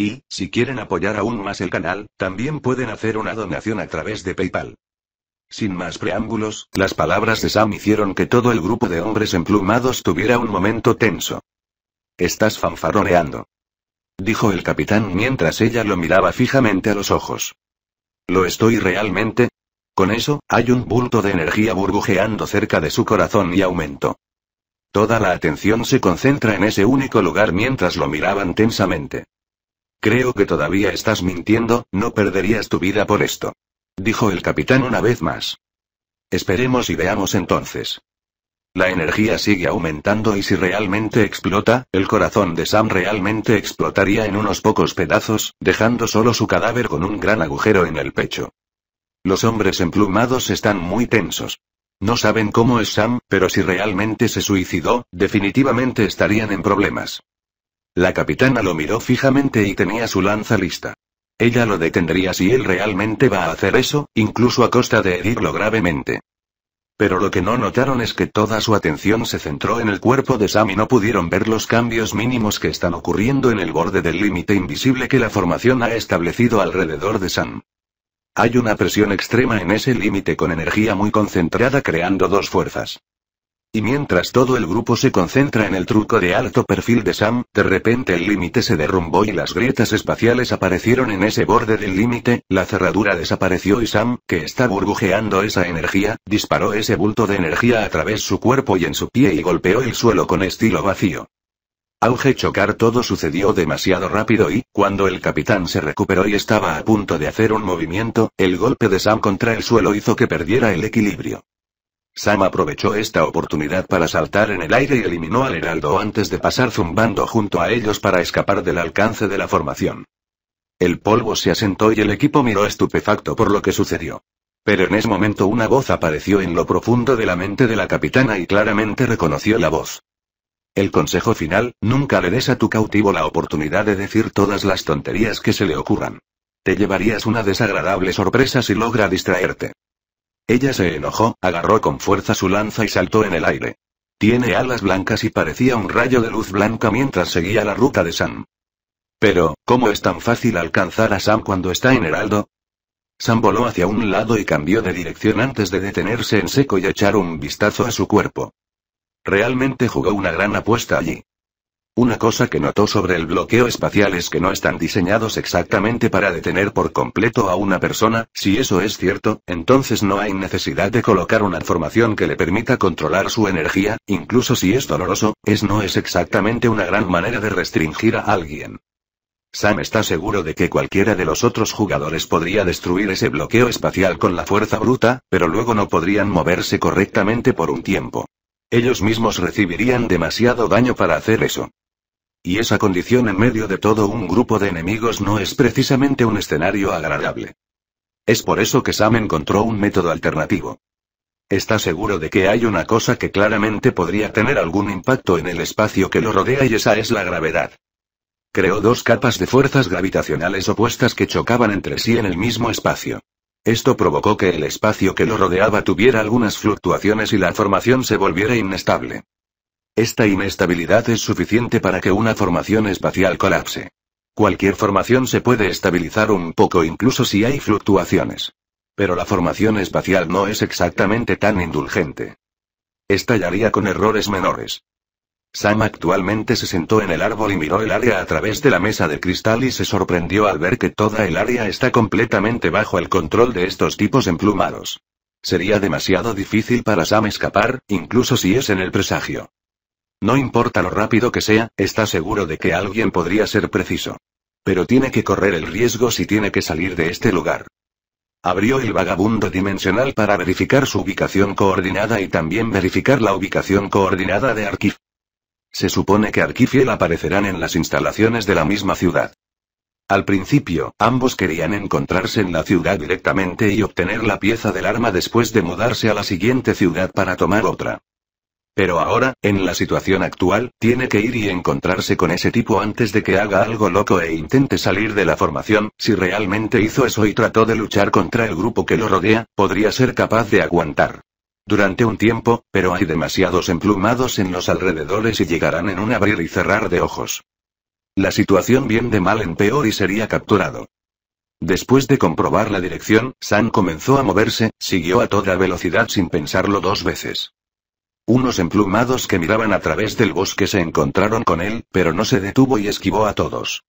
Y, si quieren apoyar aún más el canal, también pueden hacer una donación a través de PayPal. Sin más preámbulos, las palabras de Sam hicieron que todo el grupo de hombres emplumados tuviera un momento tenso. Estás fanfaroneando. Dijo el capitán mientras ella lo miraba fijamente a los ojos. ¿Lo estoy realmente? Con eso, hay un bulto de energía burbujeando cerca de su corazón y aumento. Toda la atención se concentra en ese único lugar mientras lo miraban tensamente. Creo que todavía estás mintiendo, no perderías tu vida por esto. Dijo el capitán una vez más. Esperemos y veamos entonces. La energía sigue aumentando y si realmente explota, el corazón de Sam realmente explotaría en unos pocos pedazos, dejando solo su cadáver con un gran agujero en el pecho. Los hombres emplumados están muy tensos. No saben cómo es Sam, pero si realmente se suicidó, definitivamente estarían en problemas. La capitana lo miró fijamente y tenía su lanza lista. Ella lo detendría si él realmente va a hacer eso, incluso a costa de herirlo gravemente. Pero lo que no notaron es que toda su atención se centró en el cuerpo de Sam y no pudieron ver los cambios mínimos que están ocurriendo en el borde del límite invisible que la formación ha establecido alrededor de Sam. Hay una presión extrema en ese límite con energía muy concentrada creando dos fuerzas. Y mientras todo el grupo se concentra en el truco de alto perfil de Sam, de repente el límite se derrumbó y las grietas espaciales aparecieron en ese borde del límite, la cerradura desapareció y Sam, que está burbujeando esa energía, disparó ese bulto de energía a través su cuerpo y en su pie y golpeó el suelo con estilo vacío. Auge chocar todo sucedió demasiado rápido y, cuando el capitán se recuperó y estaba a punto de hacer un movimiento, el golpe de Sam contra el suelo hizo que perdiera el equilibrio. Sam aprovechó esta oportunidad para saltar en el aire y eliminó al heraldo antes de pasar zumbando junto a ellos para escapar del alcance de la formación. El polvo se asentó y el equipo miró estupefacto por lo que sucedió. Pero en ese momento una voz apareció en lo profundo de la mente de la capitana y claramente reconoció la voz. El consejo final, nunca le des a tu cautivo la oportunidad de decir todas las tonterías que se le ocurran. Te llevarías una desagradable sorpresa si logra distraerte. Ella se enojó, agarró con fuerza su lanza y saltó en el aire. Tiene alas blancas y parecía un rayo de luz blanca mientras seguía la ruta de Sam. Pero, ¿cómo es tan fácil alcanzar a Sam cuando está en Heraldo? Sam voló hacia un lado y cambió de dirección antes de detenerse en seco y echar un vistazo a su cuerpo. Realmente jugó una gran apuesta allí. Una cosa que notó sobre el bloqueo espacial es que no están diseñados exactamente para detener por completo a una persona, si eso es cierto, entonces no hay necesidad de colocar una formación que le permita controlar su energía, incluso si es doloroso, es no es exactamente una gran manera de restringir a alguien. Sam está seguro de que cualquiera de los otros jugadores podría destruir ese bloqueo espacial con la fuerza bruta, pero luego no podrían moverse correctamente por un tiempo. Ellos mismos recibirían demasiado daño para hacer eso y esa condición en medio de todo un grupo de enemigos no es precisamente un escenario agradable. Es por eso que Sam encontró un método alternativo. Está seguro de que hay una cosa que claramente podría tener algún impacto en el espacio que lo rodea y esa es la gravedad. Creó dos capas de fuerzas gravitacionales opuestas que chocaban entre sí en el mismo espacio. Esto provocó que el espacio que lo rodeaba tuviera algunas fluctuaciones y la formación se volviera inestable. Esta inestabilidad es suficiente para que una formación espacial colapse. Cualquier formación se puede estabilizar un poco incluso si hay fluctuaciones. Pero la formación espacial no es exactamente tan indulgente. Estallaría con errores menores. Sam actualmente se sentó en el árbol y miró el área a través de la mesa de cristal y se sorprendió al ver que toda el área está completamente bajo el control de estos tipos emplumados. Sería demasiado difícil para Sam escapar, incluso si es en el presagio. No importa lo rápido que sea, está seguro de que alguien podría ser preciso. Pero tiene que correr el riesgo si tiene que salir de este lugar. Abrió el vagabundo dimensional para verificar su ubicación coordinada y también verificar la ubicación coordinada de Arkif. Se supone que y él aparecerán en las instalaciones de la misma ciudad. Al principio, ambos querían encontrarse en la ciudad directamente y obtener la pieza del arma después de mudarse a la siguiente ciudad para tomar otra. Pero ahora, en la situación actual, tiene que ir y encontrarse con ese tipo antes de que haga algo loco e intente salir de la formación, si realmente hizo eso y trató de luchar contra el grupo que lo rodea, podría ser capaz de aguantar. Durante un tiempo, pero hay demasiados emplumados en los alrededores y llegarán en un abrir y cerrar de ojos. La situación viene de mal en peor y sería capturado. Después de comprobar la dirección, San comenzó a moverse, siguió a toda velocidad sin pensarlo dos veces. Unos emplumados que miraban a través del bosque se encontraron con él, pero no se detuvo y esquivó a todos.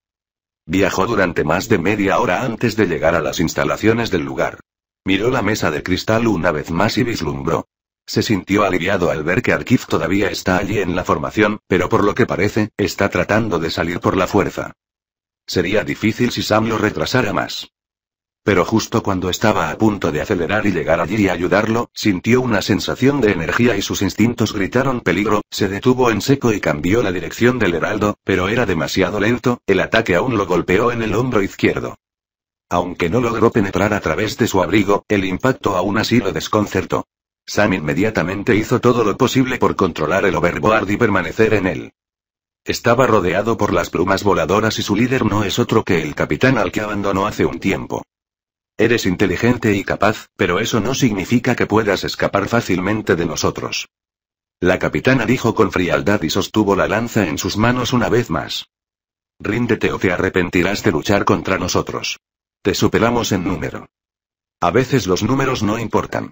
Viajó durante más de media hora antes de llegar a las instalaciones del lugar. Miró la mesa de cristal una vez más y vislumbró. Se sintió aliviado al ver que Arkif todavía está allí en la formación, pero por lo que parece, está tratando de salir por la fuerza. Sería difícil si Sam lo retrasara más. Pero justo cuando estaba a punto de acelerar y llegar allí y ayudarlo, sintió una sensación de energía y sus instintos gritaron peligro, se detuvo en seco y cambió la dirección del heraldo, pero era demasiado lento, el ataque aún lo golpeó en el hombro izquierdo. Aunque no logró penetrar a través de su abrigo, el impacto aún así lo desconcertó. Sam inmediatamente hizo todo lo posible por controlar el overboard y permanecer en él. Estaba rodeado por las plumas voladoras y su líder no es otro que el capitán al que abandonó hace un tiempo. Eres inteligente y capaz, pero eso no significa que puedas escapar fácilmente de nosotros. La capitana dijo con frialdad y sostuvo la lanza en sus manos una vez más. Ríndete o te arrepentirás de luchar contra nosotros. Te superamos en número. A veces los números no importan.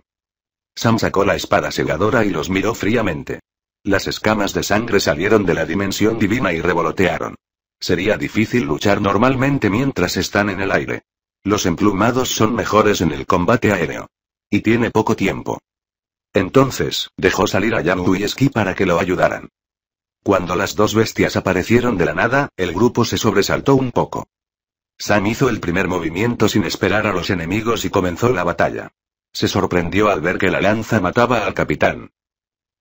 Sam sacó la espada segadora y los miró fríamente. Las escamas de sangre salieron de la dimensión divina y revolotearon. Sería difícil luchar normalmente mientras están en el aire. Los emplumados son mejores en el combate aéreo. Y tiene poco tiempo. Entonces, dejó salir a Yamu y Ski para que lo ayudaran. Cuando las dos bestias aparecieron de la nada, el grupo se sobresaltó un poco. Sam hizo el primer movimiento sin esperar a los enemigos y comenzó la batalla. Se sorprendió al ver que la lanza mataba al capitán.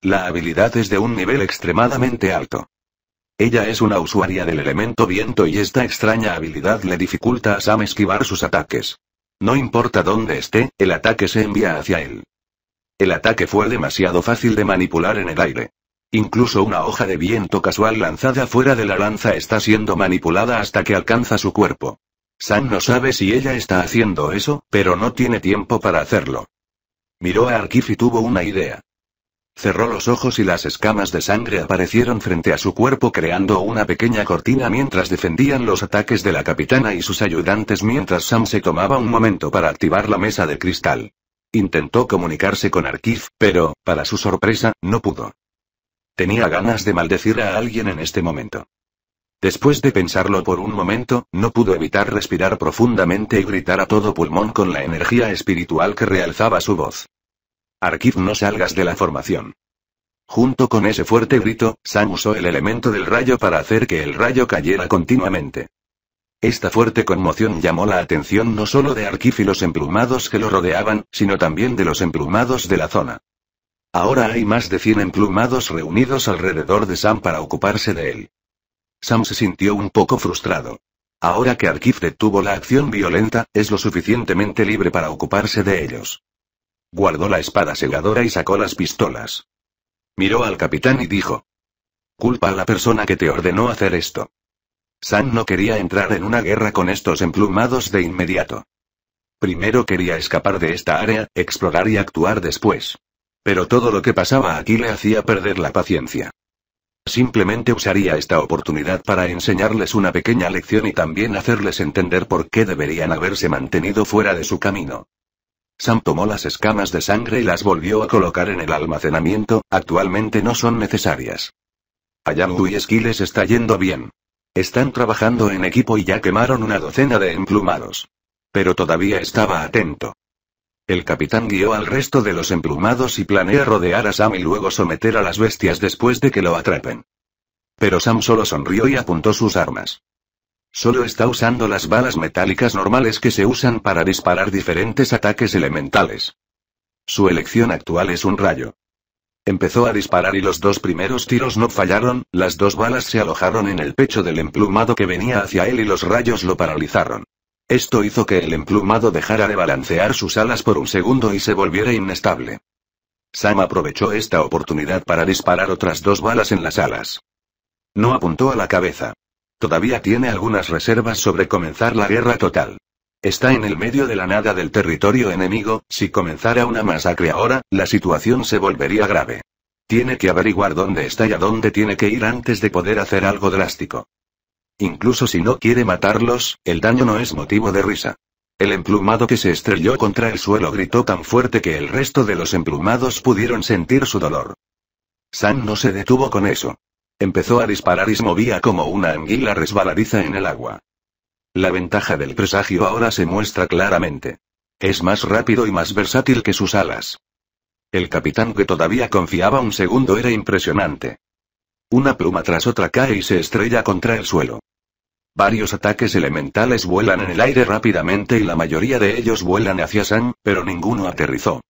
La habilidad es de un nivel extremadamente alto. Ella es una usuaria del elemento viento y esta extraña habilidad le dificulta a Sam esquivar sus ataques. No importa dónde esté, el ataque se envía hacia él. El ataque fue demasiado fácil de manipular en el aire. Incluso una hoja de viento casual lanzada fuera de la lanza está siendo manipulada hasta que alcanza su cuerpo. Sam no sabe si ella está haciendo eso, pero no tiene tiempo para hacerlo. Miró a Arkif y tuvo una idea. Cerró los ojos y las escamas de sangre aparecieron frente a su cuerpo creando una pequeña cortina mientras defendían los ataques de la capitana y sus ayudantes mientras Sam se tomaba un momento para activar la mesa de cristal. Intentó comunicarse con Arkif, pero, para su sorpresa, no pudo. Tenía ganas de maldecir a alguien en este momento. Después de pensarlo por un momento, no pudo evitar respirar profundamente y gritar a todo pulmón con la energía espiritual que realzaba su voz. «Arkif no salgas de la formación. Junto con ese fuerte grito, Sam usó el elemento del rayo para hacer que el rayo cayera continuamente. Esta fuerte conmoción llamó la atención no solo de Arkif y los emplumados que lo rodeaban, sino también de los emplumados de la zona. Ahora hay más de 100 emplumados reunidos alrededor de Sam para ocuparse de él. Sam se sintió un poco frustrado. Ahora que Arkif detuvo la acción violenta, es lo suficientemente libre para ocuparse de ellos. Guardó la espada segadora y sacó las pistolas. Miró al capitán y dijo. Culpa a la persona que te ordenó hacer esto. San no quería entrar en una guerra con estos emplumados de inmediato. Primero quería escapar de esta área, explorar y actuar después. Pero todo lo que pasaba aquí le hacía perder la paciencia. Simplemente usaría esta oportunidad para enseñarles una pequeña lección y también hacerles entender por qué deberían haberse mantenido fuera de su camino. Sam tomó las escamas de sangre y las volvió a colocar en el almacenamiento, actualmente no son necesarias. Ayamu y Esquiles está yendo bien. Están trabajando en equipo y ya quemaron una docena de emplumados. Pero todavía estaba atento. El capitán guió al resto de los emplumados y planea rodear a Sam y luego someter a las bestias después de que lo atrapen. Pero Sam solo sonrió y apuntó sus armas. Solo está usando las balas metálicas normales que se usan para disparar diferentes ataques elementales. Su elección actual es un rayo. Empezó a disparar y los dos primeros tiros no fallaron, las dos balas se alojaron en el pecho del emplumado que venía hacia él y los rayos lo paralizaron. Esto hizo que el emplumado dejara de balancear sus alas por un segundo y se volviera inestable. Sam aprovechó esta oportunidad para disparar otras dos balas en las alas. No apuntó a la cabeza. Todavía tiene algunas reservas sobre comenzar la guerra total. Está en el medio de la nada del territorio enemigo, si comenzara una masacre ahora, la situación se volvería grave. Tiene que averiguar dónde está y a dónde tiene que ir antes de poder hacer algo drástico. Incluso si no quiere matarlos, el daño no es motivo de risa. El emplumado que se estrelló contra el suelo gritó tan fuerte que el resto de los emplumados pudieron sentir su dolor. Sam no se detuvo con eso. Empezó a disparar y se movía como una anguila resbaladiza en el agua. La ventaja del presagio ahora se muestra claramente. Es más rápido y más versátil que sus alas. El capitán que todavía confiaba un segundo era impresionante. Una pluma tras otra cae y se estrella contra el suelo. Varios ataques elementales vuelan en el aire rápidamente y la mayoría de ellos vuelan hacia San, pero ninguno aterrizó.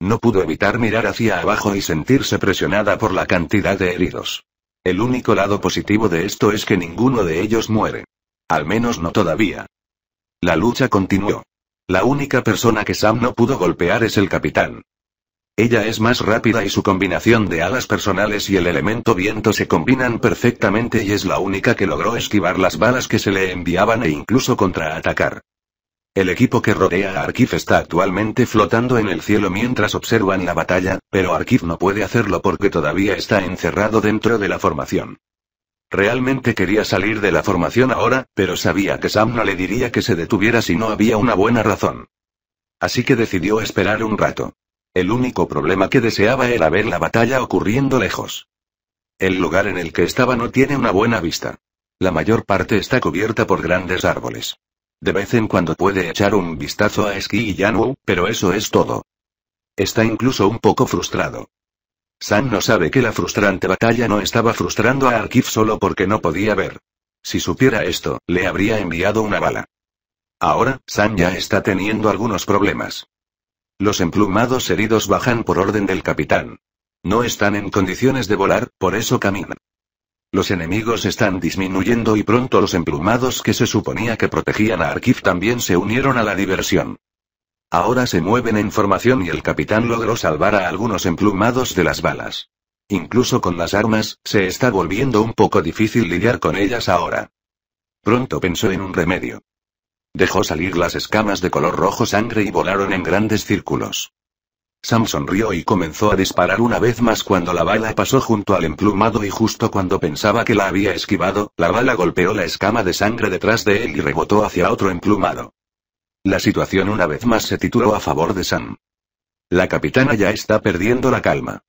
No pudo evitar mirar hacia abajo y sentirse presionada por la cantidad de heridos. El único lado positivo de esto es que ninguno de ellos muere. Al menos no todavía. La lucha continuó. La única persona que Sam no pudo golpear es el capitán. Ella es más rápida y su combinación de alas personales y el elemento viento se combinan perfectamente y es la única que logró esquivar las balas que se le enviaban e incluso contraatacar. El equipo que rodea a Arkiv está actualmente flotando en el cielo mientras observan la batalla, pero Arkiv no puede hacerlo porque todavía está encerrado dentro de la formación. Realmente quería salir de la formación ahora, pero sabía que Sam no le diría que se detuviera si no había una buena razón. Así que decidió esperar un rato. El único problema que deseaba era ver la batalla ocurriendo lejos. El lugar en el que estaba no tiene una buena vista. La mayor parte está cubierta por grandes árboles. De vez en cuando puede echar un vistazo a Ski y pero eso es todo. Está incluso un poco frustrado. San no sabe que la frustrante batalla no estaba frustrando a Arkiv solo porque no podía ver. Si supiera esto, le habría enviado una bala. Ahora, San ya está teniendo algunos problemas. Los emplumados heridos bajan por orden del capitán. No están en condiciones de volar, por eso caminan. Los enemigos están disminuyendo y pronto los emplumados que se suponía que protegían a Arkiv también se unieron a la diversión. Ahora se mueven en formación y el capitán logró salvar a algunos emplumados de las balas. Incluso con las armas, se está volviendo un poco difícil lidiar con ellas ahora. Pronto pensó en un remedio. Dejó salir las escamas de color rojo sangre y volaron en grandes círculos. Sam sonrió y comenzó a disparar una vez más cuando la bala pasó junto al emplumado y justo cuando pensaba que la había esquivado, la bala golpeó la escama de sangre detrás de él y rebotó hacia otro emplumado. La situación una vez más se tituló a favor de Sam. La capitana ya está perdiendo la calma.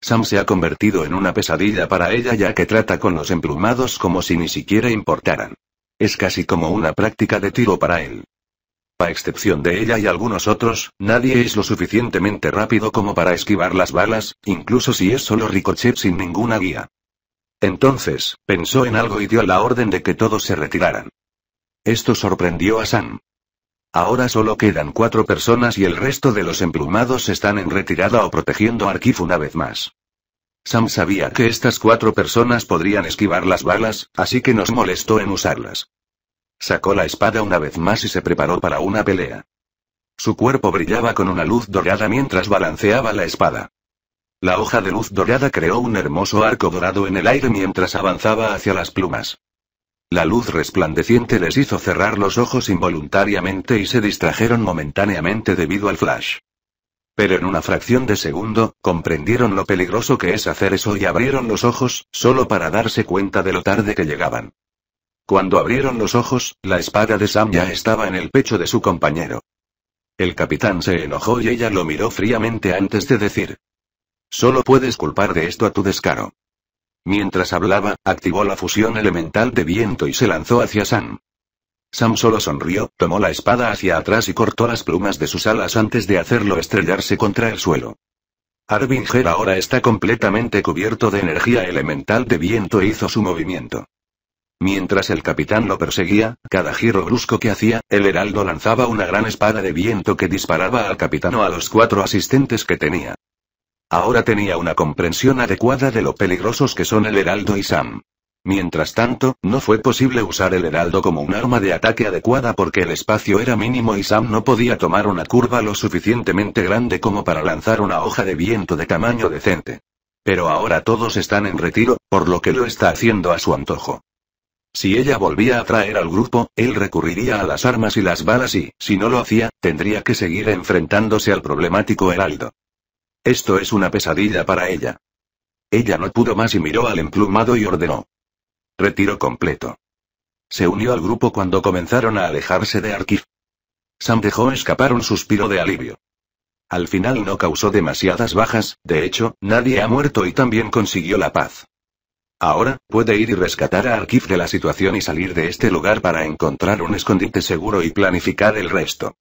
Sam se ha convertido en una pesadilla para ella ya que trata con los emplumados como si ni siquiera importaran. Es casi como una práctica de tiro para él. A excepción de ella y algunos otros, nadie es lo suficientemente rápido como para esquivar las balas, incluso si es solo ricochet sin ninguna guía. Entonces, pensó en algo y dio la orden de que todos se retiraran. Esto sorprendió a Sam. Ahora solo quedan cuatro personas y el resto de los emplumados están en retirada o protegiendo a Arkif una vez más. Sam sabía que estas cuatro personas podrían esquivar las balas, así que nos molestó en usarlas. Sacó la espada una vez más y se preparó para una pelea. Su cuerpo brillaba con una luz dorada mientras balanceaba la espada. La hoja de luz dorada creó un hermoso arco dorado en el aire mientras avanzaba hacia las plumas. La luz resplandeciente les hizo cerrar los ojos involuntariamente y se distrajeron momentáneamente debido al flash. Pero en una fracción de segundo, comprendieron lo peligroso que es hacer eso y abrieron los ojos, solo para darse cuenta de lo tarde que llegaban. Cuando abrieron los ojos, la espada de Sam ya estaba en el pecho de su compañero. El capitán se enojó y ella lo miró fríamente antes de decir. Solo puedes culpar de esto a tu descaro. Mientras hablaba, activó la fusión elemental de viento y se lanzó hacia Sam. Sam solo sonrió, tomó la espada hacia atrás y cortó las plumas de sus alas antes de hacerlo estrellarse contra el suelo. Arvinger ahora está completamente cubierto de energía elemental de viento e hizo su movimiento. Mientras el capitán lo perseguía, cada giro brusco que hacía, el heraldo lanzaba una gran espada de viento que disparaba al capitán o a los cuatro asistentes que tenía. Ahora tenía una comprensión adecuada de lo peligrosos que son el heraldo y Sam. Mientras tanto, no fue posible usar el heraldo como un arma de ataque adecuada porque el espacio era mínimo y Sam no podía tomar una curva lo suficientemente grande como para lanzar una hoja de viento de tamaño decente. Pero ahora todos están en retiro, por lo que lo está haciendo a su antojo. Si ella volvía a traer al grupo, él recurriría a las armas y las balas y, si no lo hacía, tendría que seguir enfrentándose al problemático heraldo. Esto es una pesadilla para ella. Ella no pudo más y miró al emplumado y ordenó. Retiro completo. Se unió al grupo cuando comenzaron a alejarse de Arkif. Sam dejó escapar un suspiro de alivio. Al final no causó demasiadas bajas, de hecho, nadie ha muerto y también consiguió la paz. Ahora, puede ir y rescatar a Arkif de la situación y salir de este lugar para encontrar un escondite seguro y planificar el resto.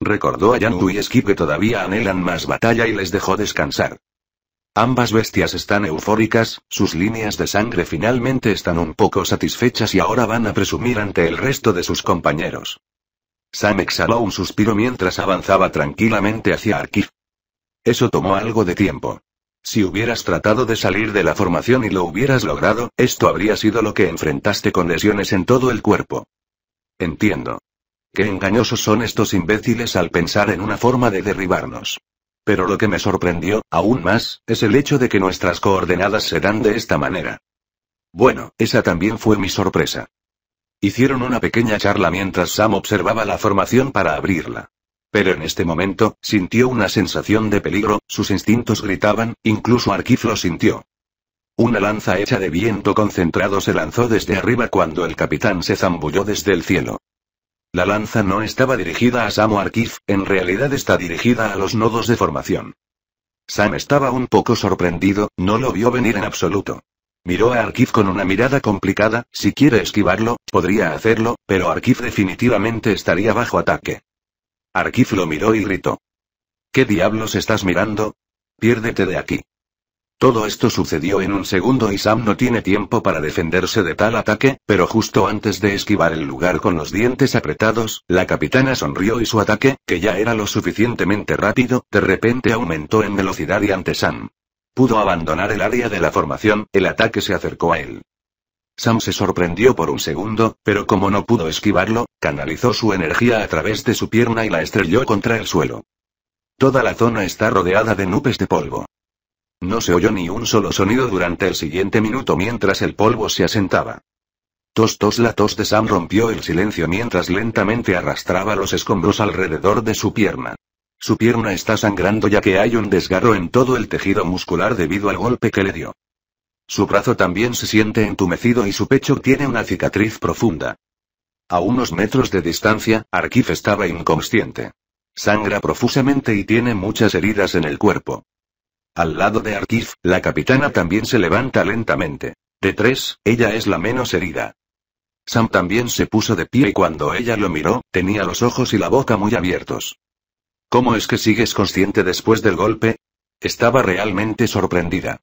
Recordó a Yanu y Skip que todavía anhelan más batalla y les dejó descansar. Ambas bestias están eufóricas, sus líneas de sangre finalmente están un poco satisfechas y ahora van a presumir ante el resto de sus compañeros. Sam exhaló un suspiro mientras avanzaba tranquilamente hacia Arkif. Eso tomó algo de tiempo. Si hubieras tratado de salir de la formación y lo hubieras logrado, esto habría sido lo que enfrentaste con lesiones en todo el cuerpo. Entiendo. Qué engañosos son estos imbéciles al pensar en una forma de derribarnos. Pero lo que me sorprendió, aún más, es el hecho de que nuestras coordenadas se dan de esta manera. Bueno, esa también fue mi sorpresa. Hicieron una pequeña charla mientras Sam observaba la formación para abrirla. Pero en este momento, sintió una sensación de peligro, sus instintos gritaban, incluso Arkif lo sintió. Una lanza hecha de viento concentrado se lanzó desde arriba cuando el capitán se zambulló desde el cielo. La lanza no estaba dirigida a Sam o en realidad está dirigida a los nodos de formación. Sam estaba un poco sorprendido, no lo vio venir en absoluto. Miró a Arkif con una mirada complicada, si quiere esquivarlo, podría hacerlo, pero Arkif definitivamente estaría bajo ataque. Arkif lo miró y gritó. ¿Qué diablos estás mirando? Piérdete de aquí. Todo esto sucedió en un segundo y Sam no tiene tiempo para defenderse de tal ataque, pero justo antes de esquivar el lugar con los dientes apretados, la capitana sonrió y su ataque, que ya era lo suficientemente rápido, de repente aumentó en velocidad y ante Sam. Pudo abandonar el área de la formación, el ataque se acercó a él. Sam se sorprendió por un segundo, pero como no pudo esquivarlo, canalizó su energía a través de su pierna y la estrelló contra el suelo. Toda la zona está rodeada de nubes de polvo. No se oyó ni un solo sonido durante el siguiente minuto mientras el polvo se asentaba. Tos tos la tos de Sam rompió el silencio mientras lentamente arrastraba los escombros alrededor de su pierna. Su pierna está sangrando ya que hay un desgarro en todo el tejido muscular debido al golpe que le dio. Su brazo también se siente entumecido y su pecho tiene una cicatriz profunda. A unos metros de distancia, Arkif estaba inconsciente. Sangra profusamente y tiene muchas heridas en el cuerpo. Al lado de Arkif, la capitana también se levanta lentamente. De tres, ella es la menos herida. Sam también se puso de pie y cuando ella lo miró, tenía los ojos y la boca muy abiertos. ¿Cómo es que sigues consciente después del golpe? Estaba realmente sorprendida.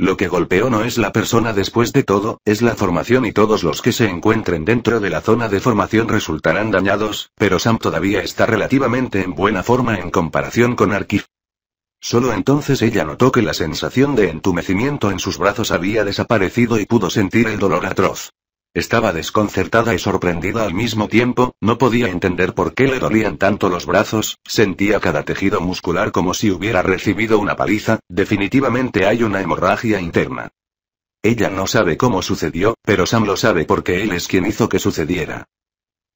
Lo que golpeó no es la persona después de todo, es la formación y todos los que se encuentren dentro de la zona de formación resultarán dañados, pero Sam todavía está relativamente en buena forma en comparación con Arkif. Solo entonces ella notó que la sensación de entumecimiento en sus brazos había desaparecido y pudo sentir el dolor atroz. Estaba desconcertada y sorprendida al mismo tiempo, no podía entender por qué le dolían tanto los brazos, sentía cada tejido muscular como si hubiera recibido una paliza, definitivamente hay una hemorragia interna. Ella no sabe cómo sucedió, pero Sam lo sabe porque él es quien hizo que sucediera.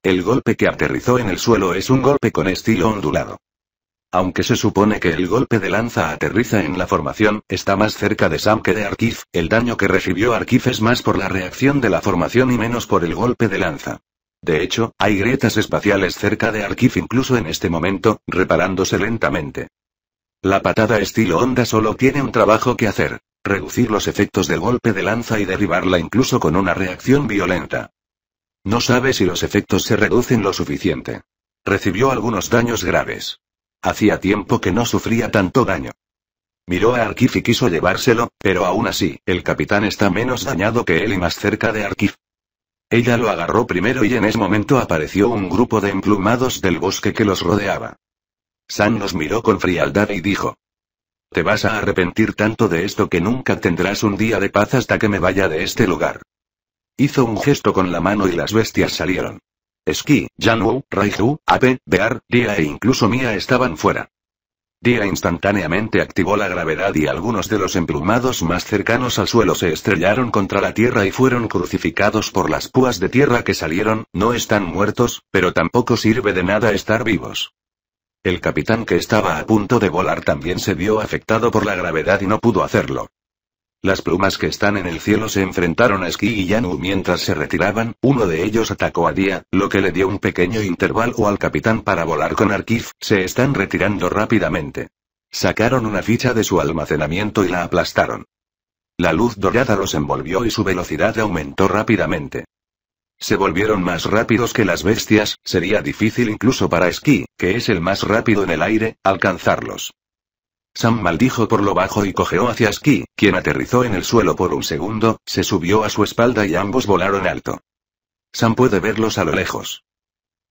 El golpe que aterrizó en el suelo es un golpe con estilo ondulado. Aunque se supone que el golpe de lanza aterriza en la formación, está más cerca de Sam que de Arkif. el daño que recibió Arkif es más por la reacción de la formación y menos por el golpe de lanza. De hecho, hay grietas espaciales cerca de Arkif, incluso en este momento, reparándose lentamente. La patada estilo onda solo tiene un trabajo que hacer, reducir los efectos del golpe de lanza y derribarla incluso con una reacción violenta. No sabe si los efectos se reducen lo suficiente. Recibió algunos daños graves. Hacía tiempo que no sufría tanto daño. Miró a Arkif y quiso llevárselo, pero aún así, el capitán está menos dañado que él y más cerca de Arkif. Ella lo agarró primero y en ese momento apareció un grupo de emplumados del bosque que los rodeaba. San los miró con frialdad y dijo. Te vas a arrepentir tanto de esto que nunca tendrás un día de paz hasta que me vaya de este lugar. Hizo un gesto con la mano y las bestias salieron. Ski, Janu, Raiju, Ape, Bear, Dia e incluso Mia estaban fuera. Dia instantáneamente activó la gravedad y algunos de los emplumados más cercanos al suelo se estrellaron contra la tierra y fueron crucificados por las púas de tierra que salieron, no están muertos, pero tampoco sirve de nada estar vivos. El capitán que estaba a punto de volar también se vio afectado por la gravedad y no pudo hacerlo. Las plumas que están en el cielo se enfrentaron a Ski y Yanu mientras se retiraban, uno de ellos atacó a Dia, lo que le dio un pequeño intervalo al capitán para volar con Arkif, se están retirando rápidamente. Sacaron una ficha de su almacenamiento y la aplastaron. La luz dorada los envolvió y su velocidad aumentó rápidamente. Se volvieron más rápidos que las bestias, sería difícil incluso para Ski, que es el más rápido en el aire, alcanzarlos. Sam maldijo por lo bajo y cojeó hacia Ski, quien aterrizó en el suelo por un segundo, se subió a su espalda y ambos volaron alto. Sam puede verlos a lo lejos.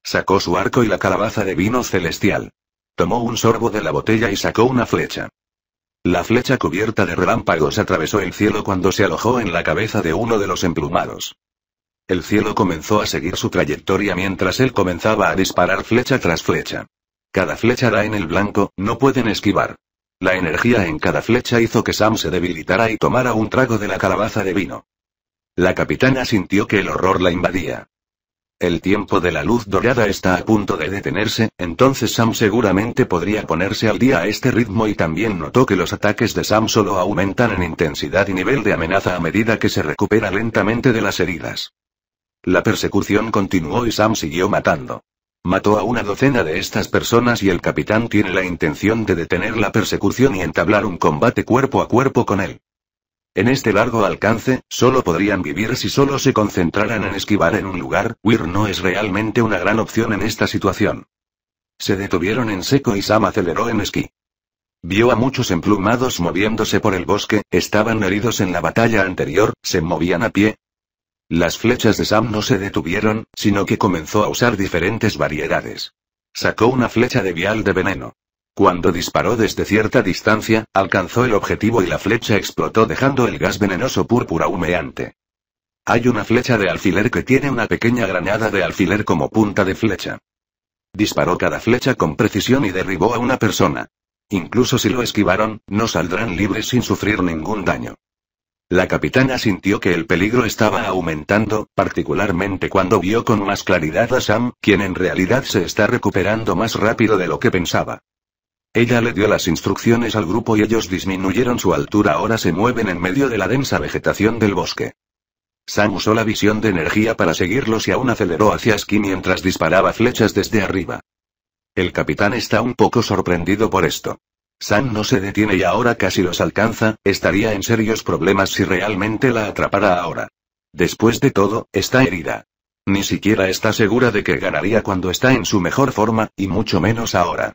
Sacó su arco y la calabaza de vino celestial. Tomó un sorbo de la botella y sacó una flecha. La flecha cubierta de relámpagos atravesó el cielo cuando se alojó en la cabeza de uno de los emplumados. El cielo comenzó a seguir su trayectoria mientras él comenzaba a disparar flecha tras flecha. Cada flecha da en el blanco, no pueden esquivar. La energía en cada flecha hizo que Sam se debilitara y tomara un trago de la calabaza de vino. La capitana sintió que el horror la invadía. El tiempo de la luz dorada está a punto de detenerse, entonces Sam seguramente podría ponerse al día a este ritmo y también notó que los ataques de Sam solo aumentan en intensidad y nivel de amenaza a medida que se recupera lentamente de las heridas. La persecución continuó y Sam siguió matando. Mató a una docena de estas personas y el capitán tiene la intención de detener la persecución y entablar un combate cuerpo a cuerpo con él. En este largo alcance, solo podrían vivir si solo se concentraran en esquivar en un lugar, Weir no es realmente una gran opción en esta situación. Se detuvieron en seco y Sam aceleró en esquí. Vio a muchos emplumados moviéndose por el bosque, estaban heridos en la batalla anterior, se movían a pie, las flechas de Sam no se detuvieron, sino que comenzó a usar diferentes variedades. Sacó una flecha de vial de veneno. Cuando disparó desde cierta distancia, alcanzó el objetivo y la flecha explotó dejando el gas venenoso púrpura humeante. Hay una flecha de alfiler que tiene una pequeña granada de alfiler como punta de flecha. Disparó cada flecha con precisión y derribó a una persona. Incluso si lo esquivaron, no saldrán libres sin sufrir ningún daño. La capitana sintió que el peligro estaba aumentando, particularmente cuando vio con más claridad a Sam, quien en realidad se está recuperando más rápido de lo que pensaba. Ella le dio las instrucciones al grupo y ellos disminuyeron su altura. Ahora se mueven en medio de la densa vegetación del bosque. Sam usó la visión de energía para seguirlos y aún aceleró hacia Ski mientras disparaba flechas desde arriba. El capitán está un poco sorprendido por esto. Sam no se detiene y ahora casi los alcanza, estaría en serios problemas si realmente la atrapara ahora. Después de todo, está herida. Ni siquiera está segura de que ganaría cuando está en su mejor forma, y mucho menos ahora.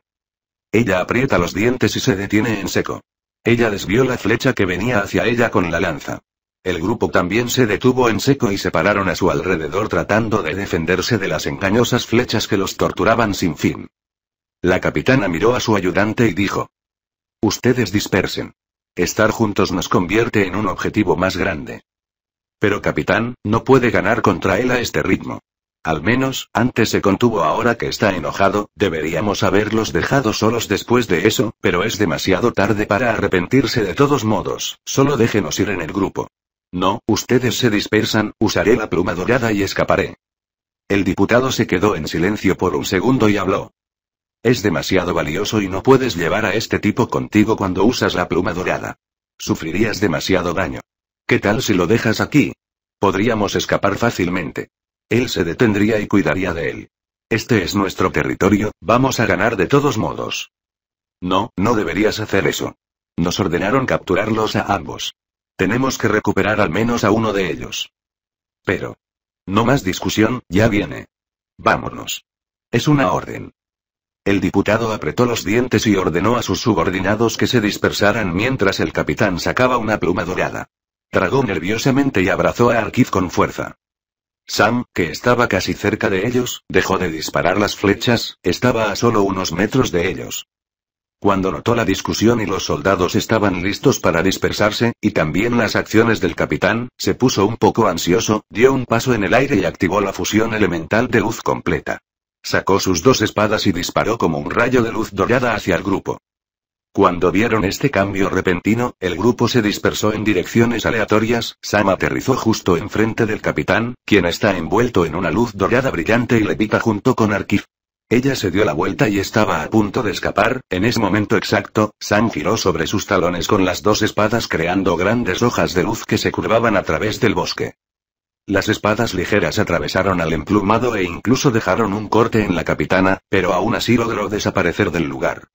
Ella aprieta los dientes y se detiene en seco. Ella desvió la flecha que venía hacia ella con la lanza. El grupo también se detuvo en seco y se pararon a su alrededor tratando de defenderse de las engañosas flechas que los torturaban sin fin. La capitana miró a su ayudante y dijo, Ustedes dispersen. Estar juntos nos convierte en un objetivo más grande. Pero capitán, no puede ganar contra él a este ritmo. Al menos, antes se contuvo ahora que está enojado, deberíamos haberlos dejado solos después de eso, pero es demasiado tarde para arrepentirse de todos modos, solo déjenos ir en el grupo. No, ustedes se dispersan, usaré la pluma dorada y escaparé. El diputado se quedó en silencio por un segundo y habló. Es demasiado valioso y no puedes llevar a este tipo contigo cuando usas la pluma dorada. Sufrirías demasiado daño. ¿Qué tal si lo dejas aquí? Podríamos escapar fácilmente. Él se detendría y cuidaría de él. Este es nuestro territorio, vamos a ganar de todos modos. No, no deberías hacer eso. Nos ordenaron capturarlos a ambos. Tenemos que recuperar al menos a uno de ellos. Pero. No más discusión, ya viene. Vámonos. Es una orden. El diputado apretó los dientes y ordenó a sus subordinados que se dispersaran mientras el capitán sacaba una pluma dorada. Tragó nerviosamente y abrazó a Arkiv con fuerza. Sam, que estaba casi cerca de ellos, dejó de disparar las flechas, estaba a solo unos metros de ellos. Cuando notó la discusión y los soldados estaban listos para dispersarse, y también las acciones del capitán, se puso un poco ansioso, dio un paso en el aire y activó la fusión elemental de luz completa. Sacó sus dos espadas y disparó como un rayo de luz dorada hacia el grupo. Cuando vieron este cambio repentino, el grupo se dispersó en direcciones aleatorias, Sam aterrizó justo enfrente del capitán, quien está envuelto en una luz dorada brillante y levita junto con Arkif. Ella se dio la vuelta y estaba a punto de escapar, en ese momento exacto, Sam giró sobre sus talones con las dos espadas creando grandes hojas de luz que se curvaban a través del bosque. Las espadas ligeras atravesaron al emplumado e incluso dejaron un corte en la capitana, pero aún así logró desaparecer del lugar.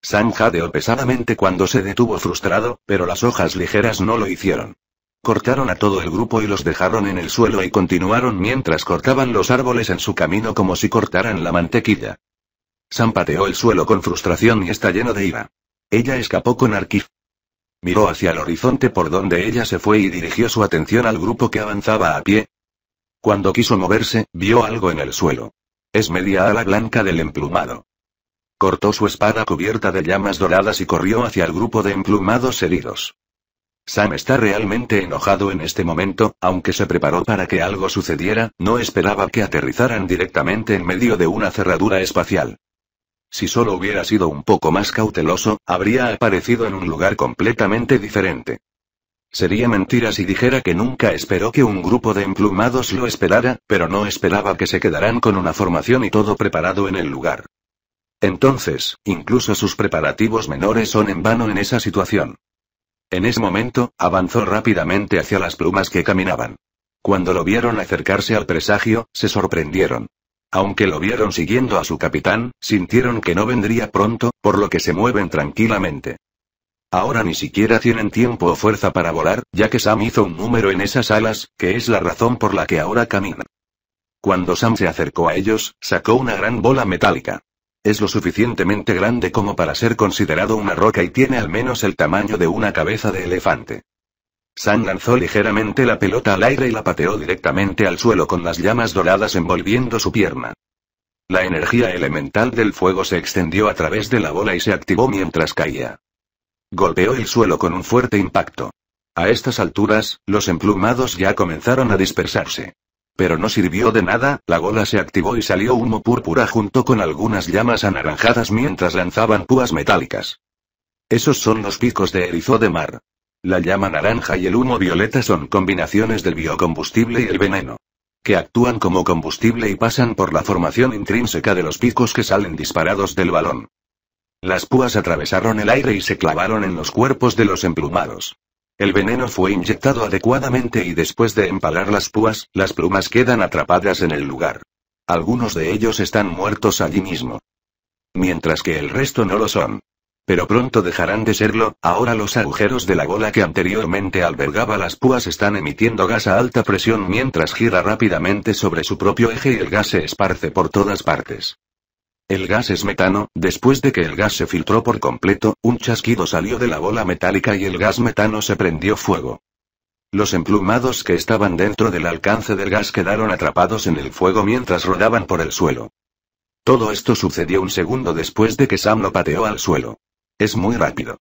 Sam jadeó pesadamente cuando se detuvo frustrado, pero las hojas ligeras no lo hicieron. Cortaron a todo el grupo y los dejaron en el suelo y continuaron mientras cortaban los árboles en su camino como si cortaran la mantequilla. Sam pateó el suelo con frustración y está lleno de ira. Ella escapó con Arquif, Miró hacia el horizonte por donde ella se fue y dirigió su atención al grupo que avanzaba a pie. Cuando quiso moverse, vio algo en el suelo. Es media ala blanca del emplumado. Cortó su espada cubierta de llamas doradas y corrió hacia el grupo de emplumados heridos. Sam está realmente enojado en este momento, aunque se preparó para que algo sucediera, no esperaba que aterrizaran directamente en medio de una cerradura espacial. Si solo hubiera sido un poco más cauteloso, habría aparecido en un lugar completamente diferente. Sería mentira si dijera que nunca esperó que un grupo de emplumados lo esperara, pero no esperaba que se quedaran con una formación y todo preparado en el lugar. Entonces, incluso sus preparativos menores son en vano en esa situación. En ese momento, avanzó rápidamente hacia las plumas que caminaban. Cuando lo vieron acercarse al presagio, se sorprendieron. Aunque lo vieron siguiendo a su capitán, sintieron que no vendría pronto, por lo que se mueven tranquilamente. Ahora ni siquiera tienen tiempo o fuerza para volar, ya que Sam hizo un número en esas alas, que es la razón por la que ahora camina. Cuando Sam se acercó a ellos, sacó una gran bola metálica. Es lo suficientemente grande como para ser considerado una roca y tiene al menos el tamaño de una cabeza de elefante. San lanzó ligeramente la pelota al aire y la pateó directamente al suelo con las llamas doradas envolviendo su pierna. La energía elemental del fuego se extendió a través de la bola y se activó mientras caía. Golpeó el suelo con un fuerte impacto. A estas alturas, los emplumados ya comenzaron a dispersarse. Pero no sirvió de nada, la bola se activó y salió humo púrpura junto con algunas llamas anaranjadas mientras lanzaban púas metálicas. Esos son los picos de erizo de mar. La llama naranja y el humo violeta son combinaciones del biocombustible y el veneno. Que actúan como combustible y pasan por la formación intrínseca de los picos que salen disparados del balón. Las púas atravesaron el aire y se clavaron en los cuerpos de los emplumados. El veneno fue inyectado adecuadamente y después de empalar las púas, las plumas quedan atrapadas en el lugar. Algunos de ellos están muertos allí mismo. Mientras que el resto no lo son. Pero pronto dejarán de serlo, ahora los agujeros de la bola que anteriormente albergaba las púas están emitiendo gas a alta presión mientras gira rápidamente sobre su propio eje y el gas se esparce por todas partes. El gas es metano, después de que el gas se filtró por completo, un chasquido salió de la bola metálica y el gas metano se prendió fuego. Los emplumados que estaban dentro del alcance del gas quedaron atrapados en el fuego mientras rodaban por el suelo. Todo esto sucedió un segundo después de que Sam lo pateó al suelo. Es muy rápido.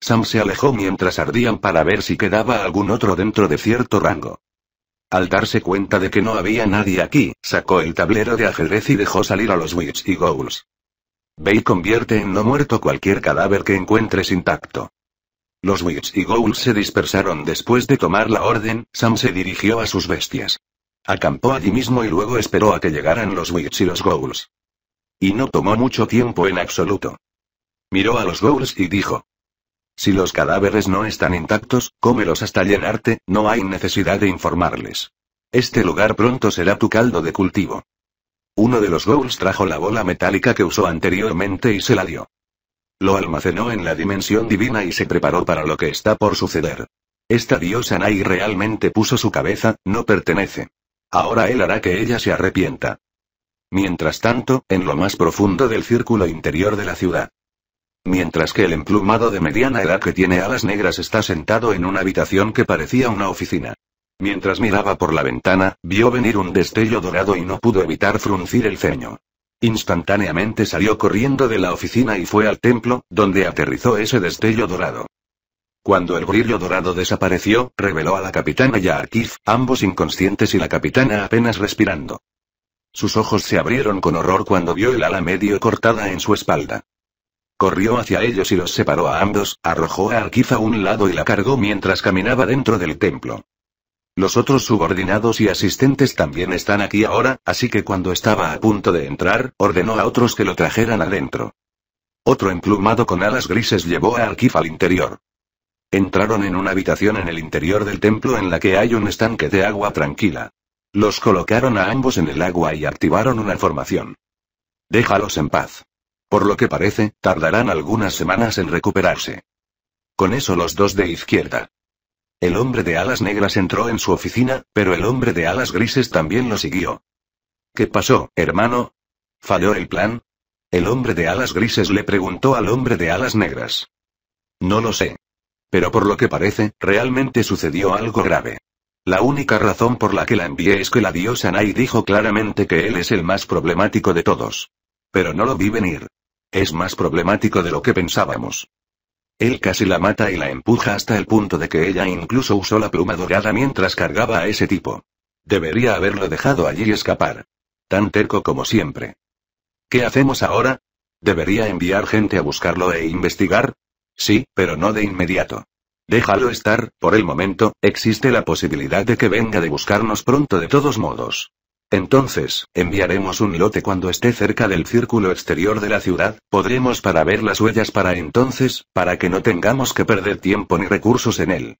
Sam se alejó mientras ardían para ver si quedaba algún otro dentro de cierto rango. Al darse cuenta de que no había nadie aquí, sacó el tablero de ajedrez y dejó salir a los Witch y Ghouls. Bay convierte en no muerto cualquier cadáver que encuentres intacto. Los Witch y Ghouls se dispersaron después de tomar la orden, Sam se dirigió a sus bestias. Acampó allí mismo y luego esperó a que llegaran los Witch y los Ghouls. Y no tomó mucho tiempo en absoluto. Miró a los ghouls y dijo. Si los cadáveres no están intactos, cómelos hasta llenarte, no hay necesidad de informarles. Este lugar pronto será tu caldo de cultivo. Uno de los ghouls trajo la bola metálica que usó anteriormente y se la dio. Lo almacenó en la dimensión divina y se preparó para lo que está por suceder. Esta diosa Nai realmente puso su cabeza, no pertenece. Ahora él hará que ella se arrepienta. Mientras tanto, en lo más profundo del círculo interior de la ciudad. Mientras que el emplumado de mediana edad que tiene alas negras está sentado en una habitación que parecía una oficina. Mientras miraba por la ventana, vio venir un destello dorado y no pudo evitar fruncir el ceño. Instantáneamente salió corriendo de la oficina y fue al templo, donde aterrizó ese destello dorado. Cuando el brillo dorado desapareció, reveló a la capitana y a ambos inconscientes y la capitana apenas respirando. Sus ojos se abrieron con horror cuando vio el ala medio cortada en su espalda. Corrió hacia ellos y los separó a ambos, arrojó a Arquiza a un lado y la cargó mientras caminaba dentro del templo. Los otros subordinados y asistentes también están aquí ahora, así que cuando estaba a punto de entrar, ordenó a otros que lo trajeran adentro. Otro emplumado con alas grises llevó a Arquifa al interior. Entraron en una habitación en el interior del templo en la que hay un estanque de agua tranquila. Los colocaron a ambos en el agua y activaron una formación. Déjalos en paz. Por lo que parece, tardarán algunas semanas en recuperarse. Con eso los dos de izquierda. El hombre de alas negras entró en su oficina, pero el hombre de alas grises también lo siguió. ¿Qué pasó, hermano? ¿Falló el plan? El hombre de alas grises le preguntó al hombre de alas negras. No lo sé. Pero por lo que parece, realmente sucedió algo grave. La única razón por la que la envié es que la diosa Nai dijo claramente que él es el más problemático de todos. Pero no lo vi venir. Es más problemático de lo que pensábamos. Él casi la mata y la empuja hasta el punto de que ella incluso usó la pluma dorada mientras cargaba a ese tipo. Debería haberlo dejado allí y escapar. Tan terco como siempre. ¿Qué hacemos ahora? ¿Debería enviar gente a buscarlo e investigar? Sí, pero no de inmediato. Déjalo estar, por el momento, existe la posibilidad de que venga de buscarnos pronto de todos modos. Entonces, enviaremos un lote cuando esté cerca del círculo exterior de la ciudad, podremos para ver las huellas para entonces, para que no tengamos que perder tiempo ni recursos en él.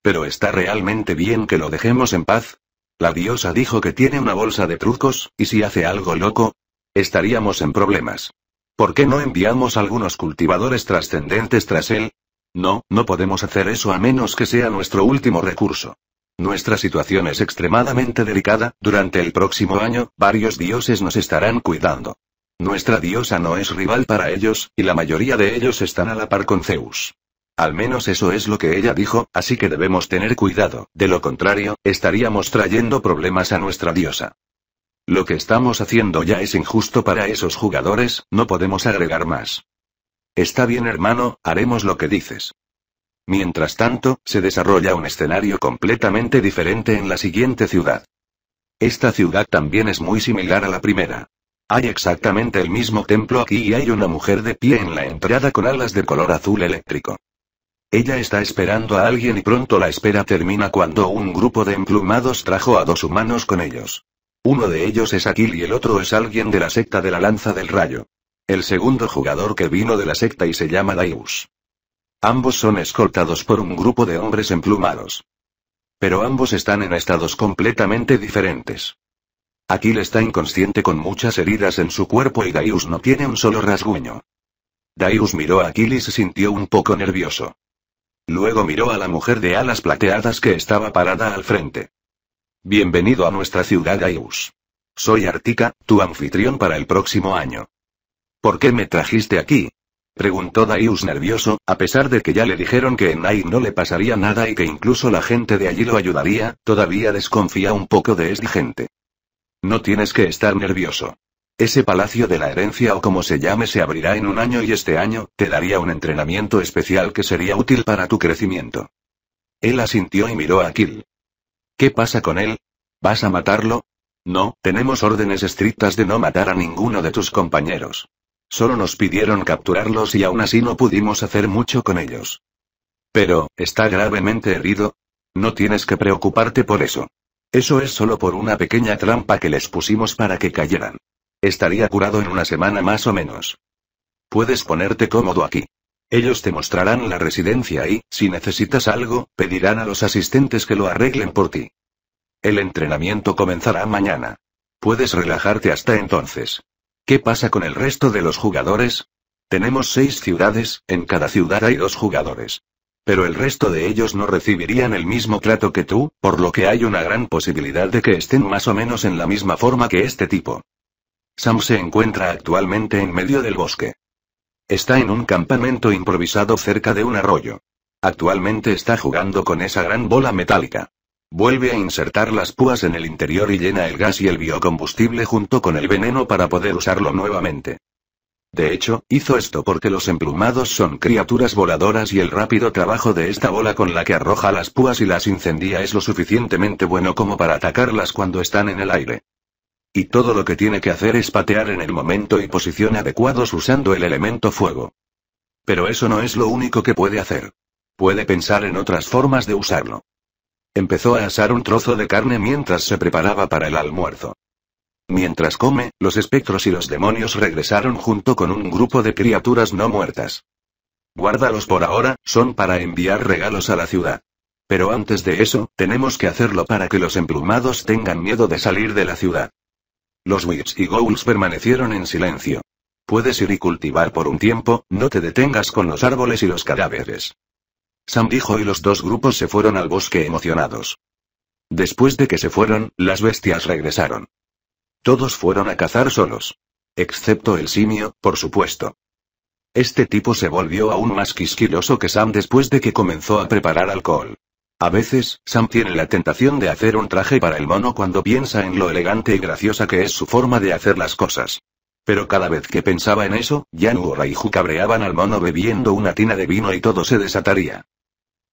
Pero está realmente bien que lo dejemos en paz. La diosa dijo que tiene una bolsa de trucos, y si hace algo loco, estaríamos en problemas. ¿Por qué no enviamos algunos cultivadores trascendentes tras él? No, no podemos hacer eso a menos que sea nuestro último recurso. Nuestra situación es extremadamente delicada, durante el próximo año, varios dioses nos estarán cuidando. Nuestra diosa no es rival para ellos, y la mayoría de ellos están a la par con Zeus. Al menos eso es lo que ella dijo, así que debemos tener cuidado, de lo contrario, estaríamos trayendo problemas a nuestra diosa. Lo que estamos haciendo ya es injusto para esos jugadores, no podemos agregar más. Está bien hermano, haremos lo que dices. Mientras tanto, se desarrolla un escenario completamente diferente en la siguiente ciudad. Esta ciudad también es muy similar a la primera. Hay exactamente el mismo templo aquí y hay una mujer de pie en la entrada con alas de color azul eléctrico. Ella está esperando a alguien y pronto la espera termina cuando un grupo de emplumados trajo a dos humanos con ellos. Uno de ellos es Aquil y el otro es alguien de la secta de la lanza del rayo. El segundo jugador que vino de la secta y se llama Daius. Ambos son escoltados por un grupo de hombres emplumados. Pero ambos están en estados completamente diferentes. Aquiles está inconsciente con muchas heridas en su cuerpo y Gaius no tiene un solo rasguño. Gaius miró a Aquiles y sintió un poco nervioso. Luego miró a la mujer de alas plateadas que estaba parada al frente. Bienvenido a nuestra ciudad Gaius Soy Artica, tu anfitrión para el próximo año. ¿Por qué me trajiste aquí? Preguntó Darius nervioso, a pesar de que ya le dijeron que en Nai no le pasaría nada y que incluso la gente de allí lo ayudaría, todavía desconfía un poco de esta gente. No tienes que estar nervioso. Ese palacio de la herencia o como se llame se abrirá en un año y este año, te daría un entrenamiento especial que sería útil para tu crecimiento. Él asintió y miró a Kill. ¿Qué pasa con él? ¿Vas a matarlo? No, tenemos órdenes estrictas de no matar a ninguno de tus compañeros. Solo nos pidieron capturarlos y aún así no pudimos hacer mucho con ellos. Pero, ¿está gravemente herido? No tienes que preocuparte por eso. Eso es solo por una pequeña trampa que les pusimos para que cayeran. Estaría curado en una semana más o menos. Puedes ponerte cómodo aquí. Ellos te mostrarán la residencia y, si necesitas algo, pedirán a los asistentes que lo arreglen por ti. El entrenamiento comenzará mañana. Puedes relajarte hasta entonces. ¿Qué pasa con el resto de los jugadores? Tenemos seis ciudades, en cada ciudad hay dos jugadores. Pero el resto de ellos no recibirían el mismo trato que tú, por lo que hay una gran posibilidad de que estén más o menos en la misma forma que este tipo. Sam se encuentra actualmente en medio del bosque. Está en un campamento improvisado cerca de un arroyo. Actualmente está jugando con esa gran bola metálica. Vuelve a insertar las púas en el interior y llena el gas y el biocombustible junto con el veneno para poder usarlo nuevamente. De hecho, hizo esto porque los emplumados son criaturas voladoras y el rápido trabajo de esta bola con la que arroja las púas y las incendia es lo suficientemente bueno como para atacarlas cuando están en el aire. Y todo lo que tiene que hacer es patear en el momento y posición adecuados usando el elemento fuego. Pero eso no es lo único que puede hacer. Puede pensar en otras formas de usarlo. Empezó a asar un trozo de carne mientras se preparaba para el almuerzo. Mientras come, los espectros y los demonios regresaron junto con un grupo de criaturas no muertas. Guárdalos por ahora, son para enviar regalos a la ciudad. Pero antes de eso, tenemos que hacerlo para que los emplumados tengan miedo de salir de la ciudad. Los Wits y Ghouls permanecieron en silencio. Puedes ir y cultivar por un tiempo, no te detengas con los árboles y los cadáveres. Sam dijo y los dos grupos se fueron al bosque emocionados. Después de que se fueron, las bestias regresaron. Todos fueron a cazar solos. Excepto el simio, por supuesto. Este tipo se volvió aún más quisquiloso que Sam después de que comenzó a preparar alcohol. A veces, Sam tiene la tentación de hacer un traje para el mono cuando piensa en lo elegante y graciosa que es su forma de hacer las cosas. Pero cada vez que pensaba en eso, Yanu y Raiju cabreaban al mono bebiendo una tina de vino y todo se desataría.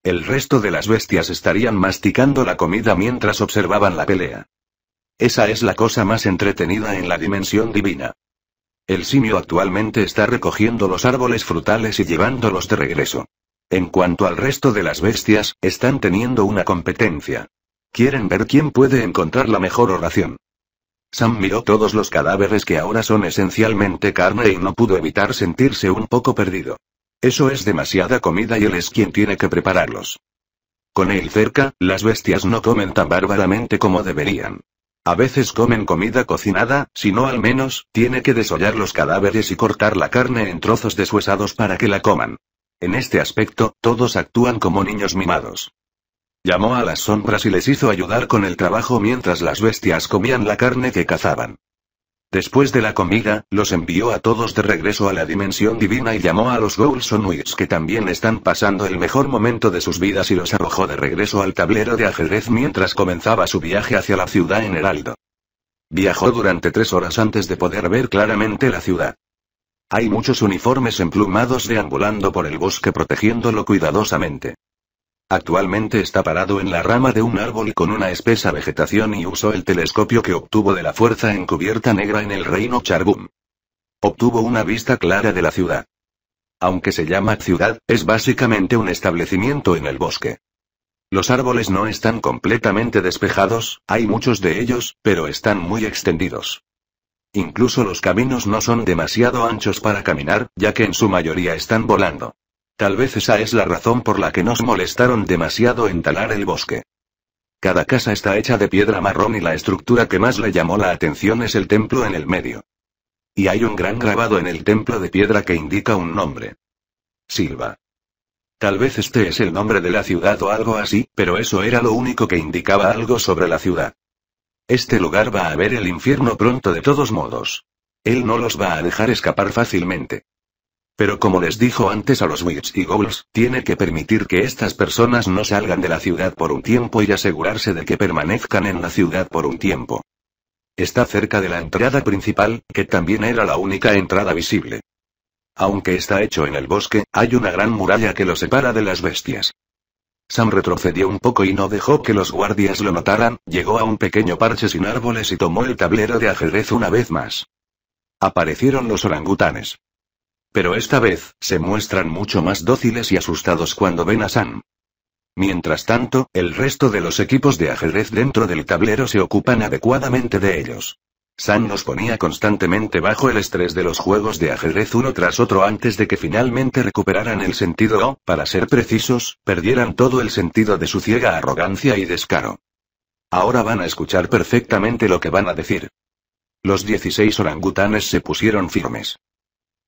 El resto de las bestias estarían masticando la comida mientras observaban la pelea. Esa es la cosa más entretenida en la dimensión divina. El simio actualmente está recogiendo los árboles frutales y llevándolos de regreso. En cuanto al resto de las bestias, están teniendo una competencia. Quieren ver quién puede encontrar la mejor oración. Sam miró todos los cadáveres que ahora son esencialmente carne y no pudo evitar sentirse un poco perdido. Eso es demasiada comida y él es quien tiene que prepararlos. Con él cerca, las bestias no comen tan bárbaramente como deberían. A veces comen comida cocinada, si no al menos, tiene que desollar los cadáveres y cortar la carne en trozos deshuesados para que la coman. En este aspecto, todos actúan como niños mimados. Llamó a las sombras y les hizo ayudar con el trabajo mientras las bestias comían la carne que cazaban. Después de la comida, los envió a todos de regreso a la dimensión divina y llamó a los Goulsonuits que también están pasando el mejor momento de sus vidas y los arrojó de regreso al tablero de ajedrez mientras comenzaba su viaje hacia la ciudad en Heraldo. Viajó durante tres horas antes de poder ver claramente la ciudad. Hay muchos uniformes emplumados deambulando por el bosque protegiéndolo cuidadosamente. Actualmente está parado en la rama de un árbol con una espesa vegetación y usó el telescopio que obtuvo de la fuerza encubierta negra en el reino Charbum. Obtuvo una vista clara de la ciudad. Aunque se llama ciudad, es básicamente un establecimiento en el bosque. Los árboles no están completamente despejados, hay muchos de ellos, pero están muy extendidos. Incluso los caminos no son demasiado anchos para caminar, ya que en su mayoría están volando. Tal vez esa es la razón por la que nos molestaron demasiado en talar el bosque. Cada casa está hecha de piedra marrón y la estructura que más le llamó la atención es el templo en el medio. Y hay un gran grabado en el templo de piedra que indica un nombre. Silva. Tal vez este es el nombre de la ciudad o algo así, pero eso era lo único que indicaba algo sobre la ciudad. Este lugar va a ver el infierno pronto de todos modos. Él no los va a dejar escapar fácilmente. Pero como les dijo antes a los Witch y Goblins, tiene que permitir que estas personas no salgan de la ciudad por un tiempo y asegurarse de que permanezcan en la ciudad por un tiempo. Está cerca de la entrada principal, que también era la única entrada visible. Aunque está hecho en el bosque, hay una gran muralla que lo separa de las bestias. Sam retrocedió un poco y no dejó que los guardias lo notaran, llegó a un pequeño parche sin árboles y tomó el tablero de ajedrez una vez más. Aparecieron los orangutanes. Pero esta vez, se muestran mucho más dóciles y asustados cuando ven a Sam. Mientras tanto, el resto de los equipos de ajedrez dentro del tablero se ocupan adecuadamente de ellos. San nos ponía constantemente bajo el estrés de los juegos de ajedrez uno tras otro antes de que finalmente recuperaran el sentido o, para ser precisos, perdieran todo el sentido de su ciega arrogancia y descaro. Ahora van a escuchar perfectamente lo que van a decir. Los 16 orangutanes se pusieron firmes.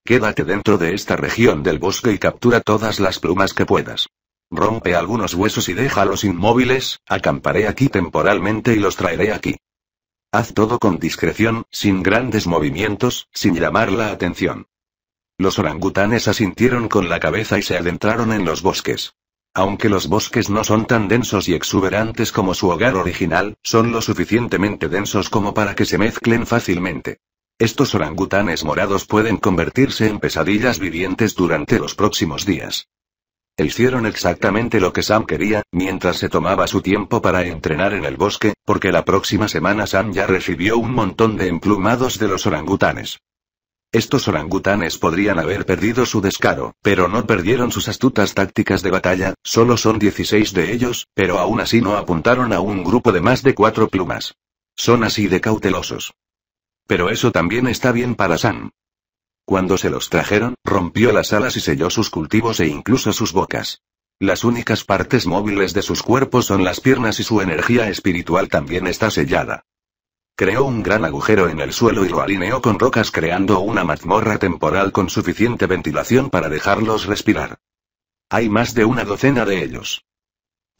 Quédate dentro de esta región del bosque y captura todas las plumas que puedas. Rompe algunos huesos y déjalos inmóviles, acamparé aquí temporalmente y los traeré aquí. Haz todo con discreción, sin grandes movimientos, sin llamar la atención. Los orangutanes asintieron con la cabeza y se adentraron en los bosques. Aunque los bosques no son tan densos y exuberantes como su hogar original, son lo suficientemente densos como para que se mezclen fácilmente. Estos orangutanes morados pueden convertirse en pesadillas vivientes durante los próximos días. hicieron exactamente lo que Sam quería, mientras se tomaba su tiempo para entrenar en el bosque, porque la próxima semana Sam ya recibió un montón de emplumados de los orangutanes. Estos orangutanes podrían haber perdido su descaro, pero no perdieron sus astutas tácticas de batalla, solo son 16 de ellos, pero aún así no apuntaron a un grupo de más de cuatro plumas. Son así de cautelosos. Pero eso también está bien para Sam. Cuando se los trajeron, rompió las alas y selló sus cultivos e incluso sus bocas. Las únicas partes móviles de sus cuerpos son las piernas y su energía espiritual también está sellada. Creó un gran agujero en el suelo y lo alineó con rocas creando una mazmorra temporal con suficiente ventilación para dejarlos respirar. Hay más de una docena de ellos.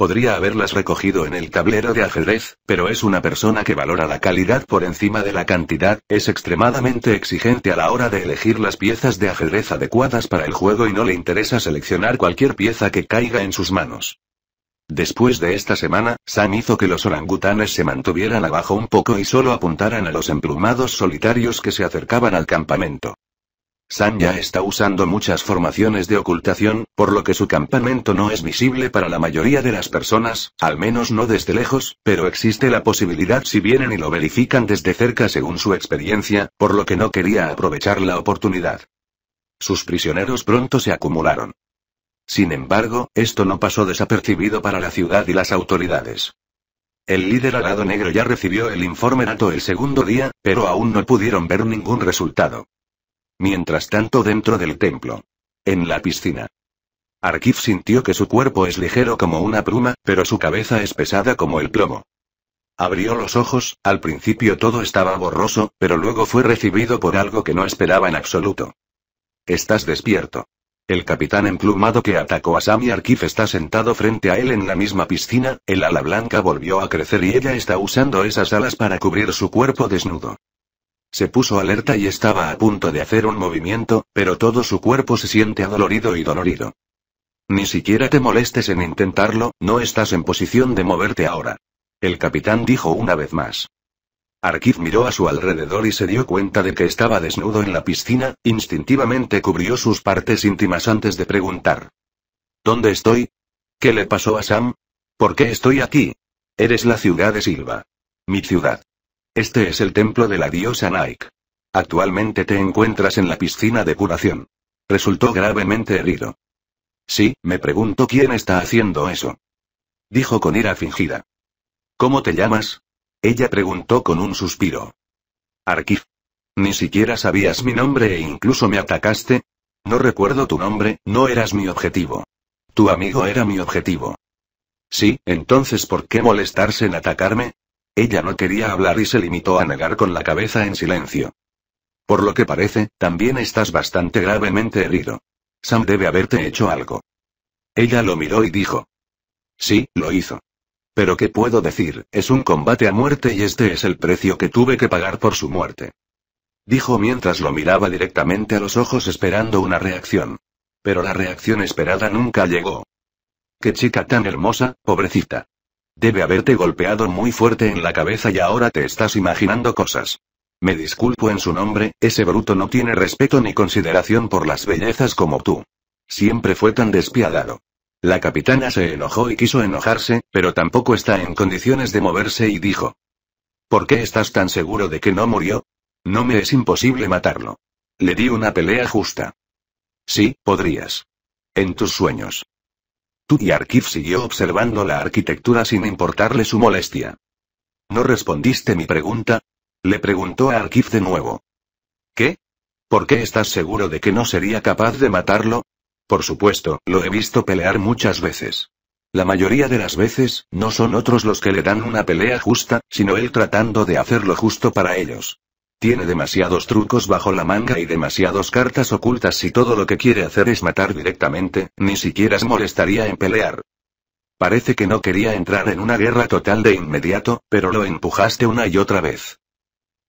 Podría haberlas recogido en el tablero de ajedrez, pero es una persona que valora la calidad por encima de la cantidad, es extremadamente exigente a la hora de elegir las piezas de ajedrez adecuadas para el juego y no le interesa seleccionar cualquier pieza que caiga en sus manos. Después de esta semana, Sam hizo que los orangutanes se mantuvieran abajo un poco y solo apuntaran a los emplumados solitarios que se acercaban al campamento. Sanya está usando muchas formaciones de ocultación, por lo que su campamento no es visible para la mayoría de las personas, al menos no desde lejos, pero existe la posibilidad si vienen y lo verifican desde cerca según su experiencia, por lo que no quería aprovechar la oportunidad. Sus prisioneros pronto se acumularon. Sin embargo, esto no pasó desapercibido para la ciudad y las autoridades. El líder alado negro ya recibió el informe dato el segundo día, pero aún no pudieron ver ningún resultado. Mientras tanto dentro del templo. En la piscina. Arkif sintió que su cuerpo es ligero como una pluma, pero su cabeza es pesada como el plomo. Abrió los ojos, al principio todo estaba borroso, pero luego fue recibido por algo que no esperaba en absoluto. Estás despierto. El capitán emplumado que atacó a Sam y está sentado frente a él en la misma piscina, el ala blanca volvió a crecer y ella está usando esas alas para cubrir su cuerpo desnudo. Se puso alerta y estaba a punto de hacer un movimiento, pero todo su cuerpo se siente adolorido y dolorido. Ni siquiera te molestes en intentarlo, no estás en posición de moverte ahora. El capitán dijo una vez más. Arkiv miró a su alrededor y se dio cuenta de que estaba desnudo en la piscina, instintivamente cubrió sus partes íntimas antes de preguntar. ¿Dónde estoy? ¿Qué le pasó a Sam? ¿Por qué estoy aquí? Eres la ciudad de Silva. Mi ciudad. Este es el templo de la diosa Nike. Actualmente te encuentras en la piscina de curación. Resultó gravemente herido. Sí, me pregunto quién está haciendo eso. Dijo con ira fingida. ¿Cómo te llamas? Ella preguntó con un suspiro. «Arkif. Ni siquiera sabías mi nombre e incluso me atacaste. No recuerdo tu nombre, no eras mi objetivo. Tu amigo era mi objetivo. Sí, entonces ¿por qué molestarse en atacarme? Ella no quería hablar y se limitó a negar con la cabeza en silencio. Por lo que parece, también estás bastante gravemente herido. Sam debe haberte hecho algo. Ella lo miró y dijo. Sí, lo hizo. Pero ¿qué puedo decir? Es un combate a muerte y este es el precio que tuve que pagar por su muerte. Dijo mientras lo miraba directamente a los ojos esperando una reacción. Pero la reacción esperada nunca llegó. Qué chica tan hermosa, pobrecita. Debe haberte golpeado muy fuerte en la cabeza y ahora te estás imaginando cosas. Me disculpo en su nombre, ese bruto no tiene respeto ni consideración por las bellezas como tú. Siempre fue tan despiadado. La capitana se enojó y quiso enojarse, pero tampoco está en condiciones de moverse y dijo. ¿Por qué estás tan seguro de que no murió? No me es imposible matarlo. Le di una pelea justa. Sí, podrías. En tus sueños. Arkif siguió observando la arquitectura sin importarle su molestia. ¿No respondiste mi pregunta? Le preguntó a de nuevo. ¿Qué? ¿Por qué estás seguro de que no sería capaz de matarlo? Por supuesto, lo he visto pelear muchas veces. La mayoría de las veces, no son otros los que le dan una pelea justa, sino él tratando de hacerlo justo para ellos. Tiene demasiados trucos bajo la manga y demasiadas cartas ocultas si todo lo que quiere hacer es matar directamente, ni siquiera se molestaría en pelear. Parece que no quería entrar en una guerra total de inmediato, pero lo empujaste una y otra vez.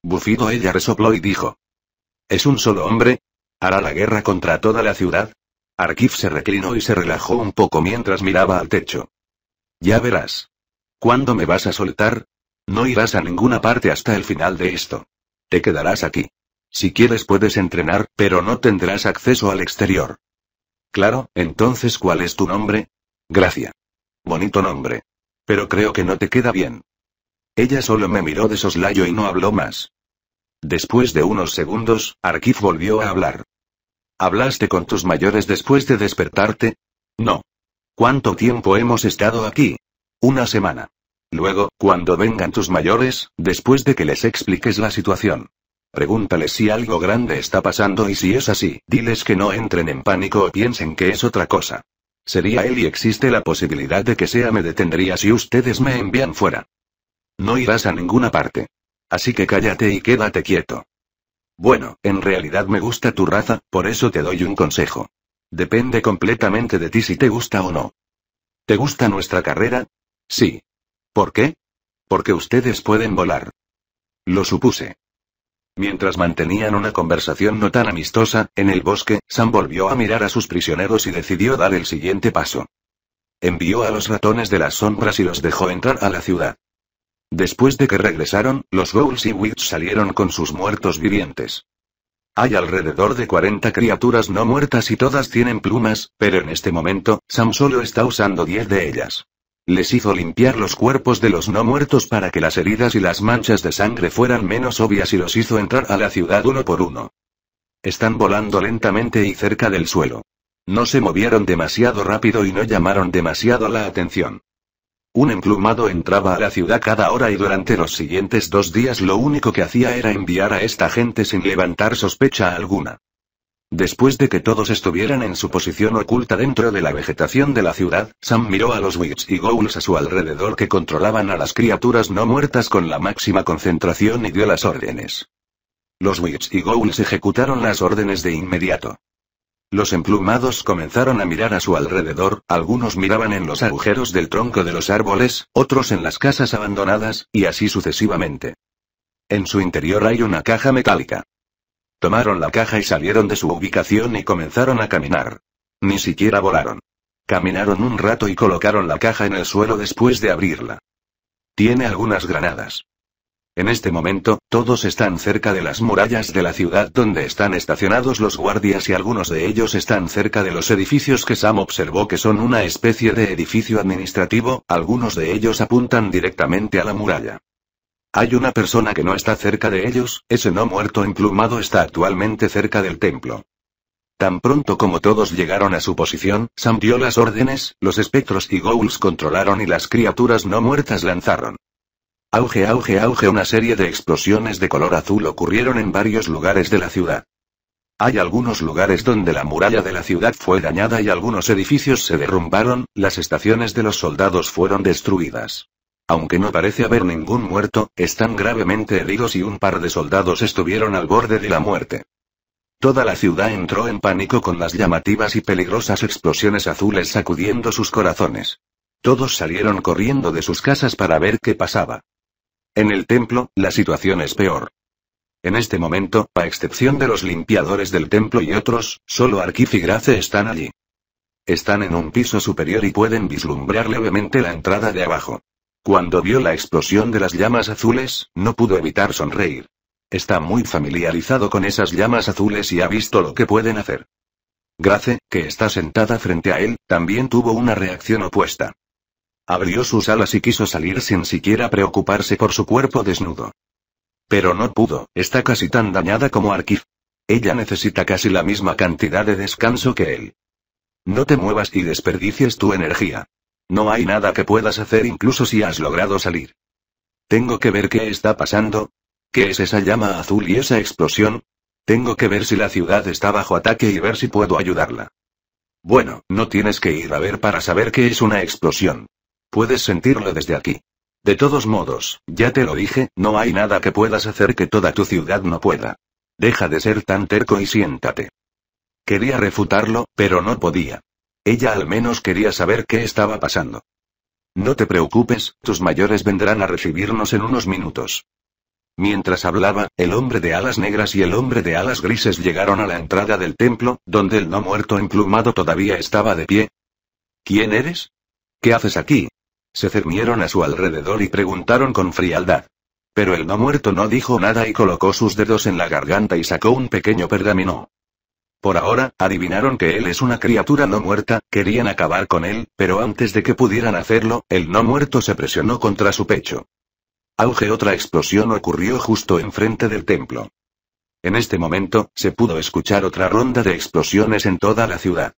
Bufido ella resopló y dijo. ¿Es un solo hombre? ¿Hará la guerra contra toda la ciudad? Arkif se reclinó y se relajó un poco mientras miraba al techo. Ya verás. ¿Cuándo me vas a soltar? No irás a ninguna parte hasta el final de esto. Te quedarás aquí. Si quieres puedes entrenar, pero no tendrás acceso al exterior. Claro, entonces ¿cuál es tu nombre? Gracia. Bonito nombre. Pero creo que no te queda bien. Ella solo me miró de soslayo y no habló más. Después de unos segundos, Arkif volvió a hablar. ¿Hablaste con tus mayores después de despertarte? No. ¿Cuánto tiempo hemos estado aquí? Una semana. Luego, cuando vengan tus mayores, después de que les expliques la situación. Pregúntales si algo grande está pasando y si es así, diles que no entren en pánico o piensen que es otra cosa. Sería él y existe la posibilidad de que sea me detendría si ustedes me envían fuera. No irás a ninguna parte. Así que cállate y quédate quieto. Bueno, en realidad me gusta tu raza, por eso te doy un consejo. Depende completamente de ti si te gusta o no. ¿Te gusta nuestra carrera? Sí, ¿Por qué? Porque ustedes pueden volar. Lo supuse. Mientras mantenían una conversación no tan amistosa, en el bosque, Sam volvió a mirar a sus prisioneros y decidió dar el siguiente paso. Envió a los ratones de las sombras y los dejó entrar a la ciudad. Después de que regresaron, los Ghouls y Witch salieron con sus muertos vivientes. Hay alrededor de 40 criaturas no muertas y todas tienen plumas, pero en este momento, Sam solo está usando 10 de ellas. Les hizo limpiar los cuerpos de los no muertos para que las heridas y las manchas de sangre fueran menos obvias y los hizo entrar a la ciudad uno por uno. Están volando lentamente y cerca del suelo. No se movieron demasiado rápido y no llamaron demasiado la atención. Un emplumado entraba a la ciudad cada hora y durante los siguientes dos días lo único que hacía era enviar a esta gente sin levantar sospecha alguna. Después de que todos estuvieran en su posición oculta dentro de la vegetación de la ciudad, Sam miró a los Witch y Ghouls a su alrededor que controlaban a las criaturas no muertas con la máxima concentración y dio las órdenes. Los Witch y Ghouls ejecutaron las órdenes de inmediato. Los emplumados comenzaron a mirar a su alrededor, algunos miraban en los agujeros del tronco de los árboles, otros en las casas abandonadas, y así sucesivamente. En su interior hay una caja metálica. Tomaron la caja y salieron de su ubicación y comenzaron a caminar. Ni siquiera volaron. Caminaron un rato y colocaron la caja en el suelo después de abrirla. Tiene algunas granadas. En este momento, todos están cerca de las murallas de la ciudad donde están estacionados los guardias y algunos de ellos están cerca de los edificios que Sam observó que son una especie de edificio administrativo, algunos de ellos apuntan directamente a la muralla. Hay una persona que no está cerca de ellos, ese no muerto emplumado está actualmente cerca del templo. Tan pronto como todos llegaron a su posición, Sam dio las órdenes, los espectros y ghouls controlaron y las criaturas no muertas lanzaron. Auge, auge, auge, una serie de explosiones de color azul ocurrieron en varios lugares de la ciudad. Hay algunos lugares donde la muralla de la ciudad fue dañada y algunos edificios se derrumbaron, las estaciones de los soldados fueron destruidas. Aunque no parece haber ningún muerto, están gravemente heridos y un par de soldados estuvieron al borde de la muerte. Toda la ciudad entró en pánico con las llamativas y peligrosas explosiones azules sacudiendo sus corazones. Todos salieron corriendo de sus casas para ver qué pasaba. En el templo, la situación es peor. En este momento, a excepción de los limpiadores del templo y otros, solo Arquif y Grace están allí. Están en un piso superior y pueden vislumbrar levemente la entrada de abajo. Cuando vio la explosión de las llamas azules, no pudo evitar sonreír. Está muy familiarizado con esas llamas azules y ha visto lo que pueden hacer. Grace, que está sentada frente a él, también tuvo una reacción opuesta. Abrió sus alas y quiso salir sin siquiera preocuparse por su cuerpo desnudo. Pero no pudo, está casi tan dañada como Arkif. Ella necesita casi la misma cantidad de descanso que él. No te muevas y desperdicies tu energía. No hay nada que puedas hacer incluso si has logrado salir. Tengo que ver qué está pasando. ¿Qué es esa llama azul y esa explosión? Tengo que ver si la ciudad está bajo ataque y ver si puedo ayudarla. Bueno, no tienes que ir a ver para saber qué es una explosión. Puedes sentirlo desde aquí. De todos modos, ya te lo dije, no hay nada que puedas hacer que toda tu ciudad no pueda. Deja de ser tan terco y siéntate. Quería refutarlo, pero no podía. Ella al menos quería saber qué estaba pasando. No te preocupes, tus mayores vendrán a recibirnos en unos minutos. Mientras hablaba, el hombre de alas negras y el hombre de alas grises llegaron a la entrada del templo, donde el no muerto emplumado todavía estaba de pie. ¿Quién eres? ¿Qué haces aquí? Se cernieron a su alrededor y preguntaron con frialdad. Pero el no muerto no dijo nada y colocó sus dedos en la garganta y sacó un pequeño pergamino. Por ahora, adivinaron que él es una criatura no muerta, querían acabar con él, pero antes de que pudieran hacerlo, el no muerto se presionó contra su pecho. Auge otra explosión ocurrió justo enfrente del templo. En este momento, se pudo escuchar otra ronda de explosiones en toda la ciudad.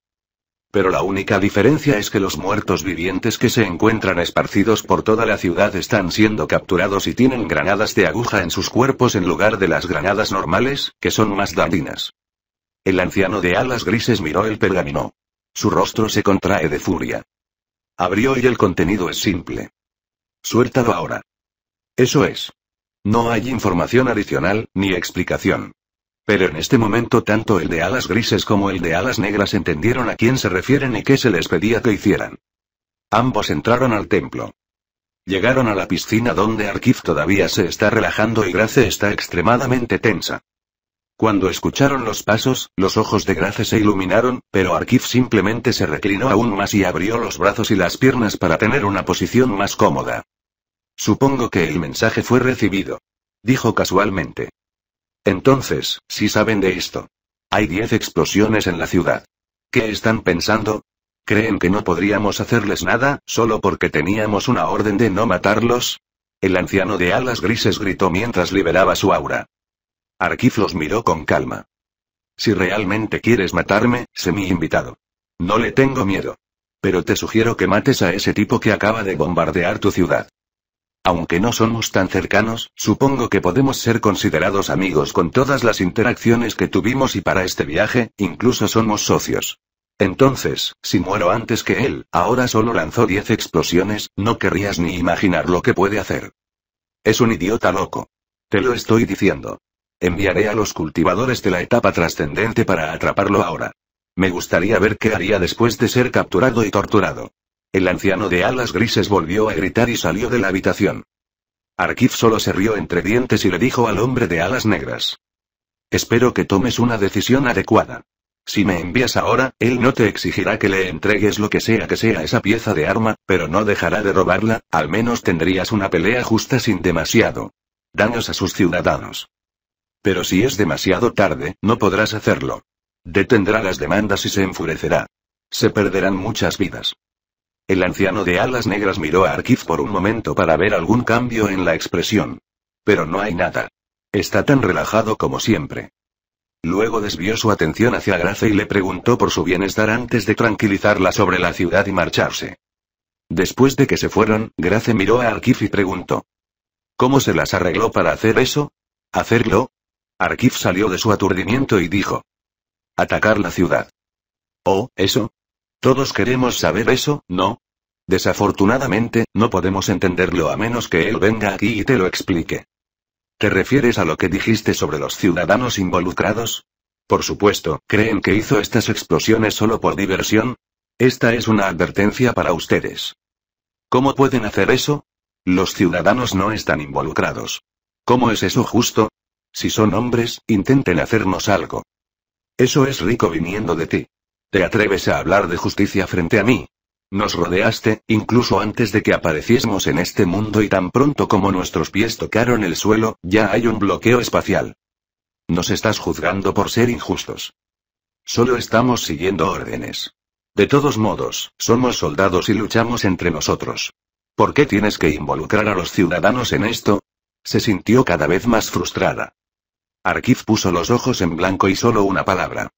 Pero la única diferencia es que los muertos vivientes que se encuentran esparcidos por toda la ciudad están siendo capturados y tienen granadas de aguja en sus cuerpos en lugar de las granadas normales, que son más dandinas. El anciano de alas grises miró el pergamino. Su rostro se contrae de furia. Abrió y el contenido es simple. Suéltalo ahora. Eso es. No hay información adicional, ni explicación. Pero en este momento tanto el de alas grises como el de alas negras entendieron a quién se refieren y qué se les pedía que hicieran. Ambos entraron al templo. Llegaron a la piscina donde Arkif todavía se está relajando y Grace está extremadamente tensa. Cuando escucharon los pasos, los ojos de Grace se iluminaron, pero Arkiv simplemente se reclinó aún más y abrió los brazos y las piernas para tener una posición más cómoda. Supongo que el mensaje fue recibido. Dijo casualmente. Entonces, si saben de esto. Hay diez explosiones en la ciudad. ¿Qué están pensando? ¿Creen que no podríamos hacerles nada, solo porque teníamos una orden de no matarlos? El anciano de alas grises gritó mientras liberaba su aura. Arquif miró con calma. Si realmente quieres matarme, sé mi invitado. No le tengo miedo. Pero te sugiero que mates a ese tipo que acaba de bombardear tu ciudad. Aunque no somos tan cercanos, supongo que podemos ser considerados amigos con todas las interacciones que tuvimos y para este viaje, incluso somos socios. Entonces, si muero antes que él, ahora solo lanzó 10 explosiones, no querrías ni imaginar lo que puede hacer. Es un idiota loco. Te lo estoy diciendo. Enviaré a los cultivadores de la etapa trascendente para atraparlo ahora. Me gustaría ver qué haría después de ser capturado y torturado. El anciano de alas grises volvió a gritar y salió de la habitación. Arkif solo se rió entre dientes y le dijo al hombre de alas negras. Espero que tomes una decisión adecuada. Si me envías ahora, él no te exigirá que le entregues lo que sea que sea esa pieza de arma, pero no dejará de robarla, al menos tendrías una pelea justa sin demasiado. daños a sus ciudadanos. Pero si es demasiado tarde, no podrás hacerlo. Detendrá las demandas y se enfurecerá. Se perderán muchas vidas. El anciano de alas negras miró a Arkif por un momento para ver algún cambio en la expresión. Pero no hay nada. Está tan relajado como siempre. Luego desvió su atención hacia Grace y le preguntó por su bienestar antes de tranquilizarla sobre la ciudad y marcharse. Después de que se fueron, Grace miró a Arkif y preguntó. ¿Cómo se las arregló para hacer eso? ¿Hacerlo? Arkif salió de su aturdimiento y dijo. Atacar la ciudad. Oh, eso. Todos queremos saber eso, ¿no? Desafortunadamente, no podemos entenderlo a menos que él venga aquí y te lo explique. ¿Te refieres a lo que dijiste sobre los ciudadanos involucrados? Por supuesto, ¿creen que hizo estas explosiones solo por diversión? Esta es una advertencia para ustedes. ¿Cómo pueden hacer eso? Los ciudadanos no están involucrados. ¿Cómo es eso justo? si son hombres, intenten hacernos algo. Eso es rico viniendo de ti. ¿Te atreves a hablar de justicia frente a mí? Nos rodeaste, incluso antes de que apareciésemos en este mundo y tan pronto como nuestros pies tocaron el suelo, ya hay un bloqueo espacial. Nos estás juzgando por ser injustos. Solo estamos siguiendo órdenes. De todos modos, somos soldados y luchamos entre nosotros. ¿Por qué tienes que involucrar a los ciudadanos en esto? Se sintió cada vez más frustrada. Arquiz puso los ojos en blanco y solo una palabra.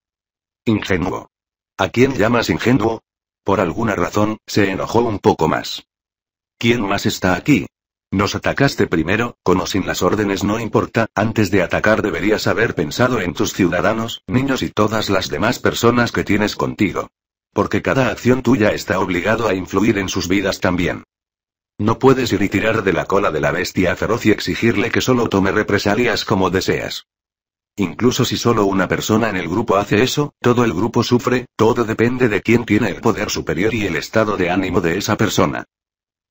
Ingenuo. ¿A quién llamas ingenuo? Por alguna razón, se enojó un poco más. ¿Quién más está aquí? Nos atacaste primero, con o sin las órdenes no importa, antes de atacar deberías haber pensado en tus ciudadanos, niños y todas las demás personas que tienes contigo. Porque cada acción tuya está obligado a influir en sus vidas también. No puedes ir y tirar de la cola de la bestia feroz y exigirle que solo tome represalias como deseas. Incluso si solo una persona en el grupo hace eso, todo el grupo sufre, todo depende de quién tiene el poder superior y el estado de ánimo de esa persona.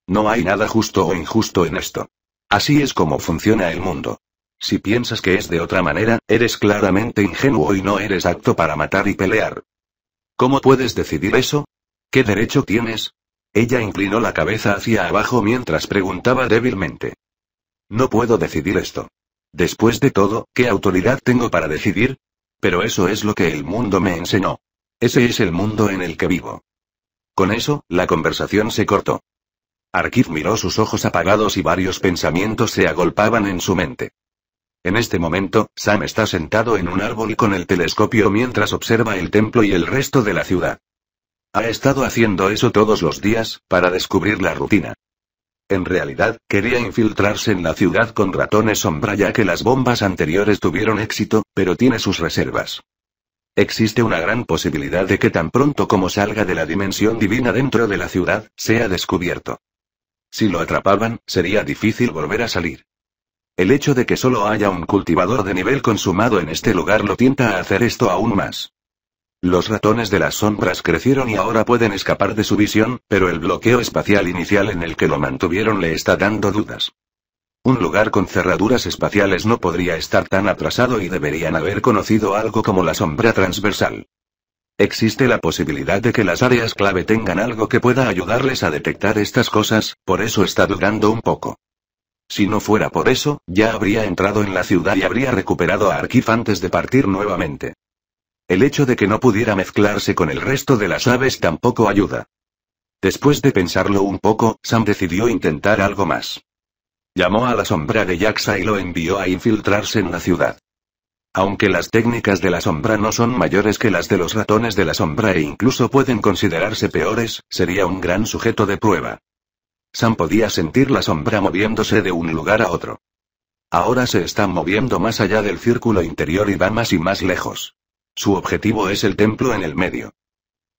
No hay nada justo o injusto en esto. Así es como funciona el mundo. Si piensas que es de otra manera, eres claramente ingenuo y no eres apto para matar y pelear. ¿Cómo puedes decidir eso? ¿Qué derecho tienes? Ella inclinó la cabeza hacia abajo mientras preguntaba débilmente. No puedo decidir esto. Después de todo, ¿qué autoridad tengo para decidir? Pero eso es lo que el mundo me enseñó. Ese es el mundo en el que vivo. Con eso, la conversación se cortó. Arkif miró sus ojos apagados y varios pensamientos se agolpaban en su mente. En este momento, Sam está sentado en un árbol con el telescopio mientras observa el templo y el resto de la ciudad. Ha estado haciendo eso todos los días, para descubrir la rutina. En realidad, quería infiltrarse en la ciudad con ratones sombra ya que las bombas anteriores tuvieron éxito, pero tiene sus reservas. Existe una gran posibilidad de que tan pronto como salga de la dimensión divina dentro de la ciudad, sea descubierto. Si lo atrapaban, sería difícil volver a salir. El hecho de que solo haya un cultivador de nivel consumado en este lugar lo tienta a hacer esto aún más. Los ratones de las sombras crecieron y ahora pueden escapar de su visión, pero el bloqueo espacial inicial en el que lo mantuvieron le está dando dudas. Un lugar con cerraduras espaciales no podría estar tan atrasado y deberían haber conocido algo como la sombra transversal. Existe la posibilidad de que las áreas clave tengan algo que pueda ayudarles a detectar estas cosas, por eso está durando un poco. Si no fuera por eso, ya habría entrado en la ciudad y habría recuperado a Arkif antes de partir nuevamente. El hecho de que no pudiera mezclarse con el resto de las aves tampoco ayuda. Después de pensarlo un poco, Sam decidió intentar algo más. Llamó a la sombra de Jaxa y lo envió a infiltrarse en la ciudad. Aunque las técnicas de la sombra no son mayores que las de los ratones de la sombra e incluso pueden considerarse peores, sería un gran sujeto de prueba. Sam podía sentir la sombra moviéndose de un lugar a otro. Ahora se está moviendo más allá del círculo interior y va más y más lejos. Su objetivo es el templo en el medio.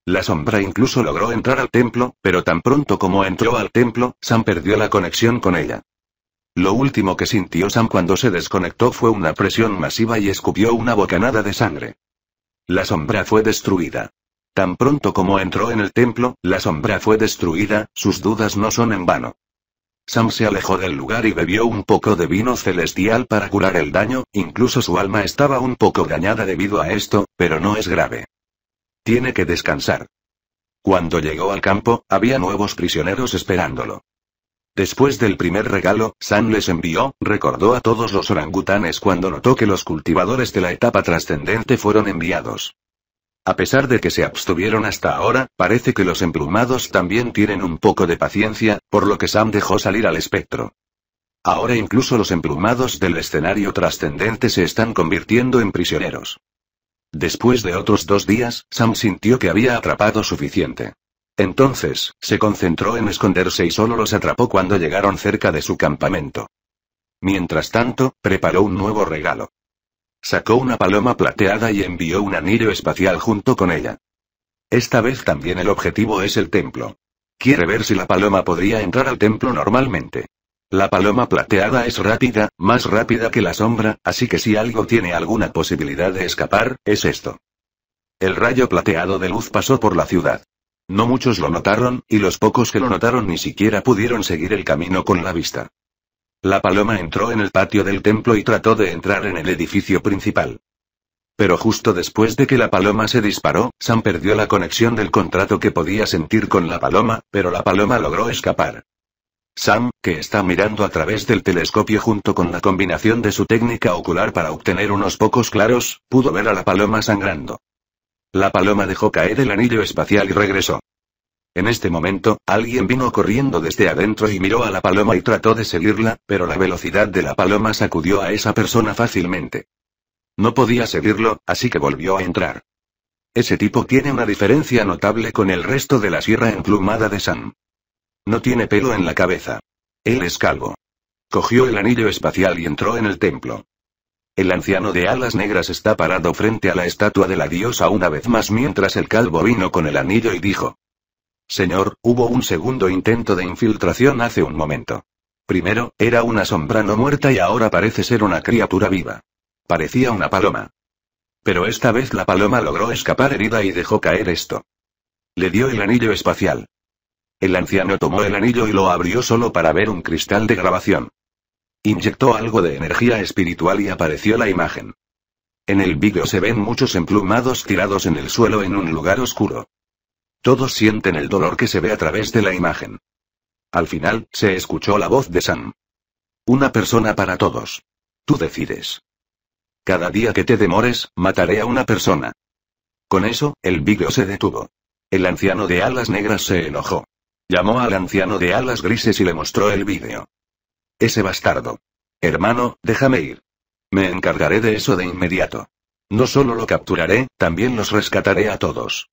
La sombra incluso logró entrar al templo, pero tan pronto como entró al templo, Sam perdió la conexión con ella. Lo último que sintió Sam cuando se desconectó fue una presión masiva y escupió una bocanada de sangre. La sombra fue destruida. Tan pronto como entró en el templo, la sombra fue destruida, sus dudas no son en vano. Sam se alejó del lugar y bebió un poco de vino celestial para curar el daño, incluso su alma estaba un poco dañada debido a esto, pero no es grave. Tiene que descansar. Cuando llegó al campo, había nuevos prisioneros esperándolo. Después del primer regalo, Sam les envió, recordó a todos los orangutanes cuando notó que los cultivadores de la etapa trascendente fueron enviados. A pesar de que se abstuvieron hasta ahora, parece que los emplumados también tienen un poco de paciencia, por lo que Sam dejó salir al espectro. Ahora incluso los emplumados del escenario trascendente se están convirtiendo en prisioneros. Después de otros dos días, Sam sintió que había atrapado suficiente. Entonces, se concentró en esconderse y solo los atrapó cuando llegaron cerca de su campamento. Mientras tanto, preparó un nuevo regalo. Sacó una paloma plateada y envió un anillo espacial junto con ella. Esta vez también el objetivo es el templo. Quiere ver si la paloma podría entrar al templo normalmente. La paloma plateada es rápida, más rápida que la sombra, así que si algo tiene alguna posibilidad de escapar, es esto. El rayo plateado de luz pasó por la ciudad. No muchos lo notaron, y los pocos que lo notaron ni siquiera pudieron seguir el camino con la vista. La paloma entró en el patio del templo y trató de entrar en el edificio principal. Pero justo después de que la paloma se disparó, Sam perdió la conexión del contrato que podía sentir con la paloma, pero la paloma logró escapar. Sam, que está mirando a través del telescopio junto con la combinación de su técnica ocular para obtener unos pocos claros, pudo ver a la paloma sangrando. La paloma dejó caer el anillo espacial y regresó. En este momento, alguien vino corriendo desde adentro y miró a la paloma y trató de seguirla, pero la velocidad de la paloma sacudió a esa persona fácilmente. No podía seguirlo, así que volvió a entrar. Ese tipo tiene una diferencia notable con el resto de la sierra emplumada de Sam. No tiene pelo en la cabeza. Él es calvo. Cogió el anillo espacial y entró en el templo. El anciano de alas negras está parado frente a la estatua de la diosa una vez más mientras el calvo vino con el anillo y dijo, Señor, hubo un segundo intento de infiltración hace un momento. Primero, era una sombra no muerta y ahora parece ser una criatura viva. Parecía una paloma. Pero esta vez la paloma logró escapar herida y dejó caer esto. Le dio el anillo espacial. El anciano tomó el anillo y lo abrió solo para ver un cristal de grabación. Inyectó algo de energía espiritual y apareció la imagen. En el vídeo se ven muchos emplumados tirados en el suelo en un lugar oscuro. Todos sienten el dolor que se ve a través de la imagen. Al final, se escuchó la voz de Sam. Una persona para todos. Tú decides. Cada día que te demores, mataré a una persona. Con eso, el vídeo se detuvo. El anciano de alas negras se enojó. Llamó al anciano de alas grises y le mostró el vídeo. Ese bastardo. Hermano, déjame ir. Me encargaré de eso de inmediato. No solo lo capturaré, también los rescataré a todos.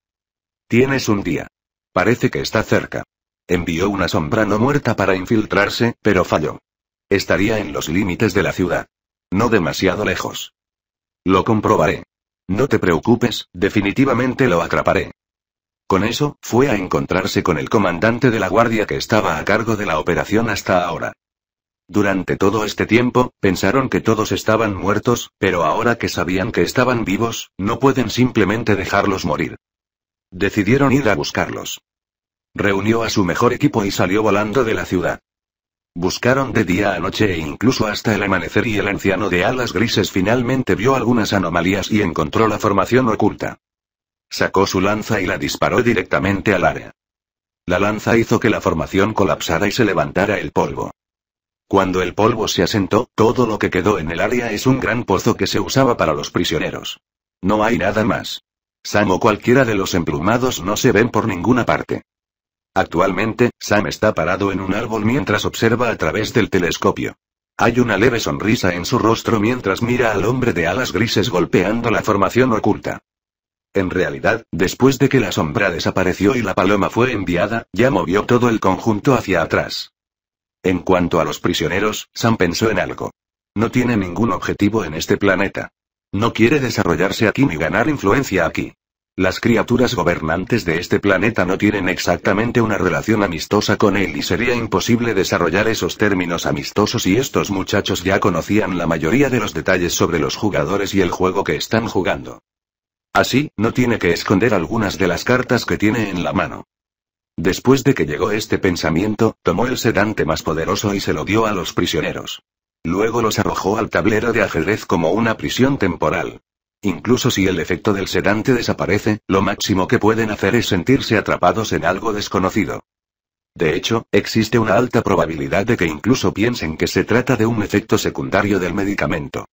Tienes un día. Parece que está cerca. Envió una sombra no muerta para infiltrarse, pero falló. Estaría en los límites de la ciudad. No demasiado lejos. Lo comprobaré. No te preocupes, definitivamente lo atraparé. Con eso, fue a encontrarse con el comandante de la guardia que estaba a cargo de la operación hasta ahora. Durante todo este tiempo, pensaron que todos estaban muertos, pero ahora que sabían que estaban vivos, no pueden simplemente dejarlos morir. Decidieron ir a buscarlos. Reunió a su mejor equipo y salió volando de la ciudad. Buscaron de día a noche e incluso hasta el amanecer y el anciano de alas grises finalmente vio algunas anomalías y encontró la formación oculta. Sacó su lanza y la disparó directamente al área. La lanza hizo que la formación colapsara y se levantara el polvo. Cuando el polvo se asentó, todo lo que quedó en el área es un gran pozo que se usaba para los prisioneros. No hay nada más. Sam o cualquiera de los emplumados no se ven por ninguna parte. Actualmente, Sam está parado en un árbol mientras observa a través del telescopio. Hay una leve sonrisa en su rostro mientras mira al hombre de alas grises golpeando la formación oculta. En realidad, después de que la sombra desapareció y la paloma fue enviada, ya movió todo el conjunto hacia atrás. En cuanto a los prisioneros, Sam pensó en algo. No tiene ningún objetivo en este planeta. No quiere desarrollarse aquí ni ganar influencia aquí. Las criaturas gobernantes de este planeta no tienen exactamente una relación amistosa con él y sería imposible desarrollar esos términos amistosos y estos muchachos ya conocían la mayoría de los detalles sobre los jugadores y el juego que están jugando. Así, no tiene que esconder algunas de las cartas que tiene en la mano. Después de que llegó este pensamiento, tomó el sedante más poderoso y se lo dio a los prisioneros. Luego los arrojó al tablero de ajedrez como una prisión temporal. Incluso si el efecto del sedante desaparece, lo máximo que pueden hacer es sentirse atrapados en algo desconocido. De hecho, existe una alta probabilidad de que incluso piensen que se trata de un efecto secundario del medicamento.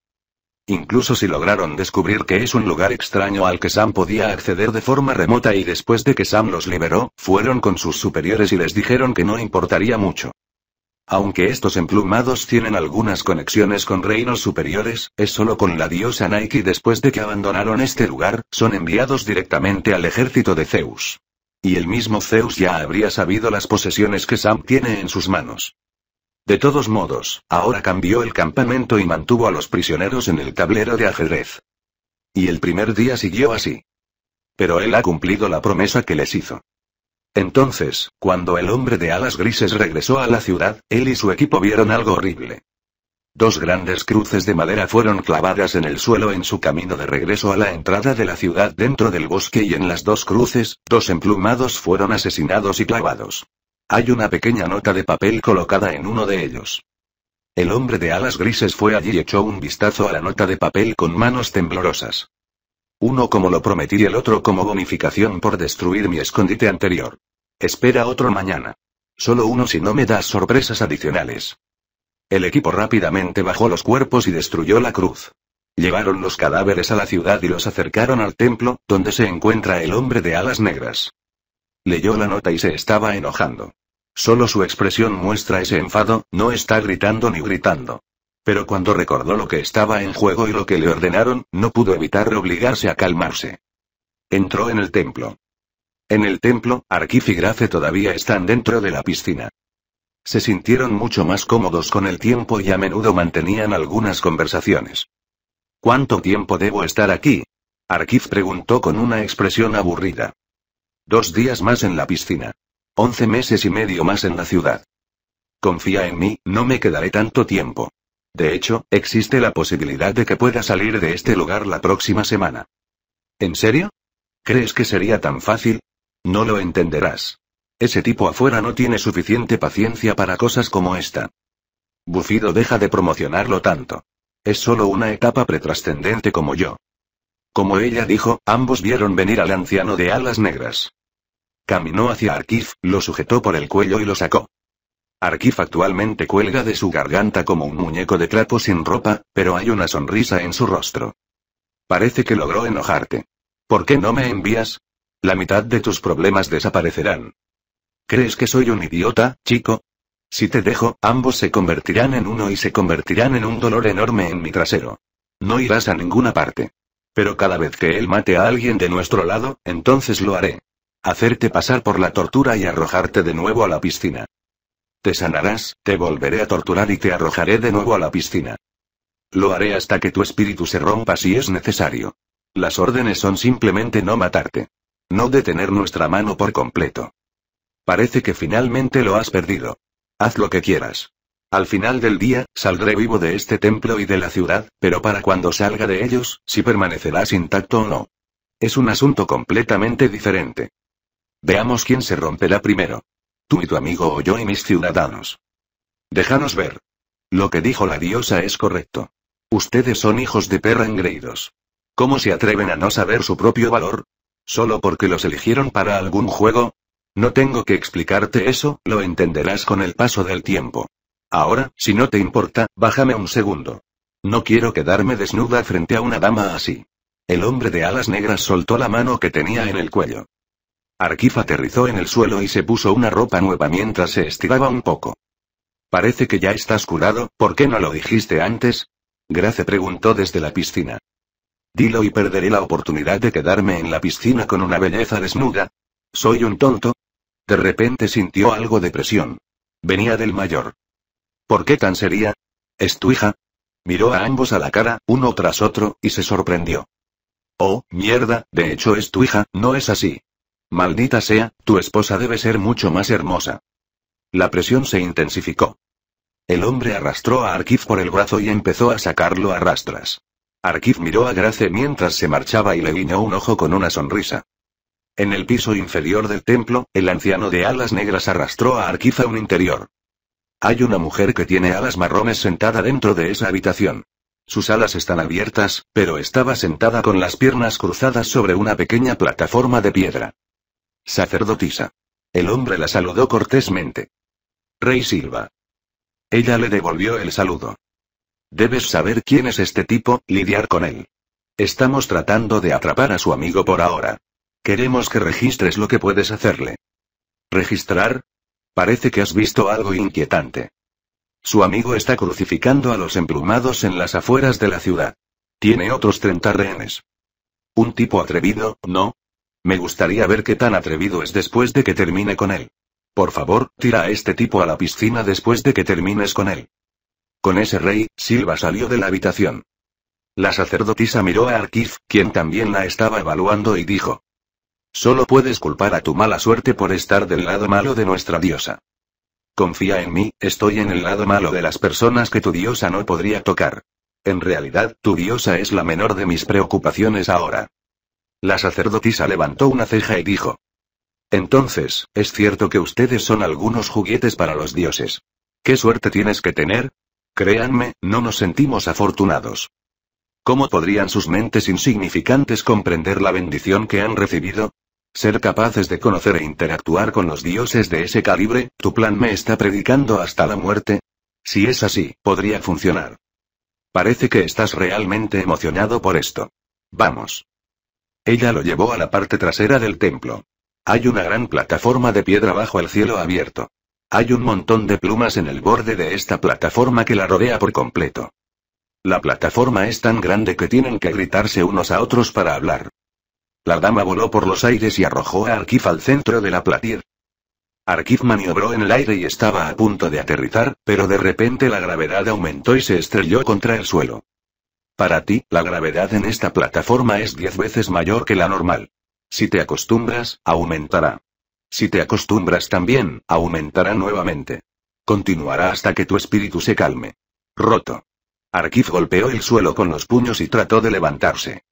Incluso si lograron descubrir que es un lugar extraño al que Sam podía acceder de forma remota y después de que Sam los liberó, fueron con sus superiores y les dijeron que no importaría mucho. Aunque estos emplumados tienen algunas conexiones con reinos superiores, es solo con la diosa Nike después de que abandonaron este lugar, son enviados directamente al ejército de Zeus. Y el mismo Zeus ya habría sabido las posesiones que Sam tiene en sus manos. De todos modos, ahora cambió el campamento y mantuvo a los prisioneros en el tablero de ajedrez. Y el primer día siguió así. Pero él ha cumplido la promesa que les hizo. Entonces, cuando el hombre de alas grises regresó a la ciudad, él y su equipo vieron algo horrible. Dos grandes cruces de madera fueron clavadas en el suelo en su camino de regreso a la entrada de la ciudad dentro del bosque y en las dos cruces, dos emplumados fueron asesinados y clavados. Hay una pequeña nota de papel colocada en uno de ellos. El hombre de alas grises fue allí y echó un vistazo a la nota de papel con manos temblorosas. Uno como lo prometí y el otro como bonificación por destruir mi escondite anterior. Espera otro mañana. Solo uno si no me das sorpresas adicionales. El equipo rápidamente bajó los cuerpos y destruyó la cruz. Llevaron los cadáveres a la ciudad y los acercaron al templo, donde se encuentra el hombre de alas negras. Leyó la nota y se estaba enojando. Solo su expresión muestra ese enfado, no está gritando ni gritando. Pero cuando recordó lo que estaba en juego y lo que le ordenaron, no pudo evitar obligarse a calmarse. Entró en el templo. En el templo, Arkif y Grace todavía están dentro de la piscina. Se sintieron mucho más cómodos con el tiempo y a menudo mantenían algunas conversaciones. ¿Cuánto tiempo debo estar aquí? Arkif preguntó con una expresión aburrida. Dos días más en la piscina. Once meses y medio más en la ciudad. Confía en mí, no me quedaré tanto tiempo. De hecho, existe la posibilidad de que pueda salir de este lugar la próxima semana. ¿En serio? ¿Crees que sería tan fácil? No lo entenderás. Ese tipo afuera no tiene suficiente paciencia para cosas como esta. Bufido deja de promocionarlo tanto. Es solo una etapa pretrascendente como yo. Como ella dijo, ambos vieron venir al anciano de alas negras. Caminó hacia Arkif, lo sujetó por el cuello y lo sacó. Arquif actualmente cuelga de su garganta como un muñeco de trapo sin ropa, pero hay una sonrisa en su rostro. Parece que logró enojarte. ¿Por qué no me envías? La mitad de tus problemas desaparecerán. ¿Crees que soy un idiota, chico? Si te dejo, ambos se convertirán en uno y se convertirán en un dolor enorme en mi trasero. No irás a ninguna parte. Pero cada vez que él mate a alguien de nuestro lado, entonces lo haré. Hacerte pasar por la tortura y arrojarte de nuevo a la piscina. Te sanarás, te volveré a torturar y te arrojaré de nuevo a la piscina. Lo haré hasta que tu espíritu se rompa si es necesario. Las órdenes son simplemente no matarte. No detener nuestra mano por completo. Parece que finalmente lo has perdido. Haz lo que quieras. Al final del día, saldré vivo de este templo y de la ciudad, pero para cuando salga de ellos, si permanecerás intacto o no. Es un asunto completamente diferente. Veamos quién se romperá primero. Tú y tu amigo o yo y mis ciudadanos. Déjanos ver. Lo que dijo la diosa es correcto. Ustedes son hijos de perra engreídos. ¿Cómo se atreven a no saber su propio valor? ¿Solo porque los eligieron para algún juego? No tengo que explicarte eso, lo entenderás con el paso del tiempo. Ahora, si no te importa, bájame un segundo. No quiero quedarme desnuda frente a una dama así. El hombre de alas negras soltó la mano que tenía en el cuello. Arquifa aterrizó en el suelo y se puso una ropa nueva mientras se estiraba un poco. Parece que ya estás curado, ¿por qué no lo dijiste antes? Grace preguntó desde la piscina. Dilo y perderé la oportunidad de quedarme en la piscina con una belleza desnuda. ¿Soy un tonto? De repente sintió algo de presión. Venía del mayor. ¿Por qué tan sería? ¿Es tu hija? Miró a ambos a la cara, uno tras otro, y se sorprendió. Oh, mierda, de hecho es tu hija, no es así. Maldita sea, tu esposa debe ser mucho más hermosa. La presión se intensificó. El hombre arrastró a Arkif por el brazo y empezó a sacarlo a rastras. Arkif miró a Grace mientras se marchaba y le guiñó un ojo con una sonrisa. En el piso inferior del templo, el anciano de alas negras arrastró a Arkif a un interior. Hay una mujer que tiene alas marrones sentada dentro de esa habitación. Sus alas están abiertas, pero estaba sentada con las piernas cruzadas sobre una pequeña plataforma de piedra. Sacerdotisa. El hombre la saludó cortésmente. Rey Silva. Ella le devolvió el saludo. Debes saber quién es este tipo, lidiar con él. Estamos tratando de atrapar a su amigo por ahora. Queremos que registres lo que puedes hacerle. ¿Registrar? Parece que has visto algo inquietante. Su amigo está crucificando a los emplumados en las afueras de la ciudad. Tiene otros 30 rehenes. Un tipo atrevido, ¿no? Me gustaría ver qué tan atrevido es después de que termine con él. Por favor, tira a este tipo a la piscina después de que termines con él. Con ese rey, Silva salió de la habitación. La sacerdotisa miró a Arkif, quien también la estaba evaluando y dijo. Solo puedes culpar a tu mala suerte por estar del lado malo de nuestra diosa. Confía en mí, estoy en el lado malo de las personas que tu diosa no podría tocar. En realidad, tu diosa es la menor de mis preocupaciones ahora. La sacerdotisa levantó una ceja y dijo. Entonces, es cierto que ustedes son algunos juguetes para los dioses. ¿Qué suerte tienes que tener? Créanme, no nos sentimos afortunados. ¿Cómo podrían sus mentes insignificantes comprender la bendición que han recibido? Ser capaces de conocer e interactuar con los dioses de ese calibre, tu plan me está predicando hasta la muerte. Si es así, podría funcionar. Parece que estás realmente emocionado por esto. Vamos. Ella lo llevó a la parte trasera del templo. Hay una gran plataforma de piedra bajo el cielo abierto. Hay un montón de plumas en el borde de esta plataforma que la rodea por completo. La plataforma es tan grande que tienen que gritarse unos a otros para hablar. La dama voló por los aires y arrojó a Arkif al centro de la platir. Arkif maniobró en el aire y estaba a punto de aterrizar, pero de repente la gravedad aumentó y se estrelló contra el suelo. Para ti, la gravedad en esta plataforma es 10 veces mayor que la normal. Si te acostumbras, aumentará. Si te acostumbras también, aumentará nuevamente. Continuará hasta que tu espíritu se calme. Roto. Arkif golpeó el suelo con los puños y trató de levantarse.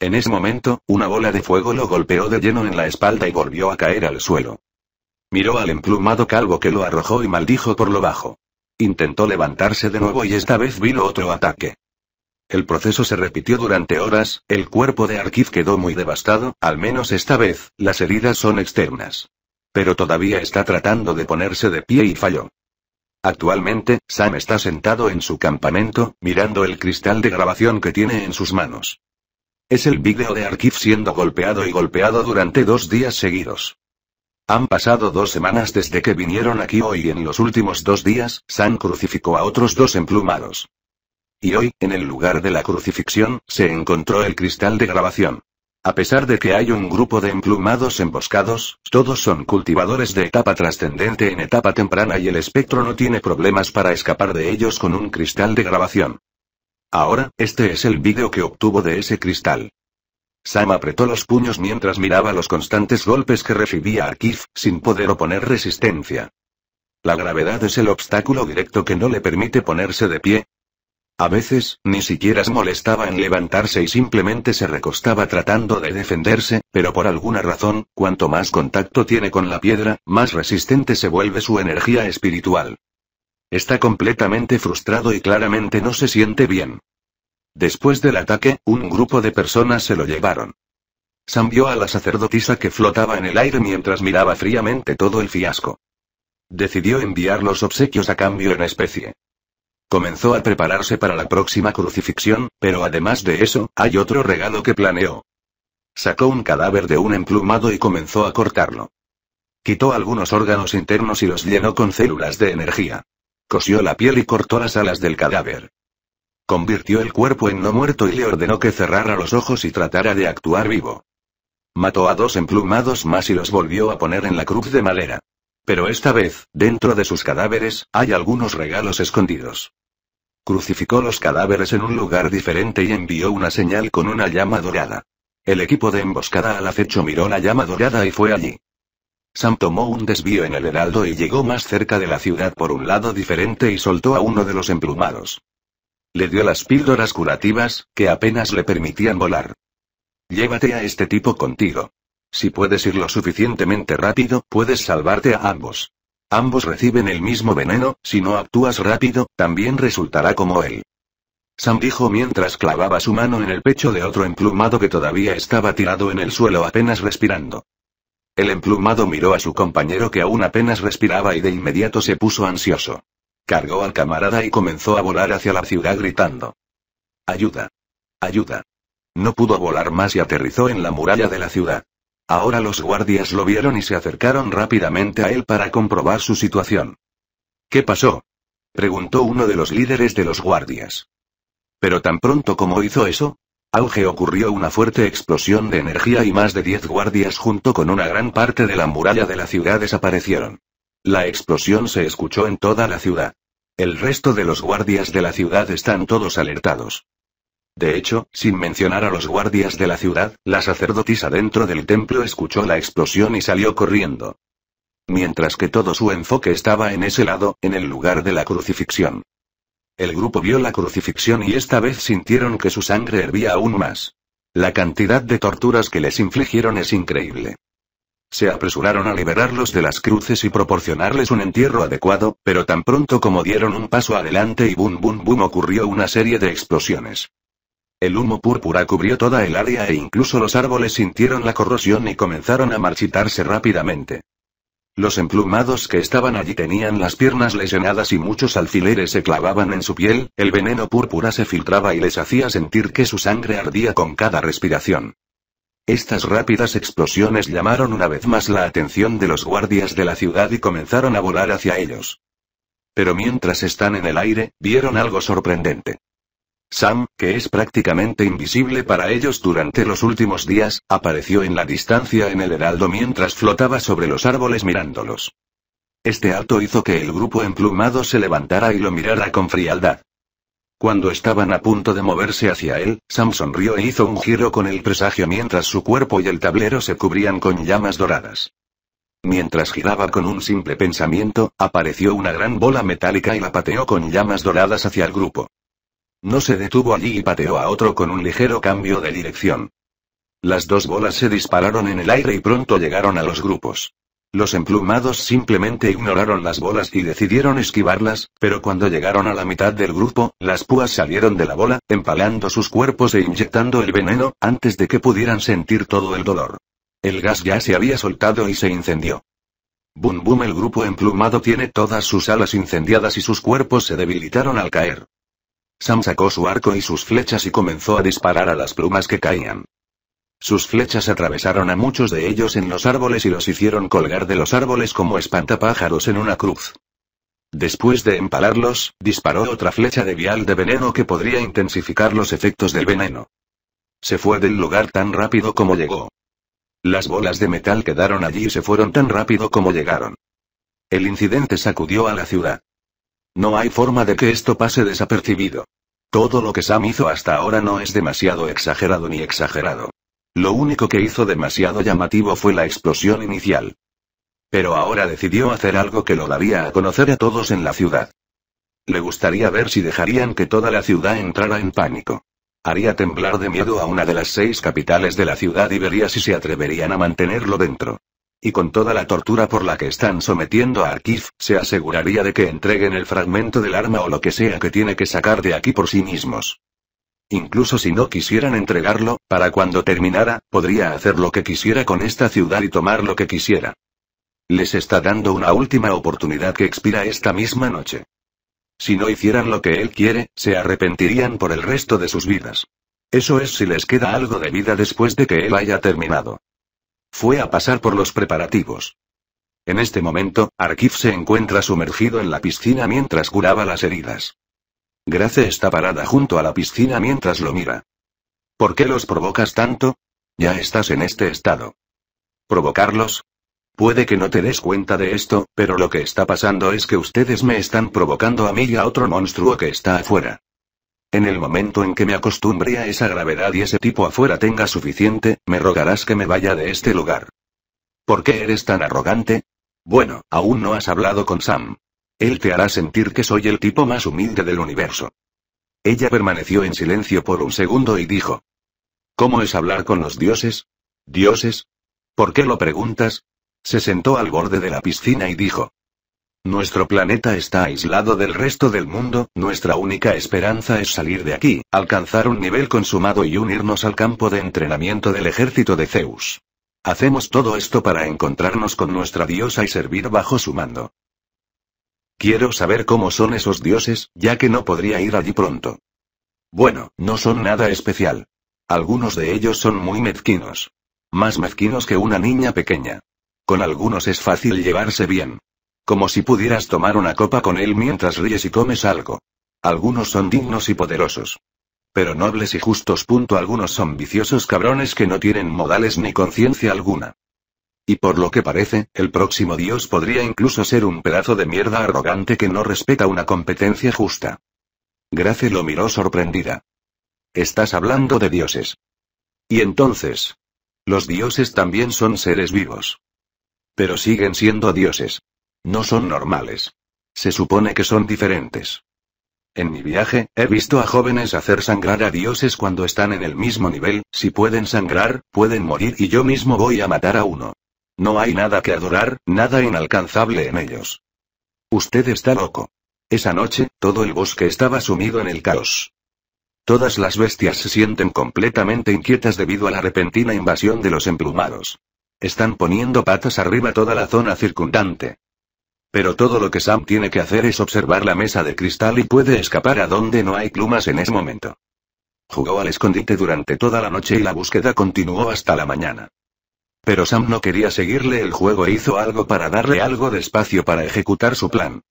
En ese momento, una bola de fuego lo golpeó de lleno en la espalda y volvió a caer al suelo. Miró al emplumado calvo que lo arrojó y maldijo por lo bajo. Intentó levantarse de nuevo y esta vez vino otro ataque. El proceso se repitió durante horas, el cuerpo de Arkiv quedó muy devastado, al menos esta vez, las heridas son externas. Pero todavía está tratando de ponerse de pie y falló. Actualmente, Sam está sentado en su campamento, mirando el cristal de grabación que tiene en sus manos. Es el vídeo de Arkiv siendo golpeado y golpeado durante dos días seguidos. Han pasado dos semanas desde que vinieron aquí hoy y en los últimos dos días, Sam crucificó a otros dos emplumados. Y hoy, en el lugar de la crucifixión, se encontró el cristal de grabación. A pesar de que hay un grupo de emplumados emboscados, todos son cultivadores de etapa trascendente en etapa temprana y el espectro no tiene problemas para escapar de ellos con un cristal de grabación. Ahora, este es el vídeo que obtuvo de ese cristal. Sam apretó los puños mientras miraba los constantes golpes que recibía Arkif, sin poder oponer resistencia. La gravedad es el obstáculo directo que no le permite ponerse de pie, a veces, ni siquiera se molestaba en levantarse y simplemente se recostaba tratando de defenderse, pero por alguna razón, cuanto más contacto tiene con la piedra, más resistente se vuelve su energía espiritual. Está completamente frustrado y claramente no se siente bien. Después del ataque, un grupo de personas se lo llevaron. Sam vio a la sacerdotisa que flotaba en el aire mientras miraba fríamente todo el fiasco. Decidió enviar los obsequios a cambio en especie. Comenzó a prepararse para la próxima crucifixión, pero además de eso, hay otro regalo que planeó. Sacó un cadáver de un emplumado y comenzó a cortarlo. Quitó algunos órganos internos y los llenó con células de energía. Cosió la piel y cortó las alas del cadáver. Convirtió el cuerpo en no muerto y le ordenó que cerrara los ojos y tratara de actuar vivo. Mató a dos emplumados más y los volvió a poner en la cruz de madera. Pero esta vez, dentro de sus cadáveres, hay algunos regalos escondidos. Crucificó los cadáveres en un lugar diferente y envió una señal con una llama dorada. El equipo de emboscada al acecho miró la llama dorada y fue allí. Sam tomó un desvío en el heraldo y llegó más cerca de la ciudad por un lado diferente y soltó a uno de los emplumados. Le dio las píldoras curativas, que apenas le permitían volar. Llévate a este tipo contigo. Si puedes ir lo suficientemente rápido, puedes salvarte a ambos. Ambos reciben el mismo veneno, si no actúas rápido, también resultará como él. Sam dijo mientras clavaba su mano en el pecho de otro emplumado que todavía estaba tirado en el suelo apenas respirando. El emplumado miró a su compañero que aún apenas respiraba y de inmediato se puso ansioso. Cargó al camarada y comenzó a volar hacia la ciudad gritando. Ayuda. Ayuda. No pudo volar más y aterrizó en la muralla de la ciudad. Ahora los guardias lo vieron y se acercaron rápidamente a él para comprobar su situación. ¿Qué pasó? preguntó uno de los líderes de los guardias. Pero tan pronto como hizo eso, auge ocurrió una fuerte explosión de energía y más de diez guardias junto con una gran parte de la muralla de la ciudad desaparecieron. La explosión se escuchó en toda la ciudad. El resto de los guardias de la ciudad están todos alertados. De hecho, sin mencionar a los guardias de la ciudad, la sacerdotisa dentro del templo escuchó la explosión y salió corriendo. Mientras que todo su enfoque estaba en ese lado, en el lugar de la crucifixión. El grupo vio la crucifixión y esta vez sintieron que su sangre hervía aún más. La cantidad de torturas que les infligieron es increíble. Se apresuraron a liberarlos de las cruces y proporcionarles un entierro adecuado, pero tan pronto como dieron un paso adelante y boom boom boom ocurrió una serie de explosiones. El humo púrpura cubrió toda el área e incluso los árboles sintieron la corrosión y comenzaron a marchitarse rápidamente. Los emplumados que estaban allí tenían las piernas lesionadas y muchos alfileres se clavaban en su piel, el veneno púrpura se filtraba y les hacía sentir que su sangre ardía con cada respiración. Estas rápidas explosiones llamaron una vez más la atención de los guardias de la ciudad y comenzaron a volar hacia ellos. Pero mientras están en el aire, vieron algo sorprendente. Sam, que es prácticamente invisible para ellos durante los últimos días, apareció en la distancia en el heraldo mientras flotaba sobre los árboles mirándolos. Este acto hizo que el grupo emplumado se levantara y lo mirara con frialdad. Cuando estaban a punto de moverse hacia él, Sam sonrió e hizo un giro con el presagio mientras su cuerpo y el tablero se cubrían con llamas doradas. Mientras giraba con un simple pensamiento, apareció una gran bola metálica y la pateó con llamas doradas hacia el grupo. No se detuvo allí y pateó a otro con un ligero cambio de dirección. Las dos bolas se dispararon en el aire y pronto llegaron a los grupos. Los emplumados simplemente ignoraron las bolas y decidieron esquivarlas, pero cuando llegaron a la mitad del grupo, las púas salieron de la bola, empalando sus cuerpos e inyectando el veneno, antes de que pudieran sentir todo el dolor. El gas ya se había soltado y se incendió. Bum bum el grupo emplumado tiene todas sus alas incendiadas y sus cuerpos se debilitaron al caer. Sam sacó su arco y sus flechas y comenzó a disparar a las plumas que caían. Sus flechas atravesaron a muchos de ellos en los árboles y los hicieron colgar de los árboles como espantapájaros en una cruz. Después de empalarlos, disparó otra flecha de vial de veneno que podría intensificar los efectos del veneno. Se fue del lugar tan rápido como llegó. Las bolas de metal quedaron allí y se fueron tan rápido como llegaron. El incidente sacudió a la ciudad. No hay forma de que esto pase desapercibido. Todo lo que Sam hizo hasta ahora no es demasiado exagerado ni exagerado. Lo único que hizo demasiado llamativo fue la explosión inicial. Pero ahora decidió hacer algo que lo daría a conocer a todos en la ciudad. Le gustaría ver si dejarían que toda la ciudad entrara en pánico. Haría temblar de miedo a una de las seis capitales de la ciudad y vería si se atreverían a mantenerlo dentro y con toda la tortura por la que están sometiendo a Arkif, se aseguraría de que entreguen el fragmento del arma o lo que sea que tiene que sacar de aquí por sí mismos. Incluso si no quisieran entregarlo, para cuando terminara, podría hacer lo que quisiera con esta ciudad y tomar lo que quisiera. Les está dando una última oportunidad que expira esta misma noche. Si no hicieran lo que él quiere, se arrepentirían por el resto de sus vidas. Eso es si les queda algo de vida después de que él haya terminado fue a pasar por los preparativos. En este momento, Arkif se encuentra sumergido en la piscina mientras curaba las heridas. Grace está parada junto a la piscina mientras lo mira. ¿Por qué los provocas tanto? Ya estás en este estado. ¿Provocarlos? Puede que no te des cuenta de esto, pero lo que está pasando es que ustedes me están provocando a mí y a otro monstruo que está afuera. En el momento en que me acostumbre a esa gravedad y ese tipo afuera tenga suficiente, me rogarás que me vaya de este lugar. ¿Por qué eres tan arrogante? Bueno, aún no has hablado con Sam. Él te hará sentir que soy el tipo más humilde del universo. Ella permaneció en silencio por un segundo y dijo. ¿Cómo es hablar con los dioses? ¿Dioses? ¿Por qué lo preguntas? Se sentó al borde de la piscina y dijo. Nuestro planeta está aislado del resto del mundo, nuestra única esperanza es salir de aquí, alcanzar un nivel consumado y unirnos al campo de entrenamiento del ejército de Zeus. Hacemos todo esto para encontrarnos con nuestra diosa y servir bajo su mando. Quiero saber cómo son esos dioses, ya que no podría ir allí pronto. Bueno, no son nada especial. Algunos de ellos son muy mezquinos. Más mezquinos que una niña pequeña. Con algunos es fácil llevarse bien, como si pudieras tomar una copa con él mientras ríes y comes algo. Algunos son dignos y poderosos. Pero nobles y justos. Punto. Algunos son viciosos cabrones que no tienen modales ni conciencia alguna. Y por lo que parece, el próximo dios podría incluso ser un pedazo de mierda arrogante que no respeta una competencia justa. Grace lo miró sorprendida. Estás hablando de dioses. Y entonces. Los dioses también son seres vivos. Pero siguen siendo dioses. No son normales. Se supone que son diferentes. En mi viaje, he visto a jóvenes hacer sangrar a dioses cuando están en el mismo nivel, si pueden sangrar, pueden morir y yo mismo voy a matar a uno. No hay nada que adorar, nada inalcanzable en ellos. Usted está loco. Esa noche, todo el bosque estaba sumido en el caos. Todas las bestias se sienten completamente inquietas debido a la repentina invasión de los emplumados. Están poniendo patas arriba toda la zona circundante. Pero todo lo que Sam tiene que hacer es observar la mesa de cristal y puede escapar a donde no hay plumas en ese momento. Jugó al escondite durante toda la noche y la búsqueda continuó hasta la mañana. Pero Sam no quería seguirle el juego e hizo algo para darle algo de espacio para ejecutar su plan.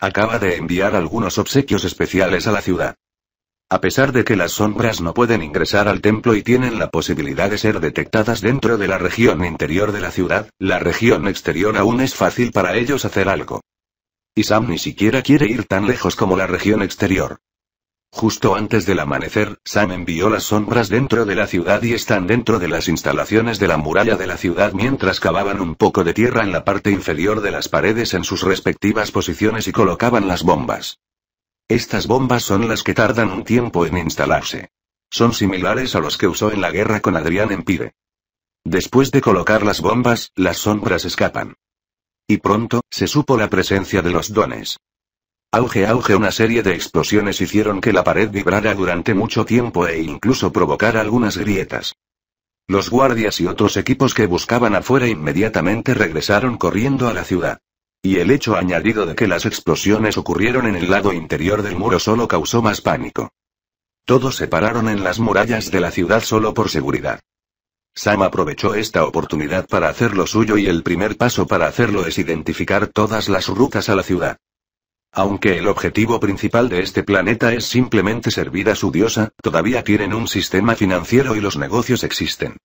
Acaba de enviar algunos obsequios especiales a la ciudad. A pesar de que las sombras no pueden ingresar al templo y tienen la posibilidad de ser detectadas dentro de la región interior de la ciudad, la región exterior aún es fácil para ellos hacer algo. Y Sam ni siquiera quiere ir tan lejos como la región exterior. Justo antes del amanecer, Sam envió las sombras dentro de la ciudad y están dentro de las instalaciones de la muralla de la ciudad mientras cavaban un poco de tierra en la parte inferior de las paredes en sus respectivas posiciones y colocaban las bombas. Estas bombas son las que tardan un tiempo en instalarse. Son similares a los que usó en la guerra con Adrián Empire. Después de colocar las bombas, las sombras escapan. Y pronto, se supo la presencia de los dones. Auge auge una serie de explosiones hicieron que la pared vibrara durante mucho tiempo e incluso provocara algunas grietas. Los guardias y otros equipos que buscaban afuera inmediatamente regresaron corriendo a la ciudad. Y el hecho añadido de que las explosiones ocurrieron en el lado interior del muro solo causó más pánico. Todos se pararon en las murallas de la ciudad solo por seguridad. Sam aprovechó esta oportunidad para hacer lo suyo y el primer paso para hacerlo es identificar todas las rutas a la ciudad. Aunque el objetivo principal de este planeta es simplemente servir a su diosa, todavía tienen un sistema financiero y los negocios existen.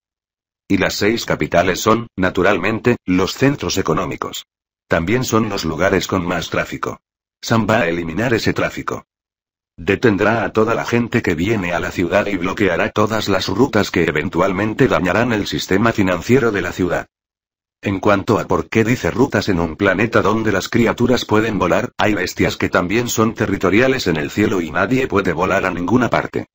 Y las seis capitales son, naturalmente, los centros económicos. También son los lugares con más tráfico. Sam va a eliminar ese tráfico. Detendrá a toda la gente que viene a la ciudad y bloqueará todas las rutas que eventualmente dañarán el sistema financiero de la ciudad. En cuanto a por qué dice rutas en un planeta donde las criaturas pueden volar, hay bestias que también son territoriales en el cielo y nadie puede volar a ninguna parte.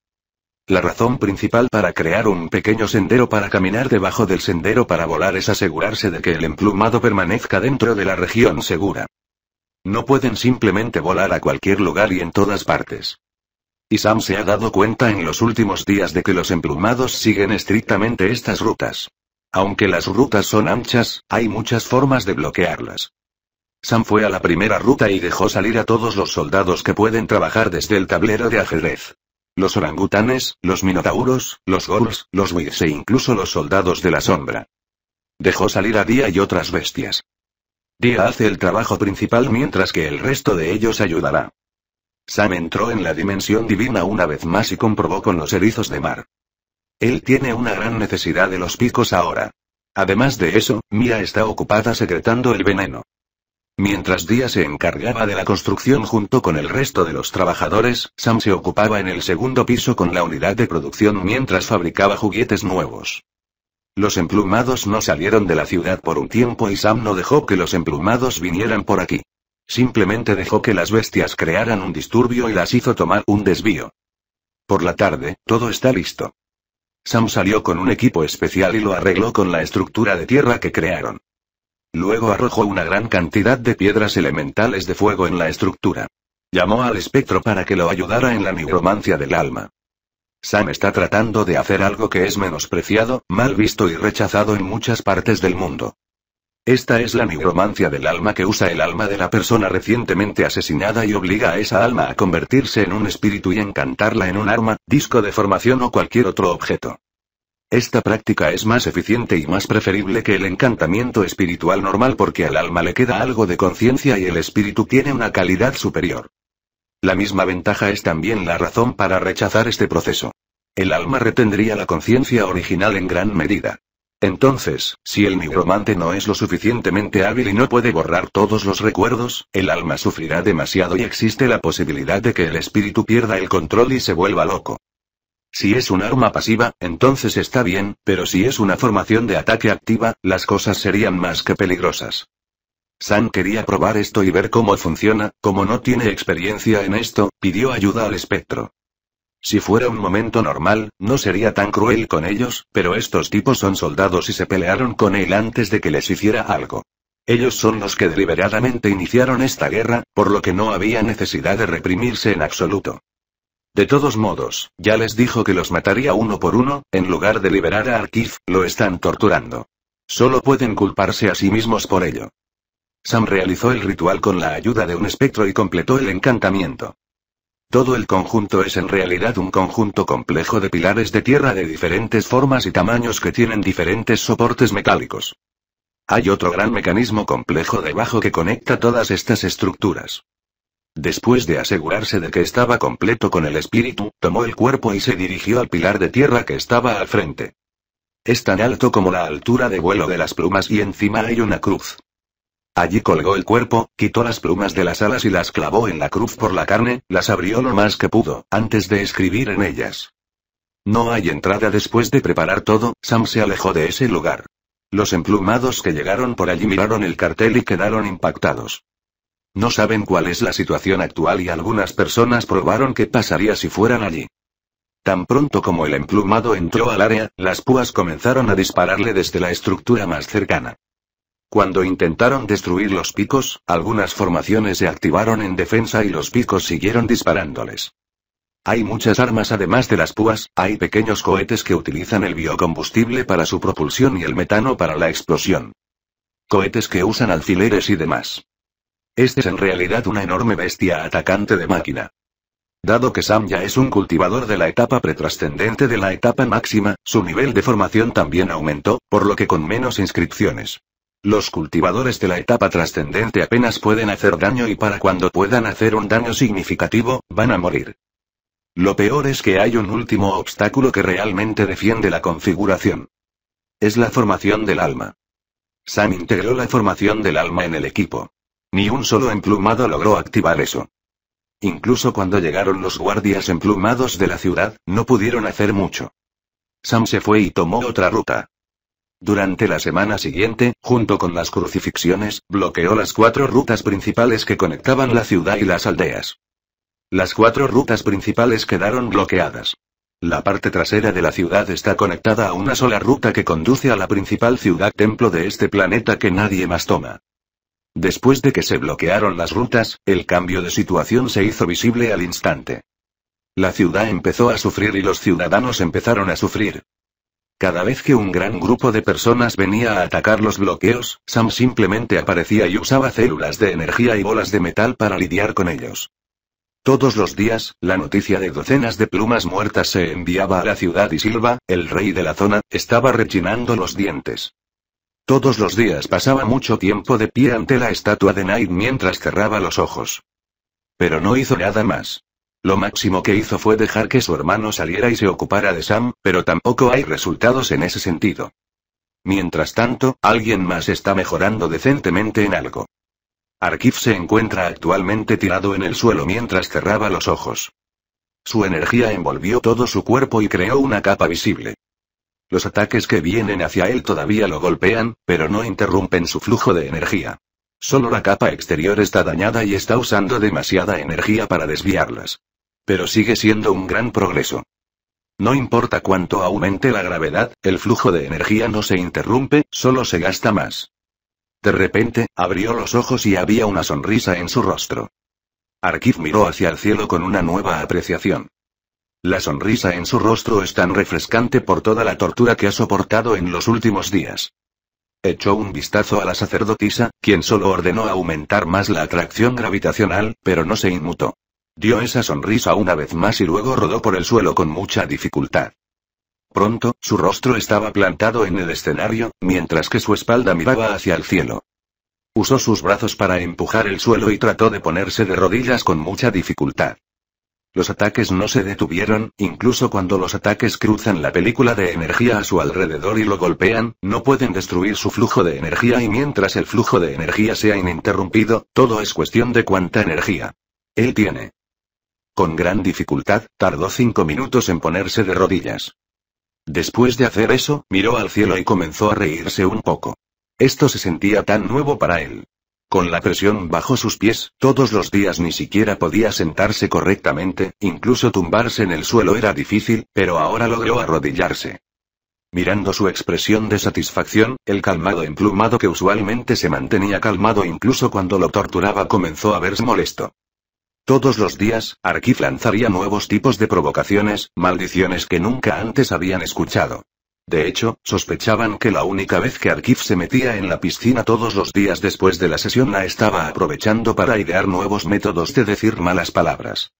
La razón principal para crear un pequeño sendero para caminar debajo del sendero para volar es asegurarse de que el emplumado permanezca dentro de la región segura. No pueden simplemente volar a cualquier lugar y en todas partes. Y Sam se ha dado cuenta en los últimos días de que los emplumados siguen estrictamente estas rutas. Aunque las rutas son anchas, hay muchas formas de bloquearlas. Sam fue a la primera ruta y dejó salir a todos los soldados que pueden trabajar desde el tablero de ajedrez los orangutanes, los minotauros, los ghouls, los wigs e incluso los soldados de la sombra. Dejó salir a Día y otras bestias. Día hace el trabajo principal mientras que el resto de ellos ayudará. Sam entró en la dimensión divina una vez más y comprobó con los erizos de mar. Él tiene una gran necesidad de los picos ahora. Además de eso, Mia está ocupada secretando el veneno. Mientras Díaz se encargaba de la construcción junto con el resto de los trabajadores, Sam se ocupaba en el segundo piso con la unidad de producción mientras fabricaba juguetes nuevos. Los emplumados no salieron de la ciudad por un tiempo y Sam no dejó que los emplumados vinieran por aquí. Simplemente dejó que las bestias crearan un disturbio y las hizo tomar un desvío. Por la tarde, todo está listo. Sam salió con un equipo especial y lo arregló con la estructura de tierra que crearon. Luego arrojó una gran cantidad de piedras elementales de fuego en la estructura. Llamó al espectro para que lo ayudara en la nigromancia del alma. Sam está tratando de hacer algo que es menospreciado, mal visto y rechazado en muchas partes del mundo. Esta es la nigromancia del alma que usa el alma de la persona recientemente asesinada y obliga a esa alma a convertirse en un espíritu y encantarla en un arma, disco de formación o cualquier otro objeto. Esta práctica es más eficiente y más preferible que el encantamiento espiritual normal porque al alma le queda algo de conciencia y el espíritu tiene una calidad superior. La misma ventaja es también la razón para rechazar este proceso. El alma retendría la conciencia original en gran medida. Entonces, si el nigromante no es lo suficientemente hábil y no puede borrar todos los recuerdos, el alma sufrirá demasiado y existe la posibilidad de que el espíritu pierda el control y se vuelva loco. Si es un arma pasiva, entonces está bien, pero si es una formación de ataque activa, las cosas serían más que peligrosas. San quería probar esto y ver cómo funciona, como no tiene experiencia en esto, pidió ayuda al espectro. Si fuera un momento normal, no sería tan cruel con ellos, pero estos tipos son soldados y se pelearon con él antes de que les hiciera algo. Ellos son los que deliberadamente iniciaron esta guerra, por lo que no había necesidad de reprimirse en absoluto. De todos modos, ya les dijo que los mataría uno por uno, en lugar de liberar a Arkif, lo están torturando. Solo pueden culparse a sí mismos por ello. Sam realizó el ritual con la ayuda de un espectro y completó el encantamiento. Todo el conjunto es en realidad un conjunto complejo de pilares de tierra de diferentes formas y tamaños que tienen diferentes soportes metálicos. Hay otro gran mecanismo complejo debajo que conecta todas estas estructuras. Después de asegurarse de que estaba completo con el espíritu, tomó el cuerpo y se dirigió al pilar de tierra que estaba al frente. Es tan alto como la altura de vuelo de las plumas y encima hay una cruz. Allí colgó el cuerpo, quitó las plumas de las alas y las clavó en la cruz por la carne, las abrió lo más que pudo, antes de escribir en ellas. No hay entrada después de preparar todo, Sam se alejó de ese lugar. Los emplumados que llegaron por allí miraron el cartel y quedaron impactados. No saben cuál es la situación actual y algunas personas probaron qué pasaría si fueran allí. Tan pronto como el emplumado entró al área, las púas comenzaron a dispararle desde la estructura más cercana. Cuando intentaron destruir los picos, algunas formaciones se activaron en defensa y los picos siguieron disparándoles. Hay muchas armas además de las púas, hay pequeños cohetes que utilizan el biocombustible para su propulsión y el metano para la explosión. Cohetes que usan alfileres y demás. Este es en realidad una enorme bestia atacante de máquina. Dado que Sam ya es un cultivador de la etapa pretrascendente de la etapa máxima, su nivel de formación también aumentó, por lo que con menos inscripciones. Los cultivadores de la etapa trascendente apenas pueden hacer daño y para cuando puedan hacer un daño significativo, van a morir. Lo peor es que hay un último obstáculo que realmente defiende la configuración. Es la formación del alma. Sam integró la formación del alma en el equipo. Ni un solo emplumado logró activar eso. Incluso cuando llegaron los guardias emplumados de la ciudad, no pudieron hacer mucho. Sam se fue y tomó otra ruta. Durante la semana siguiente, junto con las crucifixiones, bloqueó las cuatro rutas principales que conectaban la ciudad y las aldeas. Las cuatro rutas principales quedaron bloqueadas. La parte trasera de la ciudad está conectada a una sola ruta que conduce a la principal ciudad templo de este planeta que nadie más toma. Después de que se bloquearon las rutas, el cambio de situación se hizo visible al instante. La ciudad empezó a sufrir y los ciudadanos empezaron a sufrir. Cada vez que un gran grupo de personas venía a atacar los bloqueos, Sam simplemente aparecía y usaba células de energía y bolas de metal para lidiar con ellos. Todos los días, la noticia de docenas de plumas muertas se enviaba a la ciudad y Silva, el rey de la zona, estaba rechinando los dientes. Todos los días pasaba mucho tiempo de pie ante la estatua de Night mientras cerraba los ojos. Pero no hizo nada más. Lo máximo que hizo fue dejar que su hermano saliera y se ocupara de Sam, pero tampoco hay resultados en ese sentido. Mientras tanto, alguien más está mejorando decentemente en algo. Arkiv se encuentra actualmente tirado en el suelo mientras cerraba los ojos. Su energía envolvió todo su cuerpo y creó una capa visible. Los ataques que vienen hacia él todavía lo golpean, pero no interrumpen su flujo de energía. Solo la capa exterior está dañada y está usando demasiada energía para desviarlas. Pero sigue siendo un gran progreso. No importa cuánto aumente la gravedad, el flujo de energía no se interrumpe, solo se gasta más. De repente, abrió los ojos y había una sonrisa en su rostro. Arkiv miró hacia el cielo con una nueva apreciación. La sonrisa en su rostro es tan refrescante por toda la tortura que ha soportado en los últimos días. Echó un vistazo a la sacerdotisa, quien solo ordenó aumentar más la atracción gravitacional, pero no se inmutó. Dio esa sonrisa una vez más y luego rodó por el suelo con mucha dificultad. Pronto, su rostro estaba plantado en el escenario, mientras que su espalda miraba hacia el cielo. Usó sus brazos para empujar el suelo y trató de ponerse de rodillas con mucha dificultad. Los ataques no se detuvieron, incluso cuando los ataques cruzan la película de energía a su alrededor y lo golpean, no pueden destruir su flujo de energía y mientras el flujo de energía sea ininterrumpido, todo es cuestión de cuánta energía. Él tiene. Con gran dificultad, tardó cinco minutos en ponerse de rodillas. Después de hacer eso, miró al cielo y comenzó a reírse un poco. Esto se sentía tan nuevo para él. Con la presión bajo sus pies, todos los días ni siquiera podía sentarse correctamente, incluso tumbarse en el suelo era difícil, pero ahora logró arrodillarse. Mirando su expresión de satisfacción, el calmado emplumado que usualmente se mantenía calmado incluso cuando lo torturaba comenzó a verse molesto. Todos los días, Arquif lanzaría nuevos tipos de provocaciones, maldiciones que nunca antes habían escuchado. De hecho, sospechaban que la única vez que Arkiv se metía en la piscina todos los días después de la sesión la estaba aprovechando para idear nuevos métodos de decir malas palabras.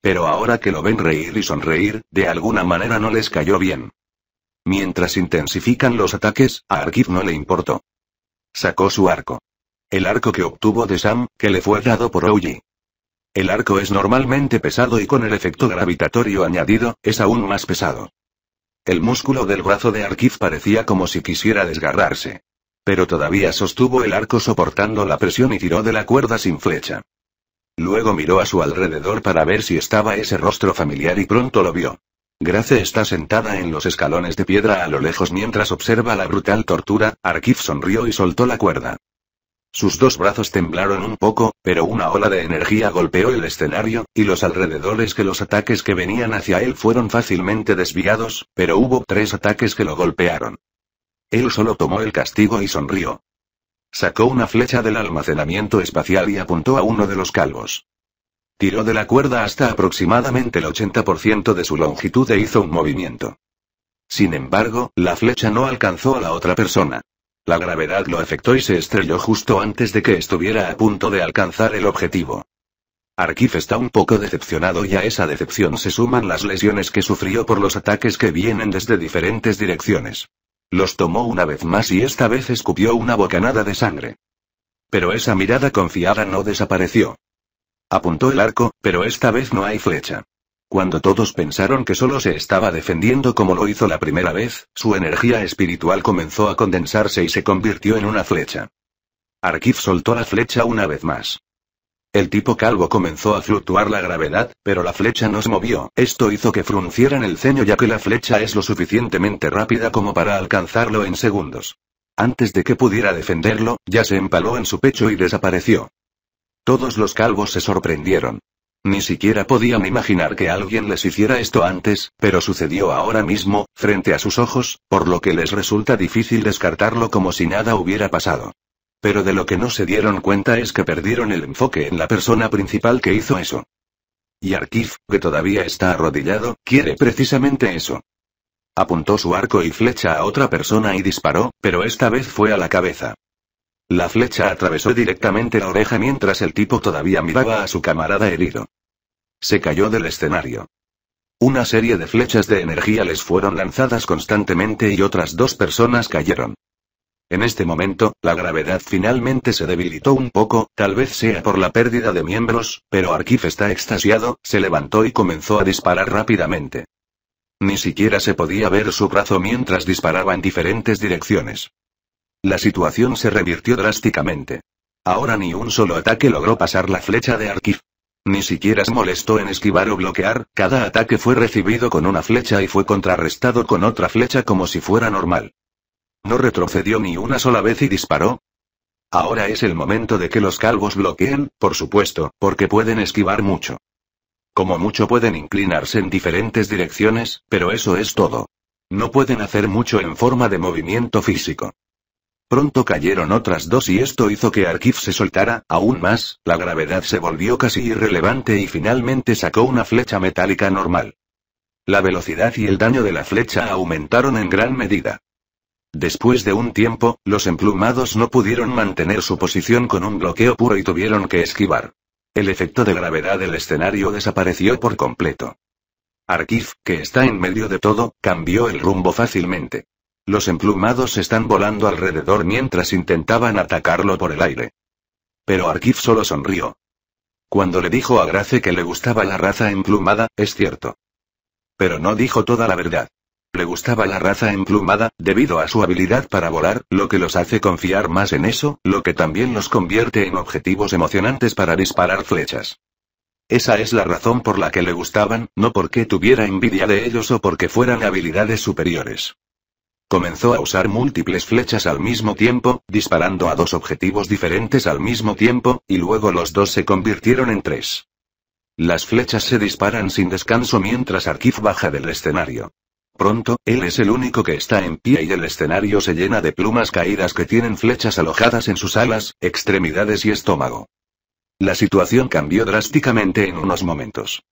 Pero ahora que lo ven reír y sonreír, de alguna manera no les cayó bien. Mientras intensifican los ataques, a Arkiv no le importó. Sacó su arco. El arco que obtuvo de Sam, que le fue dado por Ouji. El arco es normalmente pesado y con el efecto gravitatorio añadido, es aún más pesado. El músculo del brazo de Arkiv parecía como si quisiera desgarrarse. Pero todavía sostuvo el arco soportando la presión y tiró de la cuerda sin flecha. Luego miró a su alrededor para ver si estaba ese rostro familiar y pronto lo vio. Grace está sentada en los escalones de piedra a lo lejos mientras observa la brutal tortura, Arkif sonrió y soltó la cuerda. Sus dos brazos temblaron un poco, pero una ola de energía golpeó el escenario, y los alrededores que los ataques que venían hacia él fueron fácilmente desviados, pero hubo tres ataques que lo golpearon. Él solo tomó el castigo y sonrió. Sacó una flecha del almacenamiento espacial y apuntó a uno de los calvos. Tiró de la cuerda hasta aproximadamente el 80% de su longitud e hizo un movimiento. Sin embargo, la flecha no alcanzó a la otra persona. La gravedad lo afectó y se estrelló justo antes de que estuviera a punto de alcanzar el objetivo. Arkif está un poco decepcionado y a esa decepción se suman las lesiones que sufrió por los ataques que vienen desde diferentes direcciones. Los tomó una vez más y esta vez escupió una bocanada de sangre. Pero esa mirada confiada no desapareció. Apuntó el arco, pero esta vez no hay flecha. Cuando todos pensaron que solo se estaba defendiendo como lo hizo la primera vez, su energía espiritual comenzó a condensarse y se convirtió en una flecha. Arkiv soltó la flecha una vez más. El tipo calvo comenzó a fluctuar la gravedad, pero la flecha no se movió, esto hizo que fruncieran el ceño ya que la flecha es lo suficientemente rápida como para alcanzarlo en segundos. Antes de que pudiera defenderlo, ya se empaló en su pecho y desapareció. Todos los calvos se sorprendieron. Ni siquiera podían imaginar que alguien les hiciera esto antes, pero sucedió ahora mismo, frente a sus ojos, por lo que les resulta difícil descartarlo como si nada hubiera pasado. Pero de lo que no se dieron cuenta es que perdieron el enfoque en la persona principal que hizo eso. Y Arkif, que todavía está arrodillado, quiere precisamente eso. Apuntó su arco y flecha a otra persona y disparó, pero esta vez fue a la cabeza. La flecha atravesó directamente la oreja mientras el tipo todavía miraba a su camarada herido. Se cayó del escenario. Una serie de flechas de energía les fueron lanzadas constantemente y otras dos personas cayeron. En este momento, la gravedad finalmente se debilitó un poco, tal vez sea por la pérdida de miembros, pero Arkif está extasiado, se levantó y comenzó a disparar rápidamente. Ni siquiera se podía ver su brazo mientras disparaba en diferentes direcciones. La situación se revirtió drásticamente. Ahora ni un solo ataque logró pasar la flecha de Arkif. Ni siquiera se molestó en esquivar o bloquear, cada ataque fue recibido con una flecha y fue contrarrestado con otra flecha como si fuera normal. No retrocedió ni una sola vez y disparó. Ahora es el momento de que los calvos bloqueen, por supuesto, porque pueden esquivar mucho. Como mucho pueden inclinarse en diferentes direcciones, pero eso es todo. No pueden hacer mucho en forma de movimiento físico. Pronto cayeron otras dos y esto hizo que Arkiv se soltara, aún más, la gravedad se volvió casi irrelevante y finalmente sacó una flecha metálica normal. La velocidad y el daño de la flecha aumentaron en gran medida. Después de un tiempo, los emplumados no pudieron mantener su posición con un bloqueo puro y tuvieron que esquivar. El efecto de gravedad del escenario desapareció por completo. Arkiv, que está en medio de todo, cambió el rumbo fácilmente. Los emplumados están volando alrededor mientras intentaban atacarlo por el aire. Pero Arkif solo sonrió. Cuando le dijo a Grace que le gustaba la raza emplumada, es cierto. Pero no dijo toda la verdad. Le gustaba la raza emplumada, debido a su habilidad para volar, lo que los hace confiar más en eso, lo que también los convierte en objetivos emocionantes para disparar flechas. Esa es la razón por la que le gustaban, no porque tuviera envidia de ellos o porque fueran habilidades superiores. Comenzó a usar múltiples flechas al mismo tiempo, disparando a dos objetivos diferentes al mismo tiempo, y luego los dos se convirtieron en tres. Las flechas se disparan sin descanso mientras Arkif baja del escenario. Pronto, él es el único que está en pie y el escenario se llena de plumas caídas que tienen flechas alojadas en sus alas, extremidades y estómago. La situación cambió drásticamente en unos momentos.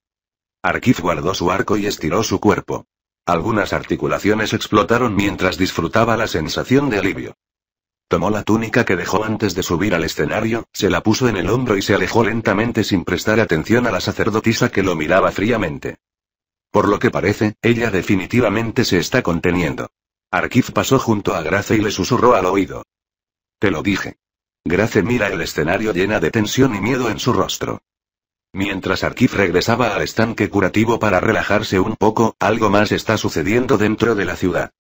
Arkif guardó su arco y estiró su cuerpo. Algunas articulaciones explotaron mientras disfrutaba la sensación de alivio. Tomó la túnica que dejó antes de subir al escenario, se la puso en el hombro y se alejó lentamente sin prestar atención a la sacerdotisa que lo miraba fríamente. Por lo que parece, ella definitivamente se está conteniendo. Arkif pasó junto a Grace y le susurró al oído. Te lo dije. Grace mira el escenario llena de tensión y miedo en su rostro. Mientras Arkif regresaba al estanque curativo para relajarse un poco, algo más está sucediendo dentro de la ciudad.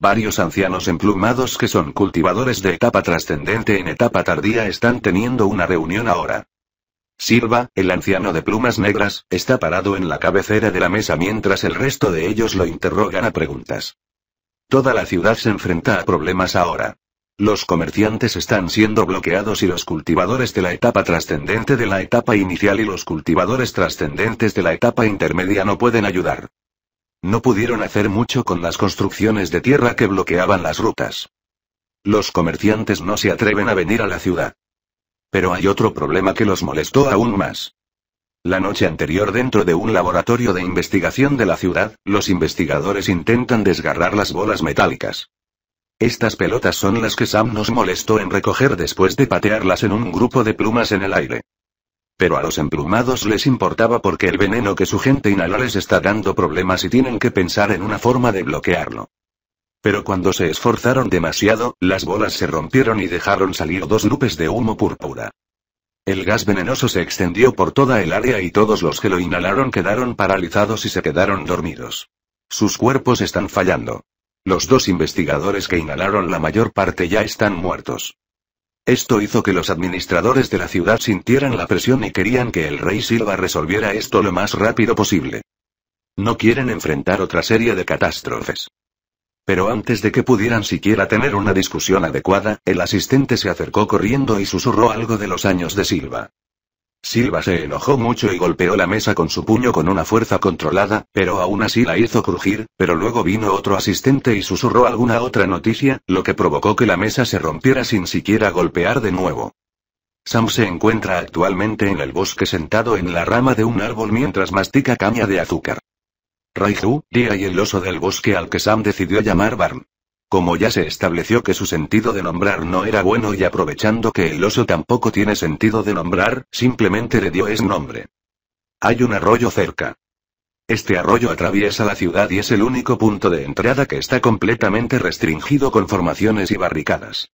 Varios ancianos emplumados que son cultivadores de etapa trascendente en etapa tardía están teniendo una reunión ahora. Silva, el anciano de plumas negras, está parado en la cabecera de la mesa mientras el resto de ellos lo interrogan a preguntas. Toda la ciudad se enfrenta a problemas ahora. Los comerciantes están siendo bloqueados y los cultivadores de la etapa trascendente de la etapa inicial y los cultivadores trascendentes de la etapa intermedia no pueden ayudar. No pudieron hacer mucho con las construcciones de tierra que bloqueaban las rutas. Los comerciantes no se atreven a venir a la ciudad. Pero hay otro problema que los molestó aún más. La noche anterior dentro de un laboratorio de investigación de la ciudad, los investigadores intentan desgarrar las bolas metálicas. Estas pelotas son las que Sam nos molestó en recoger después de patearlas en un grupo de plumas en el aire. Pero a los emplumados les importaba porque el veneno que su gente inhaló les está dando problemas y tienen que pensar en una forma de bloquearlo. Pero cuando se esforzaron demasiado, las bolas se rompieron y dejaron salir dos grupos de humo púrpura. El gas venenoso se extendió por toda el área y todos los que lo inhalaron quedaron paralizados y se quedaron dormidos. Sus cuerpos están fallando. Los dos investigadores que inhalaron la mayor parte ya están muertos. Esto hizo que los administradores de la ciudad sintieran la presión y querían que el rey Silva resolviera esto lo más rápido posible. No quieren enfrentar otra serie de catástrofes. Pero antes de que pudieran siquiera tener una discusión adecuada, el asistente se acercó corriendo y susurró algo de los años de Silva. Silva se enojó mucho y golpeó la mesa con su puño con una fuerza controlada, pero aún así la hizo crujir, pero luego vino otro asistente y susurró alguna otra noticia, lo que provocó que la mesa se rompiera sin siquiera golpear de nuevo. Sam se encuentra actualmente en el bosque sentado en la rama de un árbol mientras mastica caña de azúcar. Raizu, día y el oso del bosque al que Sam decidió llamar Barn. Como ya se estableció que su sentido de nombrar no era bueno y aprovechando que el oso tampoco tiene sentido de nombrar, simplemente le dio ese nombre. Hay un arroyo cerca. Este arroyo atraviesa la ciudad y es el único punto de entrada que está completamente restringido con formaciones y barricadas.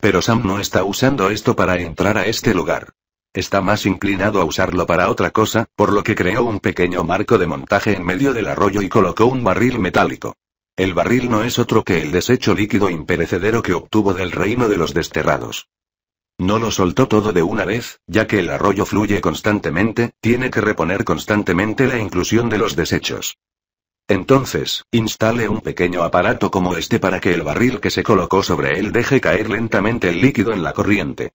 Pero Sam no está usando esto para entrar a este lugar. Está más inclinado a usarlo para otra cosa, por lo que creó un pequeño marco de montaje en medio del arroyo y colocó un barril metálico. El barril no es otro que el desecho líquido imperecedero que obtuvo del reino de los desterrados. No lo soltó todo de una vez, ya que el arroyo fluye constantemente, tiene que reponer constantemente la inclusión de los desechos. Entonces, instale un pequeño aparato como este para que el barril que se colocó sobre él deje caer lentamente el líquido en la corriente.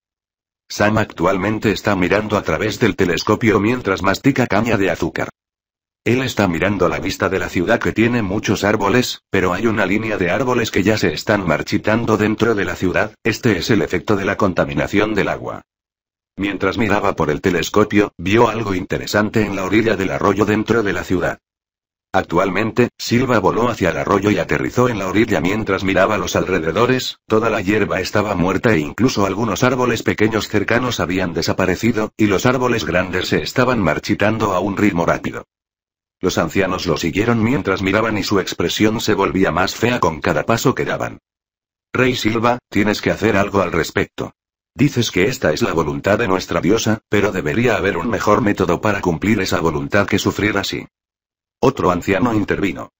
Sam actualmente está mirando a través del telescopio mientras mastica caña de azúcar. Él está mirando la vista de la ciudad que tiene muchos árboles, pero hay una línea de árboles que ya se están marchitando dentro de la ciudad, este es el efecto de la contaminación del agua. Mientras miraba por el telescopio, vio algo interesante en la orilla del arroyo dentro de la ciudad. Actualmente, Silva voló hacia el arroyo y aterrizó en la orilla mientras miraba los alrededores, toda la hierba estaba muerta e incluso algunos árboles pequeños cercanos habían desaparecido, y los árboles grandes se estaban marchitando a un ritmo rápido. Los ancianos lo siguieron mientras miraban y su expresión se volvía más fea con cada paso que daban. Rey Silva, tienes que hacer algo al respecto. Dices que esta es la voluntad de nuestra diosa, pero debería haber un mejor método para cumplir esa voluntad que sufrir así. Otro anciano intervino.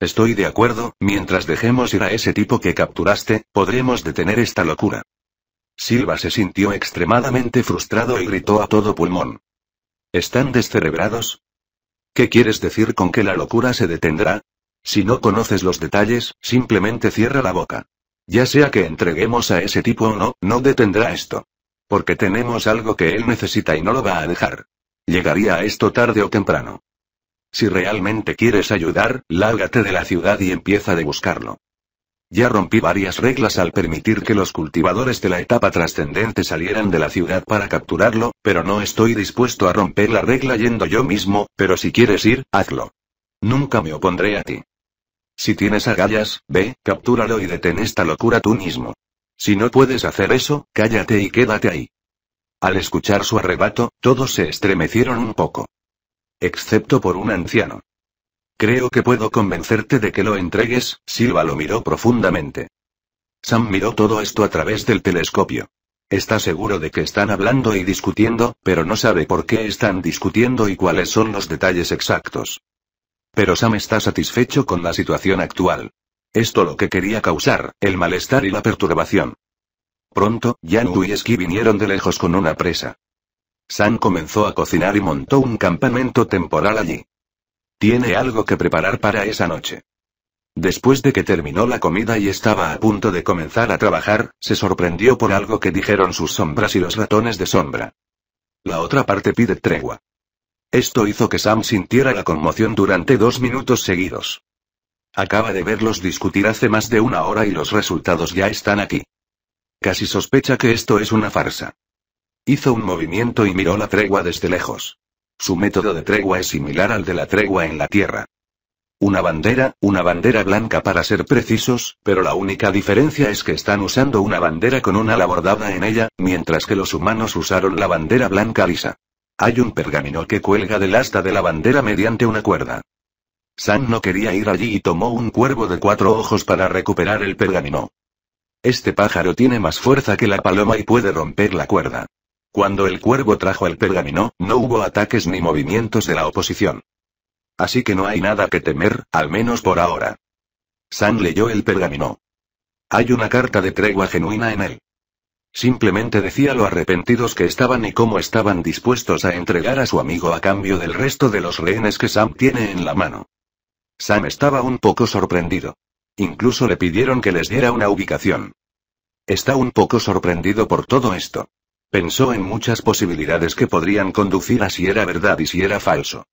Estoy de acuerdo, mientras dejemos ir a ese tipo que capturaste, podremos detener esta locura. Silva se sintió extremadamente frustrado y gritó a todo pulmón. ¿Están descerebrados? ¿Qué quieres decir con que la locura se detendrá? Si no conoces los detalles, simplemente cierra la boca. Ya sea que entreguemos a ese tipo o no, no detendrá esto. Porque tenemos algo que él necesita y no lo va a dejar. Llegaría a esto tarde o temprano. Si realmente quieres ayudar, lárgate de la ciudad y empieza de buscarlo. Ya rompí varias reglas al permitir que los cultivadores de la etapa trascendente salieran de la ciudad para capturarlo, pero no estoy dispuesto a romper la regla yendo yo mismo, pero si quieres ir, hazlo. Nunca me opondré a ti. Si tienes agallas, ve, captúralo y detén esta locura tú mismo. Si no puedes hacer eso, cállate y quédate ahí. Al escuchar su arrebato, todos se estremecieron un poco. Excepto por un anciano. Creo que puedo convencerte de que lo entregues, Silva lo miró profundamente. Sam miró todo esto a través del telescopio. Está seguro de que están hablando y discutiendo, pero no sabe por qué están discutiendo y cuáles son los detalles exactos. Pero Sam está satisfecho con la situación actual. Esto lo que quería causar, el malestar y la perturbación. Pronto, Yanu y Ski vinieron de lejos con una presa. Sam comenzó a cocinar y montó un campamento temporal allí. Tiene algo que preparar para esa noche. Después de que terminó la comida y estaba a punto de comenzar a trabajar, se sorprendió por algo que dijeron sus sombras y los ratones de sombra. La otra parte pide tregua. Esto hizo que Sam sintiera la conmoción durante dos minutos seguidos. Acaba de verlos discutir hace más de una hora y los resultados ya están aquí. Casi sospecha que esto es una farsa. Hizo un movimiento y miró la tregua desde lejos. Su método de tregua es similar al de la tregua en la Tierra. Una bandera, una bandera blanca para ser precisos, pero la única diferencia es que están usando una bandera con una ala bordada en ella, mientras que los humanos usaron la bandera blanca lisa. Hay un pergamino que cuelga del asta de la bandera mediante una cuerda. San no quería ir allí y tomó un cuervo de cuatro ojos para recuperar el pergamino. Este pájaro tiene más fuerza que la paloma y puede romper la cuerda. Cuando el cuervo trajo el pergamino, no hubo ataques ni movimientos de la oposición. Así que no hay nada que temer, al menos por ahora. Sam leyó el pergamino. Hay una carta de tregua genuina en él. Simplemente decía lo arrepentidos que estaban y cómo estaban dispuestos a entregar a su amigo a cambio del resto de los rehenes que Sam tiene en la mano. Sam estaba un poco sorprendido. Incluso le pidieron que les diera una ubicación. Está un poco sorprendido por todo esto. Pensó en muchas posibilidades que podrían conducir a si era verdad y si era falso.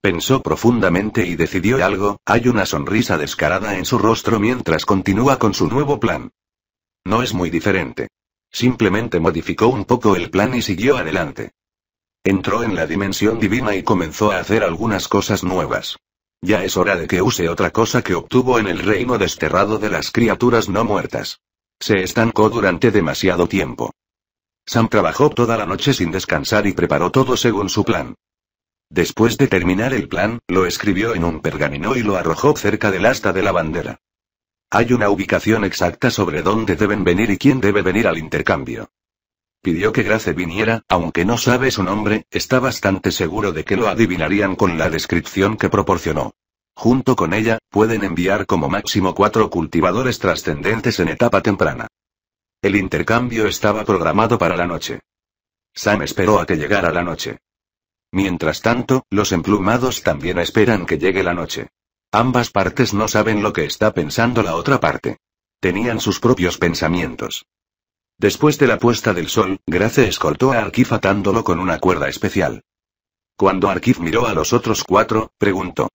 Pensó profundamente y decidió algo, hay una sonrisa descarada en su rostro mientras continúa con su nuevo plan. No es muy diferente. Simplemente modificó un poco el plan y siguió adelante. Entró en la dimensión divina y comenzó a hacer algunas cosas nuevas. Ya es hora de que use otra cosa que obtuvo en el reino desterrado de las criaturas no muertas. Se estancó durante demasiado tiempo. Sam trabajó toda la noche sin descansar y preparó todo según su plan. Después de terminar el plan, lo escribió en un pergamino y lo arrojó cerca del asta de la bandera. Hay una ubicación exacta sobre dónde deben venir y quién debe venir al intercambio. Pidió que Grace viniera, aunque no sabe su nombre, está bastante seguro de que lo adivinarían con la descripción que proporcionó. Junto con ella, pueden enviar como máximo cuatro cultivadores trascendentes en etapa temprana. El intercambio estaba programado para la noche. Sam esperó a que llegara la noche. Mientras tanto, los emplumados también esperan que llegue la noche. Ambas partes no saben lo que está pensando la otra parte. Tenían sus propios pensamientos. Después de la puesta del sol, Grace escoltó a Arkif atándolo con una cuerda especial. Cuando Arkif miró a los otros cuatro, preguntó.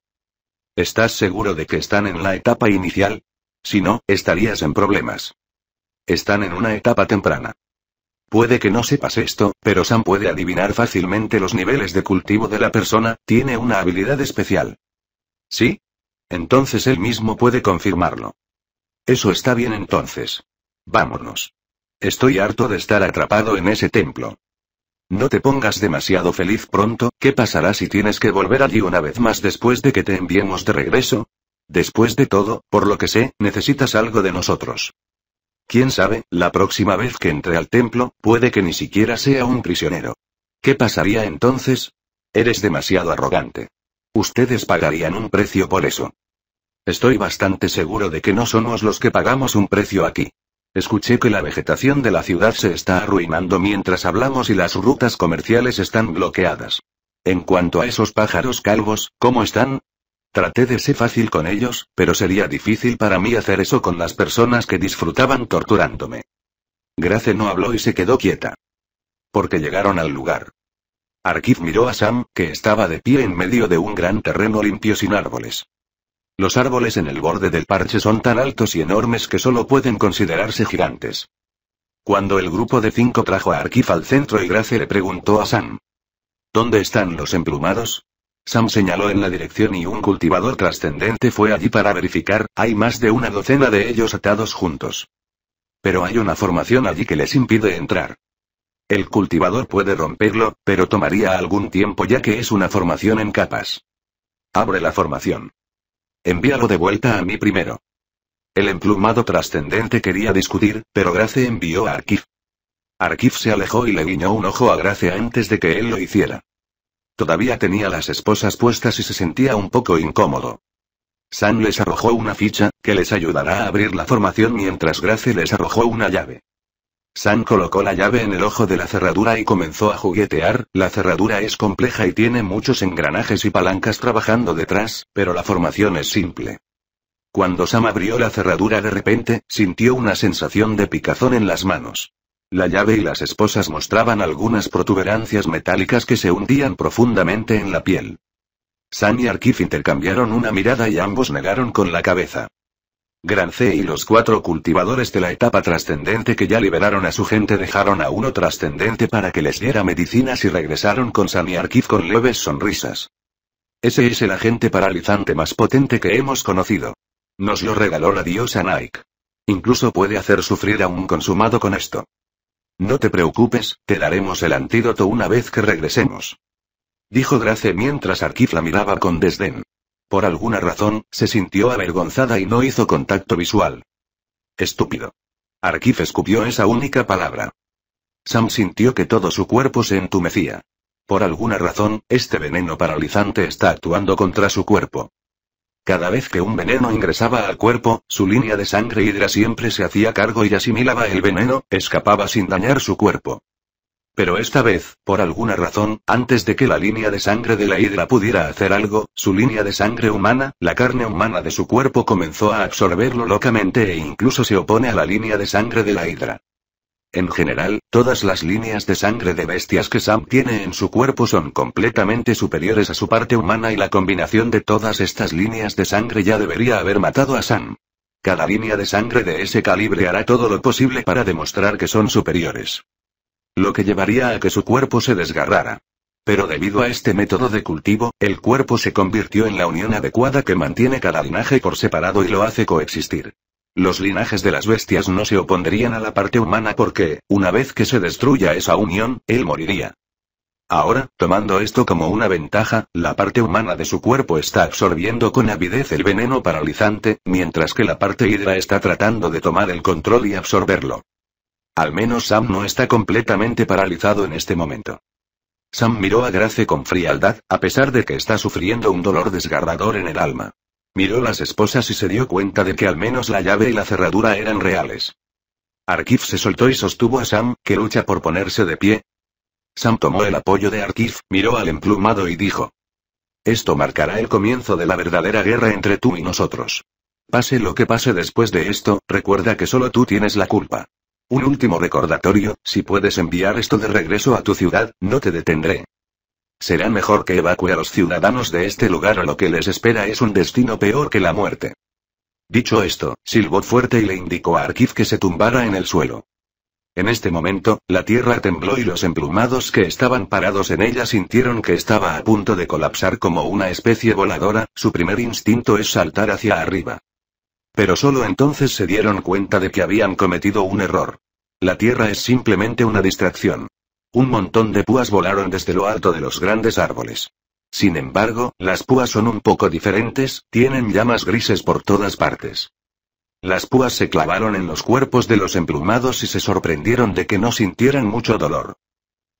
¿Estás seguro de que están en la etapa inicial? Si no, estarías en problemas. Están en una etapa temprana. Puede que no sepas esto, pero Sam puede adivinar fácilmente los niveles de cultivo de la persona, tiene una habilidad especial. ¿Sí? Entonces él mismo puede confirmarlo. Eso está bien entonces. Vámonos. Estoy harto de estar atrapado en ese templo. No te pongas demasiado feliz pronto, ¿qué pasará si tienes que volver allí una vez más después de que te enviemos de regreso? Después de todo, por lo que sé, necesitas algo de nosotros. Quién sabe, la próxima vez que entre al templo, puede que ni siquiera sea un prisionero. ¿Qué pasaría entonces? Eres demasiado arrogante. Ustedes pagarían un precio por eso. Estoy bastante seguro de que no somos los que pagamos un precio aquí. Escuché que la vegetación de la ciudad se está arruinando mientras hablamos y las rutas comerciales están bloqueadas. En cuanto a esos pájaros calvos, ¿cómo están? Traté de ser fácil con ellos, pero sería difícil para mí hacer eso con las personas que disfrutaban torturándome. Grace no habló y se quedó quieta. Porque llegaron al lugar. Arkif miró a Sam, que estaba de pie en medio de un gran terreno limpio sin árboles. Los árboles en el borde del parche son tan altos y enormes que solo pueden considerarse gigantes. Cuando el grupo de cinco trajo a Arkif al centro y Grace le preguntó a Sam. ¿Dónde están los emplumados? Sam señaló en la dirección y un cultivador trascendente fue allí para verificar, hay más de una docena de ellos atados juntos. Pero hay una formación allí que les impide entrar. El cultivador puede romperlo, pero tomaría algún tiempo ya que es una formación en capas. Abre la formación. Envíalo de vuelta a mí primero. El emplumado trascendente quería discutir, pero Grace envió a Arkif. Arkif se alejó y le guiñó un ojo a Grace antes de que él lo hiciera. Todavía tenía las esposas puestas y se sentía un poco incómodo. Sam les arrojó una ficha, que les ayudará a abrir la formación mientras Grace les arrojó una llave. Sam colocó la llave en el ojo de la cerradura y comenzó a juguetear, la cerradura es compleja y tiene muchos engranajes y palancas trabajando detrás, pero la formación es simple. Cuando Sam abrió la cerradura de repente, sintió una sensación de picazón en las manos. La llave y las esposas mostraban algunas protuberancias metálicas que se hundían profundamente en la piel. Sam y Arquif intercambiaron una mirada y ambos negaron con la cabeza. C y los cuatro cultivadores de la etapa trascendente que ya liberaron a su gente dejaron a uno trascendente para que les diera medicinas y regresaron con Sam y Arquif con leves sonrisas. Ese es el agente paralizante más potente que hemos conocido. Nos lo regaló la diosa Nike. Incluso puede hacer sufrir a un consumado con esto. No te preocupes, te daremos el antídoto una vez que regresemos. Dijo Grace mientras Arkif la miraba con desdén. Por alguna razón, se sintió avergonzada y no hizo contacto visual. Estúpido. Arkif escupió esa única palabra. Sam sintió que todo su cuerpo se entumecía. Por alguna razón, este veneno paralizante está actuando contra su cuerpo. Cada vez que un veneno ingresaba al cuerpo, su línea de sangre hidra siempre se hacía cargo y asimilaba el veneno, escapaba sin dañar su cuerpo. Pero esta vez, por alguna razón, antes de que la línea de sangre de la hidra pudiera hacer algo, su línea de sangre humana, la carne humana de su cuerpo comenzó a absorberlo locamente e incluso se opone a la línea de sangre de la hidra. En general, todas las líneas de sangre de bestias que Sam tiene en su cuerpo son completamente superiores a su parte humana y la combinación de todas estas líneas de sangre ya debería haber matado a Sam. Cada línea de sangre de ese calibre hará todo lo posible para demostrar que son superiores. Lo que llevaría a que su cuerpo se desgarrara. Pero debido a este método de cultivo, el cuerpo se convirtió en la unión adecuada que mantiene cada linaje por separado y lo hace coexistir. Los linajes de las bestias no se opondrían a la parte humana porque, una vez que se destruya esa unión, él moriría. Ahora, tomando esto como una ventaja, la parte humana de su cuerpo está absorbiendo con avidez el veneno paralizante, mientras que la parte hidra está tratando de tomar el control y absorberlo. Al menos Sam no está completamente paralizado en este momento. Sam miró a Grace con frialdad, a pesar de que está sufriendo un dolor desgarrador en el alma. Miró las esposas y se dio cuenta de que al menos la llave y la cerradura eran reales. Arkif se soltó y sostuvo a Sam, que lucha por ponerse de pie. Sam tomó el apoyo de Arkif, miró al emplumado y dijo. Esto marcará el comienzo de la verdadera guerra entre tú y nosotros. Pase lo que pase después de esto, recuerda que solo tú tienes la culpa. Un último recordatorio, si puedes enviar esto de regreso a tu ciudad, no te detendré. Será mejor que evacue a los ciudadanos de este lugar o lo que les espera es un destino peor que la muerte. Dicho esto, silbó fuerte y le indicó a Arkiv que se tumbara en el suelo. En este momento, la tierra tembló y los emplumados que estaban parados en ella sintieron que estaba a punto de colapsar como una especie voladora, su primer instinto es saltar hacia arriba. Pero solo entonces se dieron cuenta de que habían cometido un error. La tierra es simplemente una distracción. Un montón de púas volaron desde lo alto de los grandes árboles. Sin embargo, las púas son un poco diferentes, tienen llamas grises por todas partes. Las púas se clavaron en los cuerpos de los emplumados y se sorprendieron de que no sintieran mucho dolor.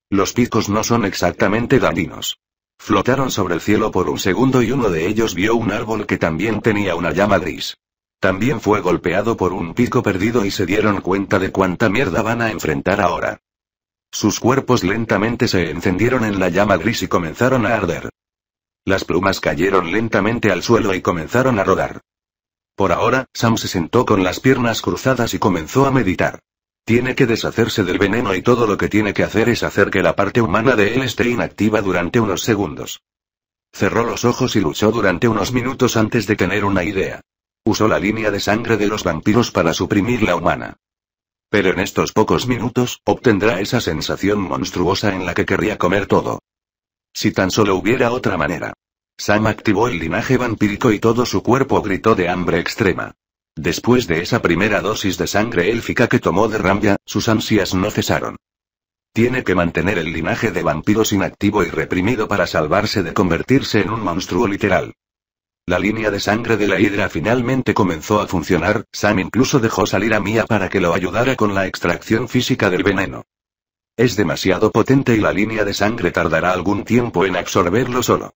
Los picos no son exactamente dandinos. Flotaron sobre el cielo por un segundo y uno de ellos vio un árbol que también tenía una llama gris. También fue golpeado por un pico perdido y se dieron cuenta de cuánta mierda van a enfrentar ahora. Sus cuerpos lentamente se encendieron en la llama gris y comenzaron a arder. Las plumas cayeron lentamente al suelo y comenzaron a rodar. Por ahora, Sam se sentó con las piernas cruzadas y comenzó a meditar. Tiene que deshacerse del veneno y todo lo que tiene que hacer es hacer que la parte humana de él esté inactiva durante unos segundos. Cerró los ojos y luchó durante unos minutos antes de tener una idea. Usó la línea de sangre de los vampiros para suprimir la humana. Pero en estos pocos minutos, obtendrá esa sensación monstruosa en la que querría comer todo. Si tan solo hubiera otra manera. Sam activó el linaje vampírico y todo su cuerpo gritó de hambre extrema. Después de esa primera dosis de sangre élfica que tomó de Rambia, sus ansias no cesaron. Tiene que mantener el linaje de vampiros inactivo y reprimido para salvarse de convertirse en un monstruo literal. La línea de sangre de la hidra finalmente comenzó a funcionar, Sam incluso dejó salir a Mia para que lo ayudara con la extracción física del veneno. Es demasiado potente y la línea de sangre tardará algún tiempo en absorberlo solo.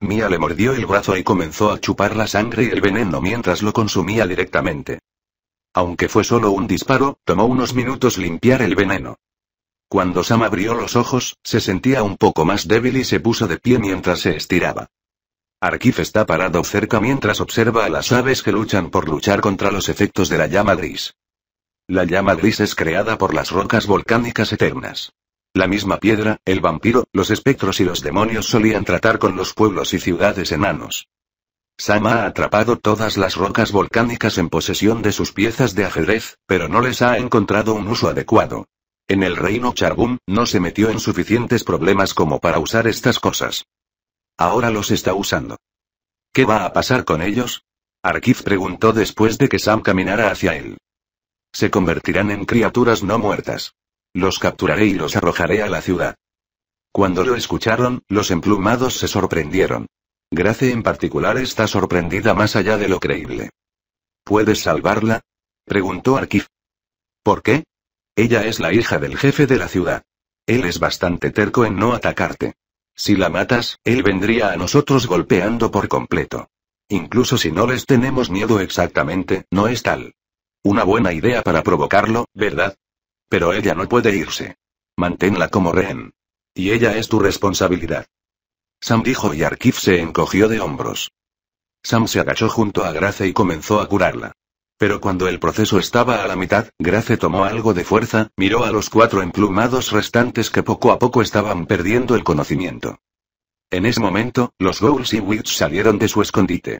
Mia le mordió el brazo y comenzó a chupar la sangre y el veneno mientras lo consumía directamente. Aunque fue solo un disparo, tomó unos minutos limpiar el veneno. Cuando Sam abrió los ojos, se sentía un poco más débil y se puso de pie mientras se estiraba. Arkif está parado cerca mientras observa a las aves que luchan por luchar contra los efectos de la llama gris. La llama gris es creada por las rocas volcánicas eternas. La misma piedra, el vampiro, los espectros y los demonios solían tratar con los pueblos y ciudades enanos. Sama ha atrapado todas las rocas volcánicas en posesión de sus piezas de ajedrez, pero no les ha encontrado un uso adecuado. En el reino Charbum, no se metió en suficientes problemas como para usar estas cosas. Ahora los está usando. ¿Qué va a pasar con ellos? Arkif preguntó después de que Sam caminara hacia él. Se convertirán en criaturas no muertas. Los capturaré y los arrojaré a la ciudad. Cuando lo escucharon, los emplumados se sorprendieron. Grace en particular está sorprendida más allá de lo creíble. ¿Puedes salvarla? preguntó Arkif. ¿Por qué? Ella es la hija del jefe de la ciudad. Él es bastante terco en no atacarte. Si la matas, él vendría a nosotros golpeando por completo. Incluso si no les tenemos miedo exactamente, no es tal. Una buena idea para provocarlo, ¿verdad? Pero ella no puede irse. Manténla como rehén. Y ella es tu responsabilidad. Sam dijo y Arkif se encogió de hombros. Sam se agachó junto a Grace y comenzó a curarla. Pero cuando el proceso estaba a la mitad, Grace tomó algo de fuerza, miró a los cuatro emplumados restantes que poco a poco estaban perdiendo el conocimiento. En ese momento, los Ghouls y Witch salieron de su escondite.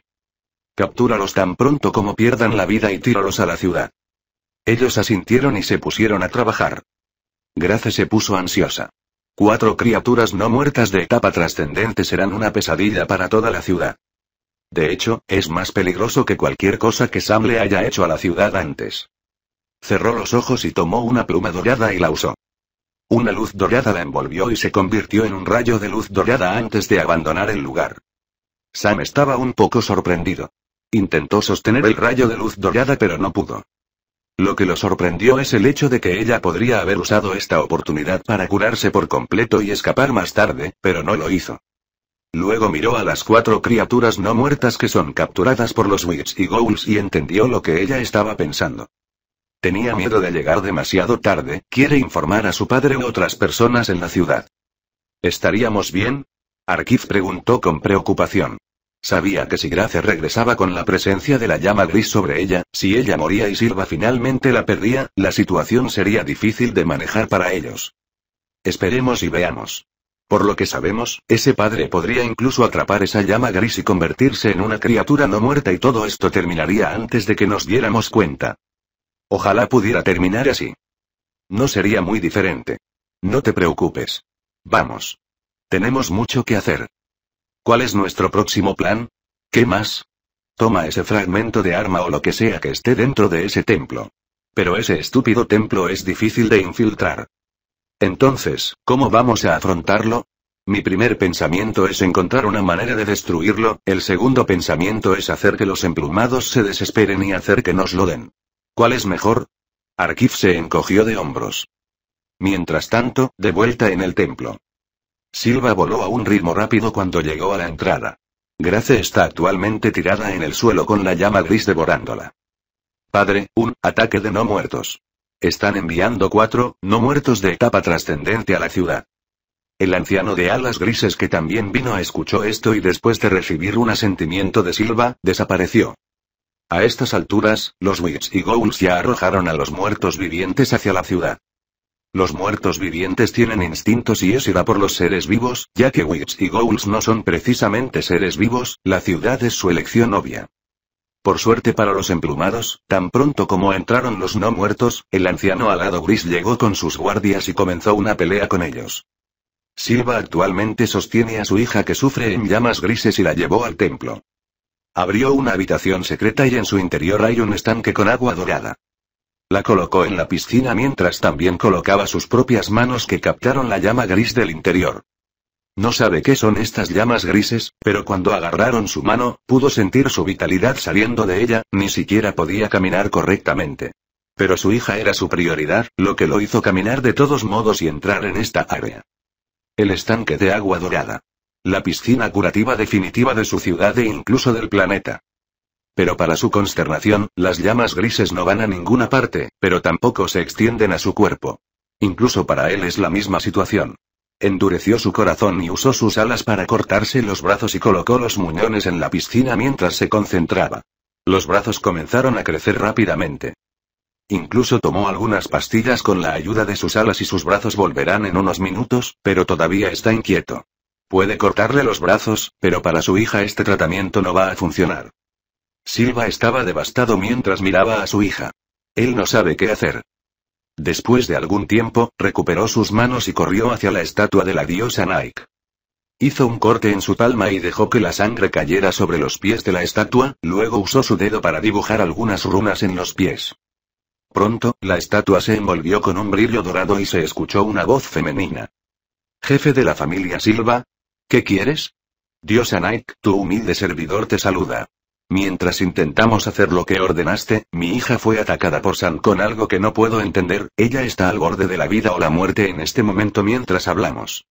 Captúralos tan pronto como pierdan la vida y tíralos a la ciudad. Ellos asintieron y se pusieron a trabajar. Grace se puso ansiosa. Cuatro criaturas no muertas de etapa trascendente serán una pesadilla para toda la ciudad. De hecho, es más peligroso que cualquier cosa que Sam le haya hecho a la ciudad antes. Cerró los ojos y tomó una pluma dorada y la usó. Una luz dorada la envolvió y se convirtió en un rayo de luz dorada antes de abandonar el lugar. Sam estaba un poco sorprendido. Intentó sostener el rayo de luz dorada pero no pudo. Lo que lo sorprendió es el hecho de que ella podría haber usado esta oportunidad para curarse por completo y escapar más tarde, pero no lo hizo. Luego miró a las cuatro criaturas no muertas que son capturadas por los Witch y Ghouls y entendió lo que ella estaba pensando. Tenía miedo de llegar demasiado tarde, quiere informar a su padre u otras personas en la ciudad. ¿Estaríamos bien? Arkif preguntó con preocupación. Sabía que si Grace regresaba con la presencia de la llama gris sobre ella, si ella moría y Silva finalmente la perdía, la situación sería difícil de manejar para ellos. Esperemos y veamos. Por lo que sabemos, ese padre podría incluso atrapar esa llama gris y convertirse en una criatura no muerta y todo esto terminaría antes de que nos diéramos cuenta. Ojalá pudiera terminar así. No sería muy diferente. No te preocupes. Vamos. Tenemos mucho que hacer. ¿Cuál es nuestro próximo plan? ¿Qué más? Toma ese fragmento de arma o lo que sea que esté dentro de ese templo. Pero ese estúpido templo es difícil de infiltrar. Entonces, ¿cómo vamos a afrontarlo? Mi primer pensamiento es encontrar una manera de destruirlo, el segundo pensamiento es hacer que los emplumados se desesperen y hacer que nos lo den. ¿Cuál es mejor? Arkif se encogió de hombros. Mientras tanto, de vuelta en el templo. Silva voló a un ritmo rápido cuando llegó a la entrada. Grace está actualmente tirada en el suelo con la llama gris devorándola. Padre, un ataque de no muertos. Están enviando cuatro, no muertos de etapa trascendente a la ciudad. El anciano de alas grises que también vino escuchó esto y después de recibir un asentimiento de Silva, desapareció. A estas alturas, los Wits y Ghouls ya arrojaron a los muertos vivientes hacia la ciudad. Los muertos vivientes tienen instintos y es irá por los seres vivos, ya que wigs y Ghouls no son precisamente seres vivos, la ciudad es su elección obvia. Por suerte para los emplumados, tan pronto como entraron los no muertos, el anciano alado gris llegó con sus guardias y comenzó una pelea con ellos. Silva actualmente sostiene a su hija que sufre en llamas grises y la llevó al templo. Abrió una habitación secreta y en su interior hay un estanque con agua dorada. La colocó en la piscina mientras también colocaba sus propias manos que captaron la llama gris del interior. No sabe qué son estas llamas grises, pero cuando agarraron su mano, pudo sentir su vitalidad saliendo de ella, ni siquiera podía caminar correctamente. Pero su hija era su prioridad, lo que lo hizo caminar de todos modos y entrar en esta área. El estanque de agua dorada. La piscina curativa definitiva de su ciudad e incluso del planeta. Pero para su consternación, las llamas grises no van a ninguna parte, pero tampoco se extienden a su cuerpo. Incluso para él es la misma situación. Endureció su corazón y usó sus alas para cortarse los brazos y colocó los muñones en la piscina mientras se concentraba. Los brazos comenzaron a crecer rápidamente. Incluso tomó algunas pastillas con la ayuda de sus alas y sus brazos volverán en unos minutos, pero todavía está inquieto. Puede cortarle los brazos, pero para su hija este tratamiento no va a funcionar. Silva estaba devastado mientras miraba a su hija. Él no sabe qué hacer. Después de algún tiempo, recuperó sus manos y corrió hacia la estatua de la diosa Nike. Hizo un corte en su palma y dejó que la sangre cayera sobre los pies de la estatua, luego usó su dedo para dibujar algunas runas en los pies. Pronto, la estatua se envolvió con un brillo dorado y se escuchó una voz femenina. Jefe de la familia Silva. ¿Qué quieres? Diosa Nike, tu humilde servidor te saluda. Mientras intentamos hacer lo que ordenaste, mi hija fue atacada por San con algo que no puedo entender, ella está al borde de la vida o la muerte en este momento mientras hablamos.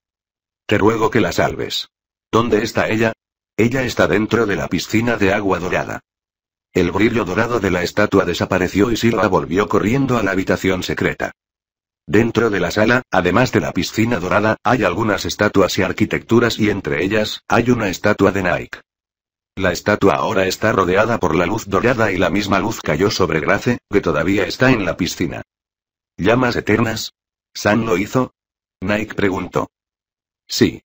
Te ruego que la salves. ¿Dónde está ella? Ella está dentro de la piscina de agua dorada. El brillo dorado de la estatua desapareció y Silva volvió corriendo a la habitación secreta. Dentro de la sala, además de la piscina dorada, hay algunas estatuas y arquitecturas y entre ellas, hay una estatua de Nike. La estatua ahora está rodeada por la luz dorada y la misma luz cayó sobre Grace, que todavía está en la piscina. ¿Llamas eternas? ¿San lo hizo? Nike preguntó. Sí.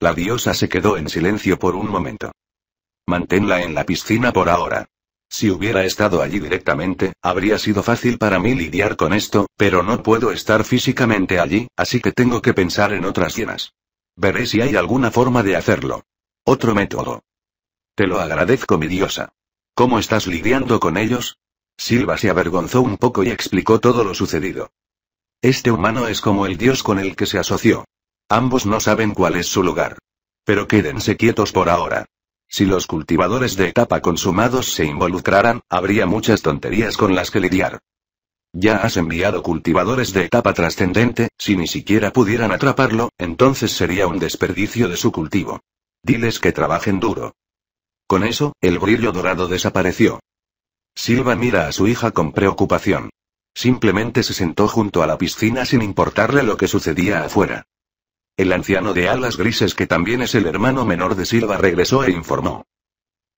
La diosa se quedó en silencio por un momento. Manténla en la piscina por ahora. Si hubiera estado allí directamente, habría sido fácil para mí lidiar con esto, pero no puedo estar físicamente allí, así que tengo que pensar en otras llenas. Veré si hay alguna forma de hacerlo. Otro método. Te lo agradezco, mi diosa. ¿Cómo estás lidiando con ellos? Silva se avergonzó un poco y explicó todo lo sucedido. Este humano es como el dios con el que se asoció. Ambos no saben cuál es su lugar. Pero quédense quietos por ahora. Si los cultivadores de etapa consumados se involucraran, habría muchas tonterías con las que lidiar. Ya has enviado cultivadores de etapa trascendente, si ni siquiera pudieran atraparlo, entonces sería un desperdicio de su cultivo. Diles que trabajen duro. Con eso, el brillo dorado desapareció. Silva mira a su hija con preocupación. Simplemente se sentó junto a la piscina sin importarle lo que sucedía afuera. El anciano de alas grises que también es el hermano menor de Silva regresó e informó.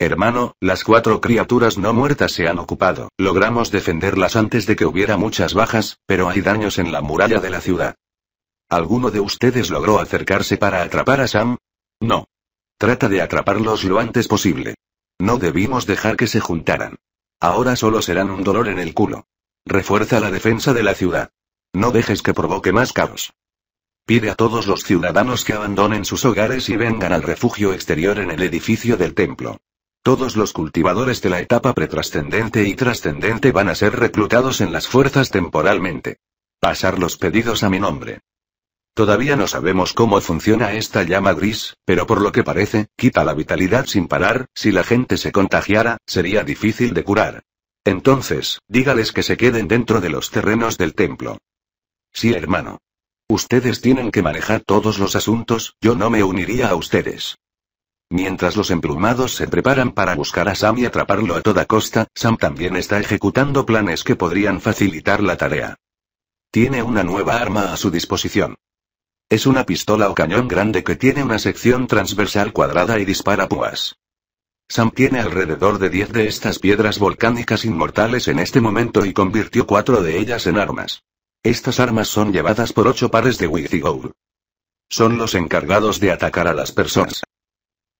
Hermano, las cuatro criaturas no muertas se han ocupado, logramos defenderlas antes de que hubiera muchas bajas, pero hay daños en la muralla de la ciudad. ¿Alguno de ustedes logró acercarse para atrapar a Sam? No. Trata de atraparlos lo antes posible. No debimos dejar que se juntaran. Ahora solo serán un dolor en el culo. Refuerza la defensa de la ciudad. No dejes que provoque más caos. Pide a todos los ciudadanos que abandonen sus hogares y vengan al refugio exterior en el edificio del templo. Todos los cultivadores de la etapa pretrascendente y trascendente van a ser reclutados en las fuerzas temporalmente. Pasar los pedidos a mi nombre. Todavía no sabemos cómo funciona esta llama gris, pero por lo que parece, quita la vitalidad sin parar, si la gente se contagiara, sería difícil de curar. Entonces, dígales que se queden dentro de los terrenos del templo. Sí, hermano. Ustedes tienen que manejar todos los asuntos, yo no me uniría a ustedes. Mientras los emplumados se preparan para buscar a Sam y atraparlo a toda costa, Sam también está ejecutando planes que podrían facilitar la tarea. Tiene una nueva arma a su disposición. Es una pistola o cañón grande que tiene una sección transversal cuadrada y dispara púas. Sam tiene alrededor de 10 de estas piedras volcánicas inmortales en este momento y convirtió 4 de ellas en armas. Estas armas son llevadas por 8 pares de Wizigoul. Son los encargados de atacar a las personas.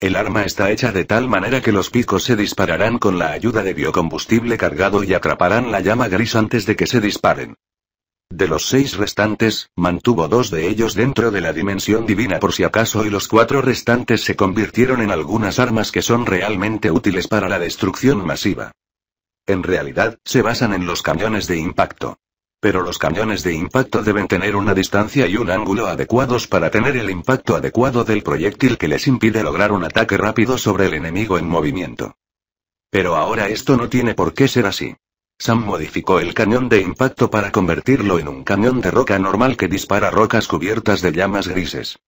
El arma está hecha de tal manera que los picos se dispararán con la ayuda de biocombustible cargado y atraparán la llama gris antes de que se disparen. De los seis restantes, mantuvo dos de ellos dentro de la dimensión divina por si acaso y los cuatro restantes se convirtieron en algunas armas que son realmente útiles para la destrucción masiva. En realidad, se basan en los cañones de impacto. Pero los cañones de impacto deben tener una distancia y un ángulo adecuados para tener el impacto adecuado del proyectil que les impide lograr un ataque rápido sobre el enemigo en movimiento. Pero ahora esto no tiene por qué ser así. Sam modificó el cañón de impacto para convertirlo en un cañón de roca normal que dispara rocas cubiertas de llamas grises.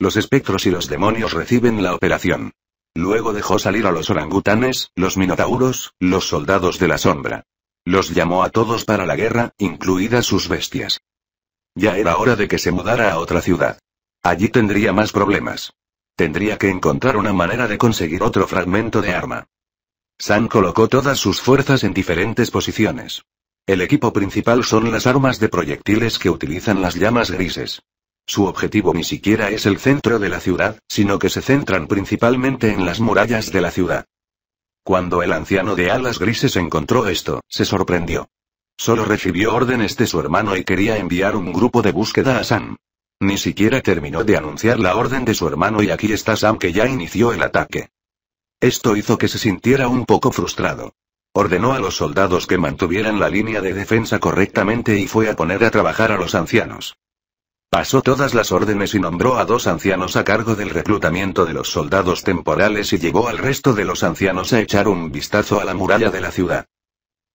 Los espectros y los demonios reciben la operación. Luego dejó salir a los orangutanes, los minotauros, los soldados de la sombra. Los llamó a todos para la guerra, incluidas sus bestias. Ya era hora de que se mudara a otra ciudad. Allí tendría más problemas. Tendría que encontrar una manera de conseguir otro fragmento de arma. Sam colocó todas sus fuerzas en diferentes posiciones. El equipo principal son las armas de proyectiles que utilizan las llamas grises. Su objetivo ni siquiera es el centro de la ciudad, sino que se centran principalmente en las murallas de la ciudad. Cuando el anciano de alas grises encontró esto, se sorprendió. Solo recibió órdenes de su hermano y quería enviar un grupo de búsqueda a Sam. Ni siquiera terminó de anunciar la orden de su hermano y aquí está Sam que ya inició el ataque. Esto hizo que se sintiera un poco frustrado. Ordenó a los soldados que mantuvieran la línea de defensa correctamente y fue a poner a trabajar a los ancianos. Pasó todas las órdenes y nombró a dos ancianos a cargo del reclutamiento de los soldados temporales y llevó al resto de los ancianos a echar un vistazo a la muralla de la ciudad.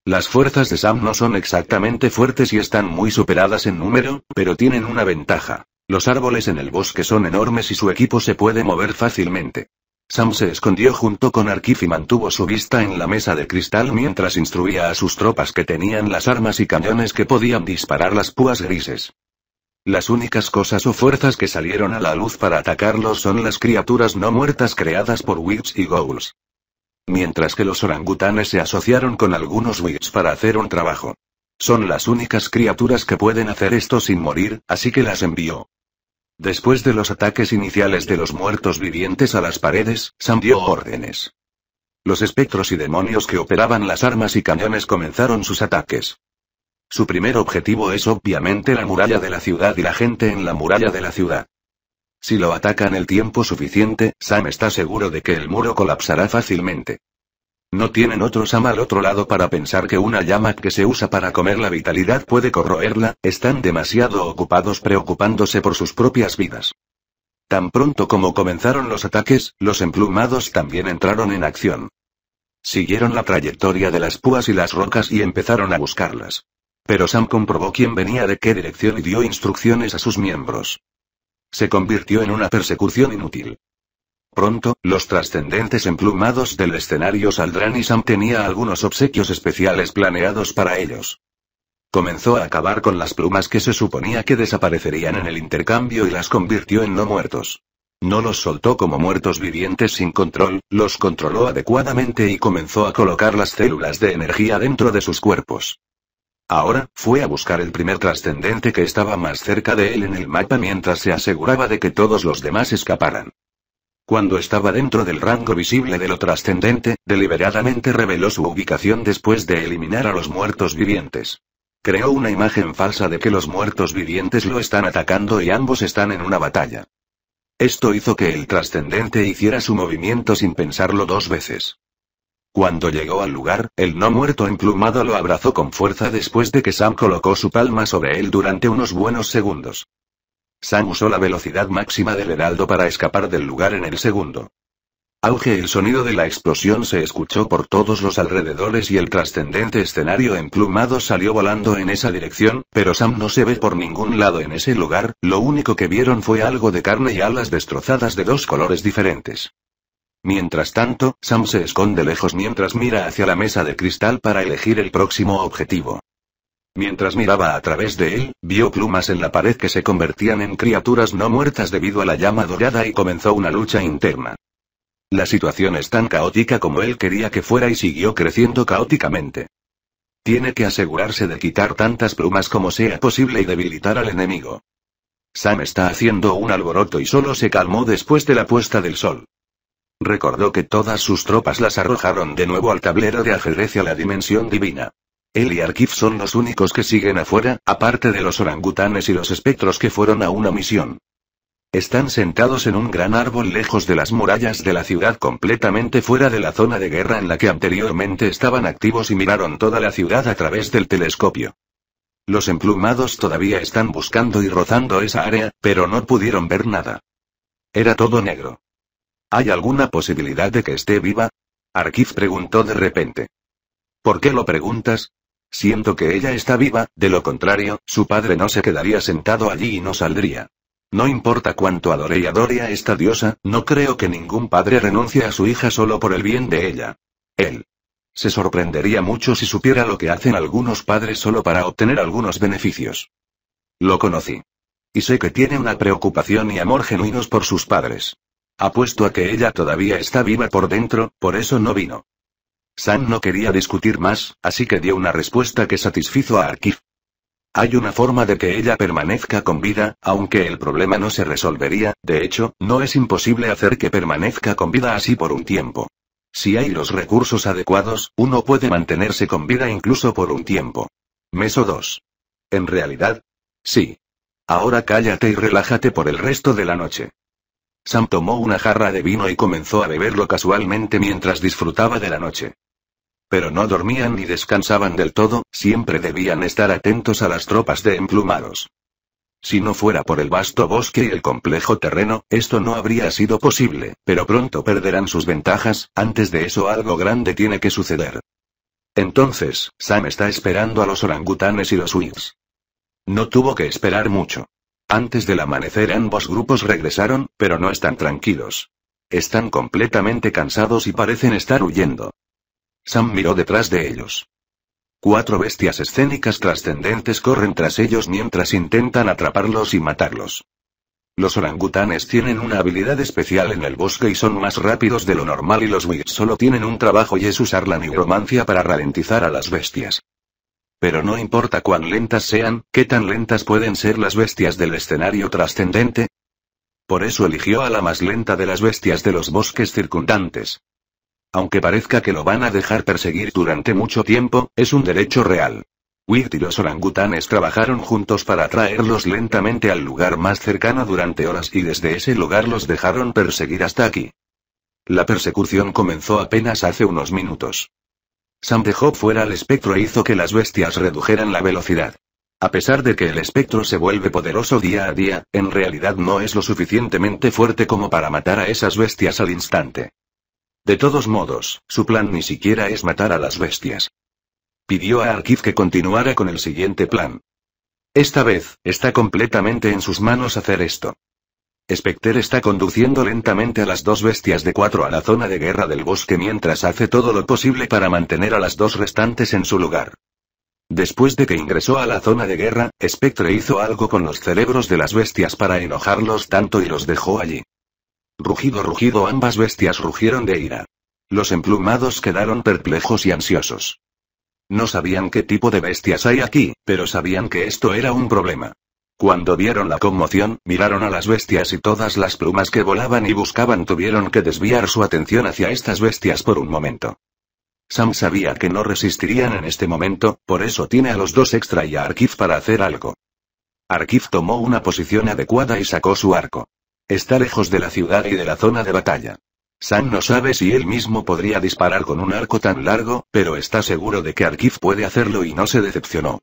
Las fuerzas de Sam no son exactamente fuertes y están muy superadas en número, pero tienen una ventaja. Los árboles en el bosque son enormes y su equipo se puede mover fácilmente. Sam se escondió junto con Arkif y mantuvo su vista en la mesa de cristal mientras instruía a sus tropas que tenían las armas y cañones que podían disparar las púas grises. Las únicas cosas o fuerzas que salieron a la luz para atacarlos son las criaturas no muertas creadas por Wiggs y Ghouls. Mientras que los orangutanes se asociaron con algunos Wiggs para hacer un trabajo. Son las únicas criaturas que pueden hacer esto sin morir, así que las envió. Después de los ataques iniciales de los muertos vivientes a las paredes, Sam dio órdenes. Los espectros y demonios que operaban las armas y cañones comenzaron sus ataques. Su primer objetivo es obviamente la muralla de la ciudad y la gente en la muralla de la ciudad. Si lo atacan el tiempo suficiente, Sam está seguro de que el muro colapsará fácilmente. No tienen otros Sam al otro lado para pensar que una llama que se usa para comer la vitalidad puede corroerla, están demasiado ocupados preocupándose por sus propias vidas. Tan pronto como comenzaron los ataques, los emplumados también entraron en acción. Siguieron la trayectoria de las púas y las rocas y empezaron a buscarlas. Pero Sam comprobó quién venía de qué dirección y dio instrucciones a sus miembros. Se convirtió en una persecución inútil. Pronto, los trascendentes emplumados del escenario saldrán y Sam tenía algunos obsequios especiales planeados para ellos. Comenzó a acabar con las plumas que se suponía que desaparecerían en el intercambio y las convirtió en no muertos. No los soltó como muertos vivientes sin control, los controló adecuadamente y comenzó a colocar las células de energía dentro de sus cuerpos. Ahora, fue a buscar el primer trascendente que estaba más cerca de él en el mapa mientras se aseguraba de que todos los demás escaparan. Cuando estaba dentro del rango visible de lo trascendente, deliberadamente reveló su ubicación después de eliminar a los muertos vivientes. Creó una imagen falsa de que los muertos vivientes lo están atacando y ambos están en una batalla. Esto hizo que el trascendente hiciera su movimiento sin pensarlo dos veces. Cuando llegó al lugar, el no muerto emplumado lo abrazó con fuerza después de que Sam colocó su palma sobre él durante unos buenos segundos. Sam usó la velocidad máxima del heraldo para escapar del lugar en el segundo. Auge el sonido de la explosión se escuchó por todos los alrededores y el trascendente escenario emplumado salió volando en esa dirección, pero Sam no se ve por ningún lado en ese lugar, lo único que vieron fue algo de carne y alas destrozadas de dos colores diferentes. Mientras tanto, Sam se esconde lejos mientras mira hacia la mesa de cristal para elegir el próximo objetivo. Mientras miraba a través de él, vio plumas en la pared que se convertían en criaturas no muertas debido a la llama dorada y comenzó una lucha interna. La situación es tan caótica como él quería que fuera y siguió creciendo caóticamente. Tiene que asegurarse de quitar tantas plumas como sea posible y debilitar al enemigo. Sam está haciendo un alboroto y solo se calmó después de la puesta del sol. Recordó que todas sus tropas las arrojaron de nuevo al tablero de ajedrez a la dimensión divina. Él y Arkif son los únicos que siguen afuera, aparte de los orangutanes y los espectros que fueron a una misión. Están sentados en un gran árbol lejos de las murallas de la ciudad completamente fuera de la zona de guerra en la que anteriormente estaban activos y miraron toda la ciudad a través del telescopio. Los emplumados todavía están buscando y rozando esa área, pero no pudieron ver nada. Era todo negro. ¿Hay alguna posibilidad de que esté viva? Arkif preguntó de repente. ¿Por qué lo preguntas? Siento que ella está viva, de lo contrario, su padre no se quedaría sentado allí y no saldría. No importa cuánto adore y adore a esta diosa, no creo que ningún padre renuncie a su hija solo por el bien de ella. Él. Se sorprendería mucho si supiera lo que hacen algunos padres solo para obtener algunos beneficios. Lo conocí. Y sé que tiene una preocupación y amor genuinos por sus padres. Apuesto a que ella todavía está viva por dentro, por eso no vino. San no quería discutir más, así que dio una respuesta que satisfizo a Arkif. Hay una forma de que ella permanezca con vida, aunque el problema no se resolvería, de hecho, no es imposible hacer que permanezca con vida así por un tiempo. Si hay los recursos adecuados, uno puede mantenerse con vida incluso por un tiempo. Meso 2. En realidad, sí. Ahora cállate y relájate por el resto de la noche. Sam tomó una jarra de vino y comenzó a beberlo casualmente mientras disfrutaba de la noche. Pero no dormían ni descansaban del todo, siempre debían estar atentos a las tropas de emplumados. Si no fuera por el vasto bosque y el complejo terreno, esto no habría sido posible, pero pronto perderán sus ventajas, antes de eso algo grande tiene que suceder. Entonces, Sam está esperando a los orangutanes y los Wigs. No tuvo que esperar mucho. Antes del amanecer ambos grupos regresaron, pero no están tranquilos. Están completamente cansados y parecen estar huyendo. Sam miró detrás de ellos. Cuatro bestias escénicas trascendentes corren tras ellos mientras intentan atraparlos y matarlos. Los orangutanes tienen una habilidad especial en el bosque y son más rápidos de lo normal y los Wii solo tienen un trabajo y es usar la nigromancia para ralentizar a las bestias. Pero no importa cuán lentas sean, ¿qué tan lentas pueden ser las bestias del escenario trascendente? Por eso eligió a la más lenta de las bestias de los bosques circundantes. Aunque parezca que lo van a dejar perseguir durante mucho tiempo, es un derecho real. Wirt y los orangutanes trabajaron juntos para traerlos lentamente al lugar más cercano durante horas y desde ese lugar los dejaron perseguir hasta aquí. La persecución comenzó apenas hace unos minutos. Sam dejó fuera al espectro e hizo que las bestias redujeran la velocidad. A pesar de que el espectro se vuelve poderoso día a día, en realidad no es lo suficientemente fuerte como para matar a esas bestias al instante. De todos modos, su plan ni siquiera es matar a las bestias. Pidió a Arkiv que continuara con el siguiente plan. Esta vez, está completamente en sus manos hacer esto. Spectre está conduciendo lentamente a las dos bestias de cuatro a la zona de guerra del bosque mientras hace todo lo posible para mantener a las dos restantes en su lugar. Después de que ingresó a la zona de guerra, Spectre hizo algo con los cerebros de las bestias para enojarlos tanto y los dejó allí. Rugido, rugido, ambas bestias rugieron de ira. Los emplumados quedaron perplejos y ansiosos. No sabían qué tipo de bestias hay aquí, pero sabían que esto era un problema. Cuando vieron la conmoción, miraron a las bestias y todas las plumas que volaban y buscaban tuvieron que desviar su atención hacia estas bestias por un momento. Sam sabía que no resistirían en este momento, por eso tiene a los dos extra y a Arkif para hacer algo. Arkif tomó una posición adecuada y sacó su arco. Está lejos de la ciudad y de la zona de batalla. Sam no sabe si él mismo podría disparar con un arco tan largo, pero está seguro de que Arkif puede hacerlo y no se decepcionó.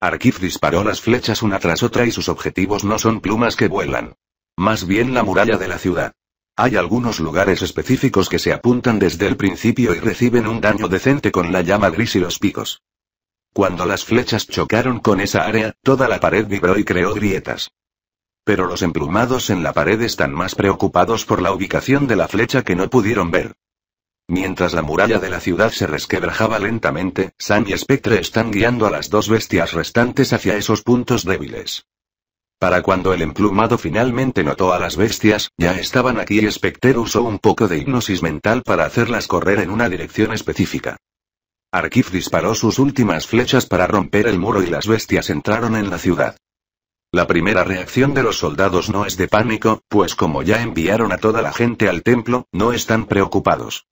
Arkif disparó las flechas una tras otra y sus objetivos no son plumas que vuelan. Más bien la muralla de la ciudad. Hay algunos lugares específicos que se apuntan desde el principio y reciben un daño decente con la llama gris y los picos. Cuando las flechas chocaron con esa área, toda la pared vibró y creó grietas. Pero los emplumados en la pared están más preocupados por la ubicación de la flecha que no pudieron ver. Mientras la muralla de la ciudad se resquebrajaba lentamente, Sam y Spectre están guiando a las dos bestias restantes hacia esos puntos débiles. Para cuando el emplumado finalmente notó a las bestias, ya estaban aquí y Spectre usó un poco de hipnosis mental para hacerlas correr en una dirección específica. Arkif disparó sus últimas flechas para romper el muro y las bestias entraron en la ciudad. La primera reacción de los soldados no es de pánico, pues como ya enviaron a toda la gente al templo, no están preocupados.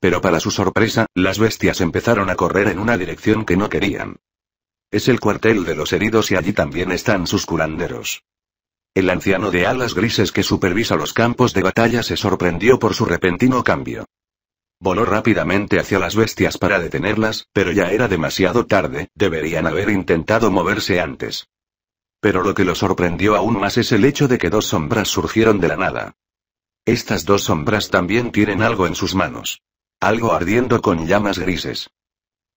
Pero para su sorpresa, las bestias empezaron a correr en una dirección que no querían. Es el cuartel de los heridos y allí también están sus curanderos. El anciano de alas grises que supervisa los campos de batalla se sorprendió por su repentino cambio. Voló rápidamente hacia las bestias para detenerlas, pero ya era demasiado tarde, deberían haber intentado moverse antes. Pero lo que lo sorprendió aún más es el hecho de que dos sombras surgieron de la nada. Estas dos sombras también tienen algo en sus manos. Algo ardiendo con llamas grises.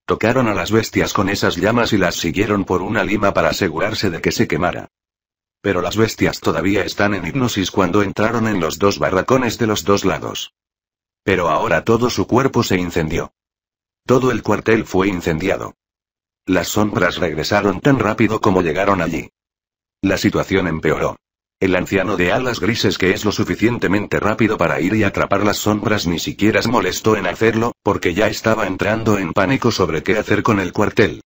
Tocaron a las bestias con esas llamas y las siguieron por una lima para asegurarse de que se quemara. Pero las bestias todavía están en hipnosis cuando entraron en los dos barracones de los dos lados. Pero ahora todo su cuerpo se incendió. Todo el cuartel fue incendiado. Las sombras regresaron tan rápido como llegaron allí. La situación empeoró. El anciano de alas grises que es lo suficientemente rápido para ir y atrapar las sombras ni siquiera se molestó en hacerlo, porque ya estaba entrando en pánico sobre qué hacer con el cuartel.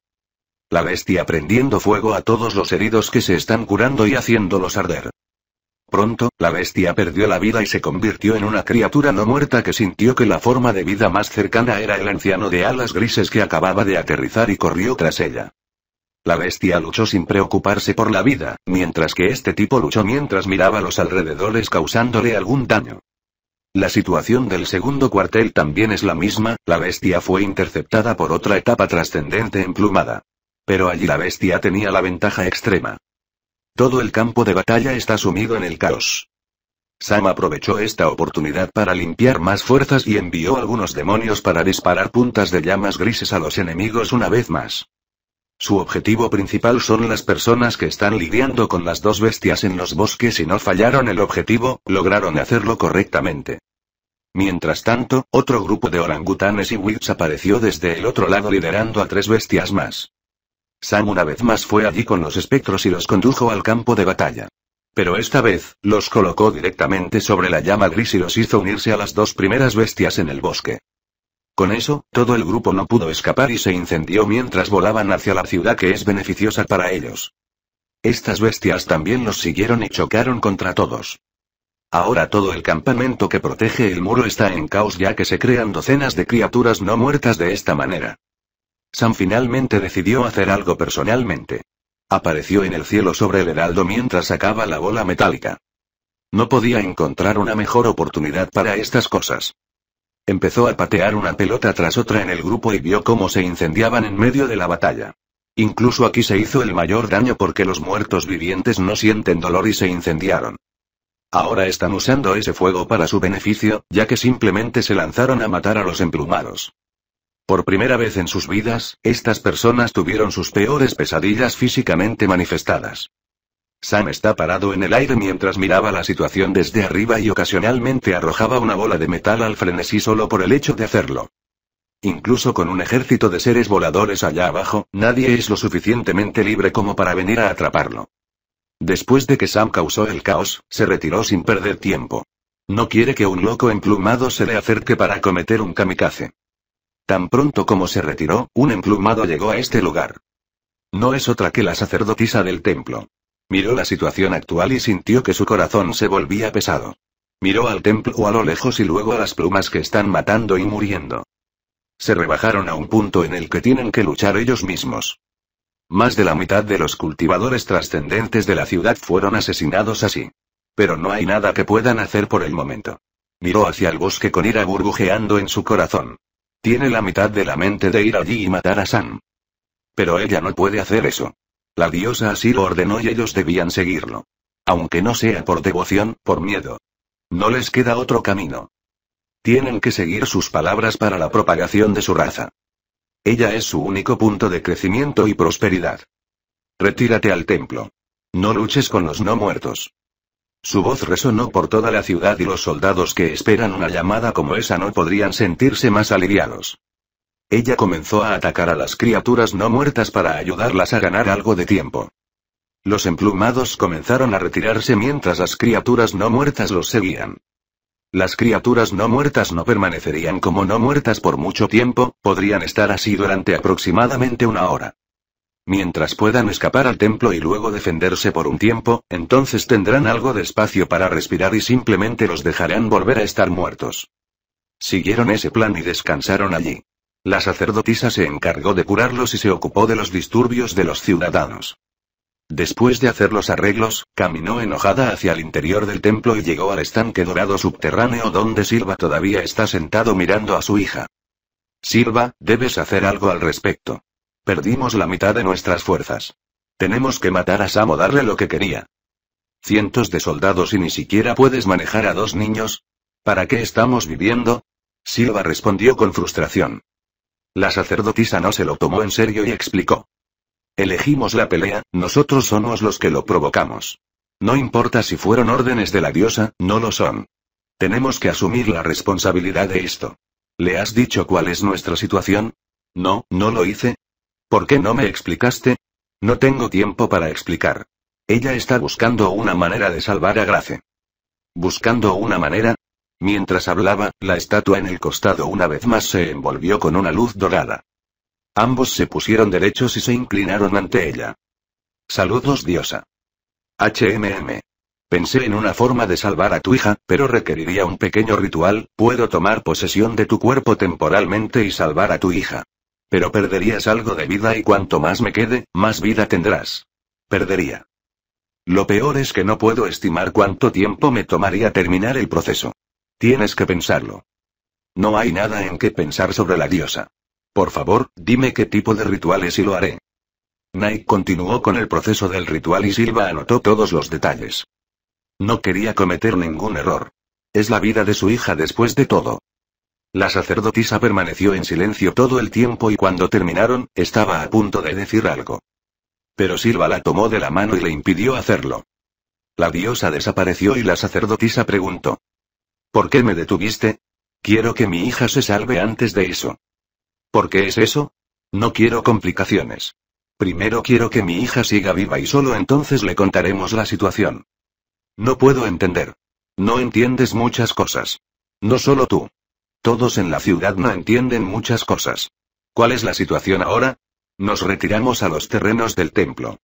La bestia prendiendo fuego a todos los heridos que se están curando y haciéndolos arder. Pronto, la bestia perdió la vida y se convirtió en una criatura no muerta que sintió que la forma de vida más cercana era el anciano de alas grises que acababa de aterrizar y corrió tras ella. La bestia luchó sin preocuparse por la vida, mientras que este tipo luchó mientras miraba los alrededores causándole algún daño. La situación del segundo cuartel también es la misma, la bestia fue interceptada por otra etapa trascendente emplumada. Pero allí la bestia tenía la ventaja extrema. Todo el campo de batalla está sumido en el caos. Sam aprovechó esta oportunidad para limpiar más fuerzas y envió algunos demonios para disparar puntas de llamas grises a los enemigos una vez más. Su objetivo principal son las personas que están lidiando con las dos bestias en los bosques y no fallaron el objetivo, lograron hacerlo correctamente. Mientras tanto, otro grupo de orangutanes y wits apareció desde el otro lado liderando a tres bestias más. Sam una vez más fue allí con los espectros y los condujo al campo de batalla. Pero esta vez, los colocó directamente sobre la llama gris y los hizo unirse a las dos primeras bestias en el bosque. Con eso, todo el grupo no pudo escapar y se incendió mientras volaban hacia la ciudad que es beneficiosa para ellos. Estas bestias también los siguieron y chocaron contra todos. Ahora todo el campamento que protege el muro está en caos ya que se crean docenas de criaturas no muertas de esta manera. Sam finalmente decidió hacer algo personalmente. Apareció en el cielo sobre el heraldo mientras sacaba la bola metálica. No podía encontrar una mejor oportunidad para estas cosas. Empezó a patear una pelota tras otra en el grupo y vio cómo se incendiaban en medio de la batalla. Incluso aquí se hizo el mayor daño porque los muertos vivientes no sienten dolor y se incendiaron. Ahora están usando ese fuego para su beneficio, ya que simplemente se lanzaron a matar a los emplumados. Por primera vez en sus vidas, estas personas tuvieron sus peores pesadillas físicamente manifestadas. Sam está parado en el aire mientras miraba la situación desde arriba y ocasionalmente arrojaba una bola de metal al frenesí solo por el hecho de hacerlo. Incluso con un ejército de seres voladores allá abajo, nadie es lo suficientemente libre como para venir a atraparlo. Después de que Sam causó el caos, se retiró sin perder tiempo. No quiere que un loco emplumado se le acerque para cometer un kamikaze. Tan pronto como se retiró, un emplumado llegó a este lugar. No es otra que la sacerdotisa del templo. Miró la situación actual y sintió que su corazón se volvía pesado. Miró al templo a lo lejos y luego a las plumas que están matando y muriendo. Se rebajaron a un punto en el que tienen que luchar ellos mismos. Más de la mitad de los cultivadores trascendentes de la ciudad fueron asesinados así. Pero no hay nada que puedan hacer por el momento. Miró hacia el bosque con ira burbujeando en su corazón. Tiene la mitad de la mente de ir allí y matar a Sam. Pero ella no puede hacer eso. La diosa así lo ordenó y ellos debían seguirlo. Aunque no sea por devoción, por miedo. No les queda otro camino. Tienen que seguir sus palabras para la propagación de su raza. Ella es su único punto de crecimiento y prosperidad. Retírate al templo. No luches con los no muertos. Su voz resonó por toda la ciudad y los soldados que esperan una llamada como esa no podrían sentirse más aliviados. Ella comenzó a atacar a las criaturas no muertas para ayudarlas a ganar algo de tiempo. Los emplumados comenzaron a retirarse mientras las criaturas no muertas los seguían. Las criaturas no muertas no permanecerían como no muertas por mucho tiempo, podrían estar así durante aproximadamente una hora. Mientras puedan escapar al templo y luego defenderse por un tiempo, entonces tendrán algo de espacio para respirar y simplemente los dejarán volver a estar muertos. Siguieron ese plan y descansaron allí. La sacerdotisa se encargó de curarlos y se ocupó de los disturbios de los ciudadanos. Después de hacer los arreglos, caminó enojada hacia el interior del templo y llegó al estanque dorado subterráneo donde Silva todavía está sentado mirando a su hija. Silva, debes hacer algo al respecto. Perdimos la mitad de nuestras fuerzas. Tenemos que matar a Samo, darle lo que quería. Cientos de soldados y ni siquiera puedes manejar a dos niños. ¿Para qué estamos viviendo? Silva respondió con frustración. La sacerdotisa no se lo tomó en serio y explicó. Elegimos la pelea, nosotros somos los que lo provocamos. No importa si fueron órdenes de la diosa, no lo son. Tenemos que asumir la responsabilidad de esto. ¿Le has dicho cuál es nuestra situación? No, no lo hice. ¿Por qué no me explicaste? No tengo tiempo para explicar. Ella está buscando una manera de salvar a Grace. ¿Buscando una manera? Mientras hablaba, la estatua en el costado una vez más se envolvió con una luz dorada. Ambos se pusieron derechos y se inclinaron ante ella. Saludos diosa. HMM. Pensé en una forma de salvar a tu hija, pero requeriría un pequeño ritual, puedo tomar posesión de tu cuerpo temporalmente y salvar a tu hija. Pero perderías algo de vida y cuanto más me quede, más vida tendrás. Perdería. Lo peor es que no puedo estimar cuánto tiempo me tomaría terminar el proceso. Tienes que pensarlo. No hay nada en que pensar sobre la diosa. Por favor, dime qué tipo de rituales y lo haré. Nike continuó con el proceso del ritual y Silva anotó todos los detalles. No quería cometer ningún error. Es la vida de su hija después de todo. La sacerdotisa permaneció en silencio todo el tiempo y cuando terminaron, estaba a punto de decir algo. Pero Silva la tomó de la mano y le impidió hacerlo. La diosa desapareció y la sacerdotisa preguntó. ¿Por qué me detuviste? Quiero que mi hija se salve antes de eso. ¿Por qué es eso? No quiero complicaciones. Primero quiero que mi hija siga viva y solo entonces le contaremos la situación. No puedo entender. No entiendes muchas cosas. No solo tú. Todos en la ciudad no entienden muchas cosas. ¿Cuál es la situación ahora? Nos retiramos a los terrenos del templo.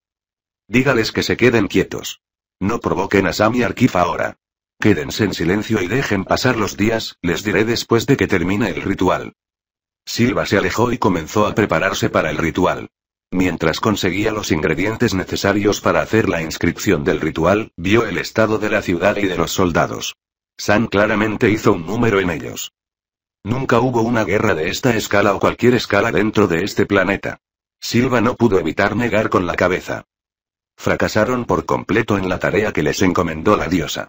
Dígales que se queden quietos. No provoquen a Sami Arkifa ahora. Quédense en silencio y dejen pasar los días, les diré después de que termine el ritual. Silva se alejó y comenzó a prepararse para el ritual. Mientras conseguía los ingredientes necesarios para hacer la inscripción del ritual, vio el estado de la ciudad y de los soldados. San claramente hizo un número en ellos. Nunca hubo una guerra de esta escala o cualquier escala dentro de este planeta. Silva no pudo evitar negar con la cabeza. Fracasaron por completo en la tarea que les encomendó la diosa.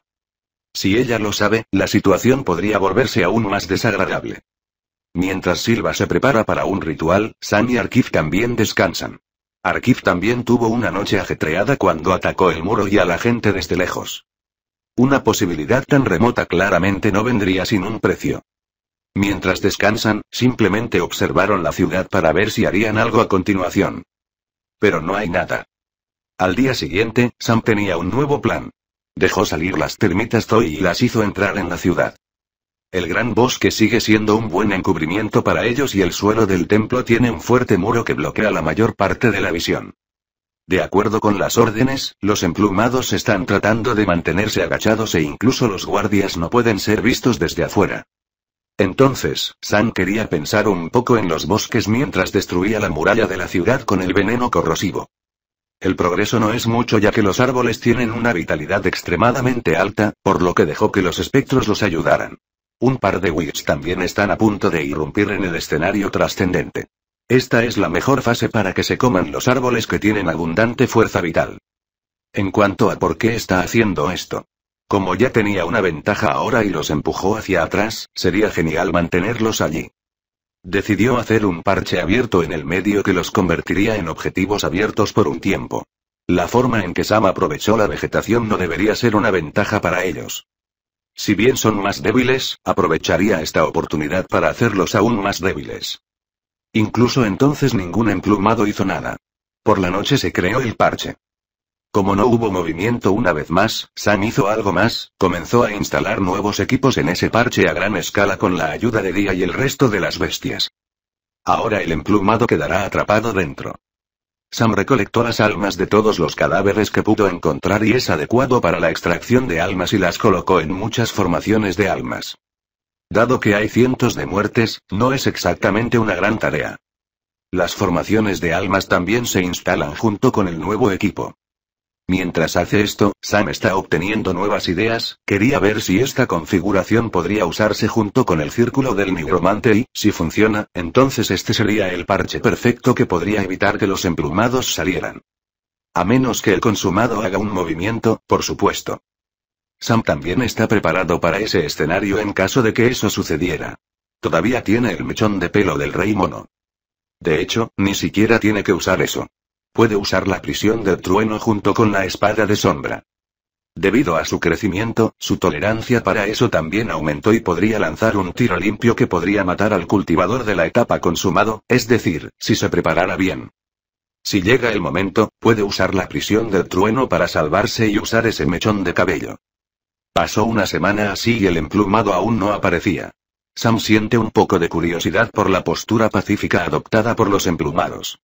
Si ella lo sabe, la situación podría volverse aún más desagradable. Mientras Silva se prepara para un ritual, Sam y Arkif también descansan. Arkif también tuvo una noche ajetreada cuando atacó el muro y a la gente desde lejos. Una posibilidad tan remota claramente no vendría sin un precio. Mientras descansan, simplemente observaron la ciudad para ver si harían algo a continuación. Pero no hay nada. Al día siguiente, Sam tenía un nuevo plan. Dejó salir las termitas Toy y las hizo entrar en la ciudad. El gran bosque sigue siendo un buen encubrimiento para ellos y el suelo del templo tiene un fuerte muro que bloquea la mayor parte de la visión. De acuerdo con las órdenes, los emplumados están tratando de mantenerse agachados e incluso los guardias no pueden ser vistos desde afuera. Entonces, San quería pensar un poco en los bosques mientras destruía la muralla de la ciudad con el veneno corrosivo. El progreso no es mucho ya que los árboles tienen una vitalidad extremadamente alta, por lo que dejó que los espectros los ayudaran. Un par de witch también están a punto de irrumpir en el escenario trascendente. Esta es la mejor fase para que se coman los árboles que tienen abundante fuerza vital. En cuanto a por qué está haciendo esto. Como ya tenía una ventaja ahora y los empujó hacia atrás, sería genial mantenerlos allí. Decidió hacer un parche abierto en el medio que los convertiría en objetivos abiertos por un tiempo. La forma en que Sam aprovechó la vegetación no debería ser una ventaja para ellos. Si bien son más débiles, aprovecharía esta oportunidad para hacerlos aún más débiles. Incluso entonces ningún emplumado hizo nada. Por la noche se creó el parche. Como no hubo movimiento una vez más, Sam hizo algo más, comenzó a instalar nuevos equipos en ese parche a gran escala con la ayuda de Día y el resto de las bestias. Ahora el emplumado quedará atrapado dentro. Sam recolectó las almas de todos los cadáveres que pudo encontrar y es adecuado para la extracción de almas y las colocó en muchas formaciones de almas. Dado que hay cientos de muertes, no es exactamente una gran tarea. Las formaciones de almas también se instalan junto con el nuevo equipo. Mientras hace esto, Sam está obteniendo nuevas ideas, quería ver si esta configuración podría usarse junto con el círculo del nigromante y, si funciona, entonces este sería el parche perfecto que podría evitar que los emplumados salieran. A menos que el consumado haga un movimiento, por supuesto. Sam también está preparado para ese escenario en caso de que eso sucediera. Todavía tiene el mechón de pelo del rey mono. De hecho, ni siquiera tiene que usar eso. Puede usar la prisión del trueno junto con la espada de sombra. Debido a su crecimiento, su tolerancia para eso también aumentó y podría lanzar un tiro limpio que podría matar al cultivador de la etapa consumado, es decir, si se preparara bien. Si llega el momento, puede usar la prisión del trueno para salvarse y usar ese mechón de cabello. Pasó una semana así y el emplumado aún no aparecía. Sam siente un poco de curiosidad por la postura pacífica adoptada por los emplumados.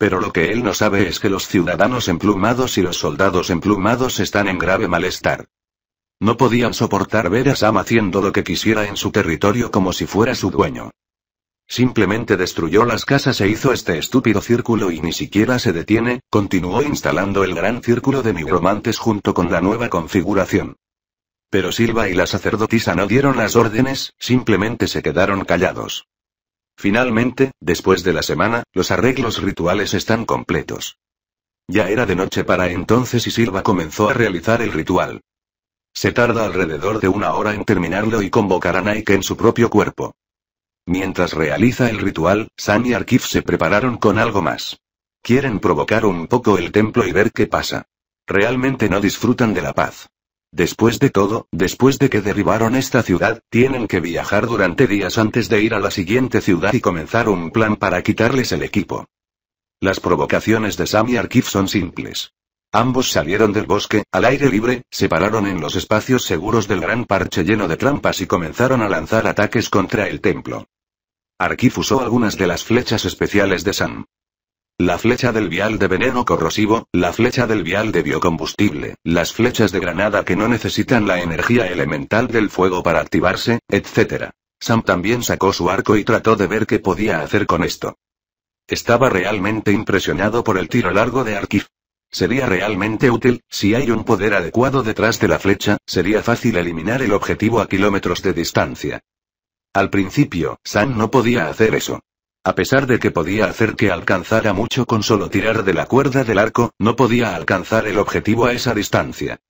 Pero lo que él no sabe es que los ciudadanos emplumados y los soldados emplumados están en grave malestar. No podían soportar ver a Sam haciendo lo que quisiera en su territorio como si fuera su dueño. Simplemente destruyó las casas e hizo este estúpido círculo y ni siquiera se detiene, continuó instalando el gran círculo de nigromantes junto con la nueva configuración. Pero Silva y la sacerdotisa no dieron las órdenes, simplemente se quedaron callados. Finalmente, después de la semana, los arreglos rituales están completos. Ya era de noche para entonces y Silva comenzó a realizar el ritual. Se tarda alrededor de una hora en terminarlo y convocar a Nike en su propio cuerpo. Mientras realiza el ritual, Sam y Arkif se prepararon con algo más. Quieren provocar un poco el templo y ver qué pasa. Realmente no disfrutan de la paz. Después de todo, después de que derribaron esta ciudad, tienen que viajar durante días antes de ir a la siguiente ciudad y comenzar un plan para quitarles el equipo. Las provocaciones de Sam y Arkif son simples. Ambos salieron del bosque, al aire libre, se pararon en los espacios seguros del gran parche lleno de trampas y comenzaron a lanzar ataques contra el templo. Arkif usó algunas de las flechas especiales de Sam. La flecha del vial de veneno corrosivo, la flecha del vial de biocombustible, las flechas de granada que no necesitan la energía elemental del fuego para activarse, etc. Sam también sacó su arco y trató de ver qué podía hacer con esto. Estaba realmente impresionado por el tiro largo de Arkif. Sería realmente útil, si hay un poder adecuado detrás de la flecha, sería fácil eliminar el objetivo a kilómetros de distancia. Al principio, Sam no podía hacer eso. A pesar de que podía hacer que alcanzara mucho con solo tirar de la cuerda del arco, no podía alcanzar el objetivo a esa distancia.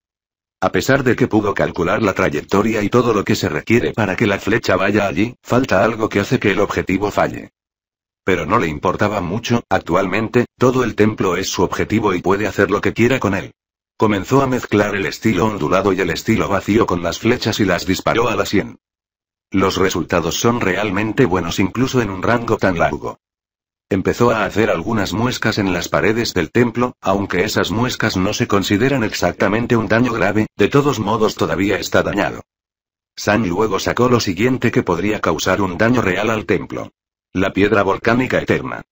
A pesar de que pudo calcular la trayectoria y todo lo que se requiere para que la flecha vaya allí, falta algo que hace que el objetivo falle. Pero no le importaba mucho, actualmente, todo el templo es su objetivo y puede hacer lo que quiera con él. Comenzó a mezclar el estilo ondulado y el estilo vacío con las flechas y las disparó a la sien. Los resultados son realmente buenos incluso en un rango tan largo. Empezó a hacer algunas muescas en las paredes del templo, aunque esas muescas no se consideran exactamente un daño grave, de todos modos todavía está dañado. San luego sacó lo siguiente que podría causar un daño real al templo. La piedra volcánica eterna.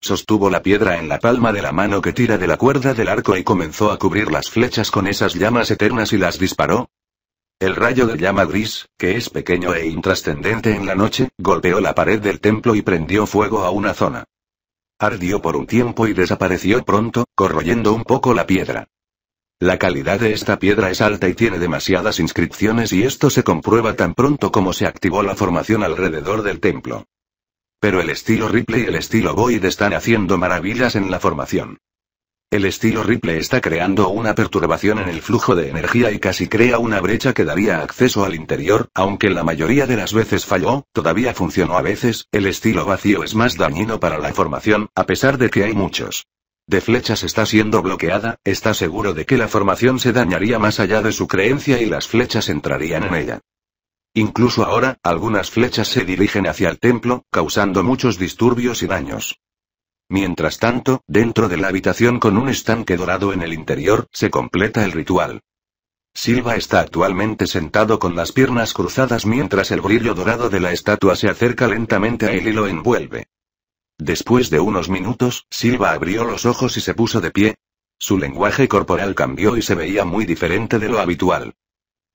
Sostuvo la piedra en la palma de la mano que tira de la cuerda del arco y comenzó a cubrir las flechas con esas llamas eternas y las disparó, el rayo de llama gris, que es pequeño e intrascendente en la noche, golpeó la pared del templo y prendió fuego a una zona. Ardió por un tiempo y desapareció pronto, corroyendo un poco la piedra. La calidad de esta piedra es alta y tiene demasiadas inscripciones y esto se comprueba tan pronto como se activó la formación alrededor del templo. Pero el estilo Ripley y el estilo void están haciendo maravillas en la formación. El estilo Ripple está creando una perturbación en el flujo de energía y casi crea una brecha que daría acceso al interior, aunque la mayoría de las veces falló, todavía funcionó a veces, el estilo vacío es más dañino para la formación, a pesar de que hay muchos. De flechas está siendo bloqueada, está seguro de que la formación se dañaría más allá de su creencia y las flechas entrarían en ella. Incluso ahora, algunas flechas se dirigen hacia el templo, causando muchos disturbios y daños. Mientras tanto, dentro de la habitación con un estanque dorado en el interior, se completa el ritual. Silva está actualmente sentado con las piernas cruzadas mientras el brillo dorado de la estatua se acerca lentamente a él y lo envuelve. Después de unos minutos, Silva abrió los ojos y se puso de pie. Su lenguaje corporal cambió y se veía muy diferente de lo habitual.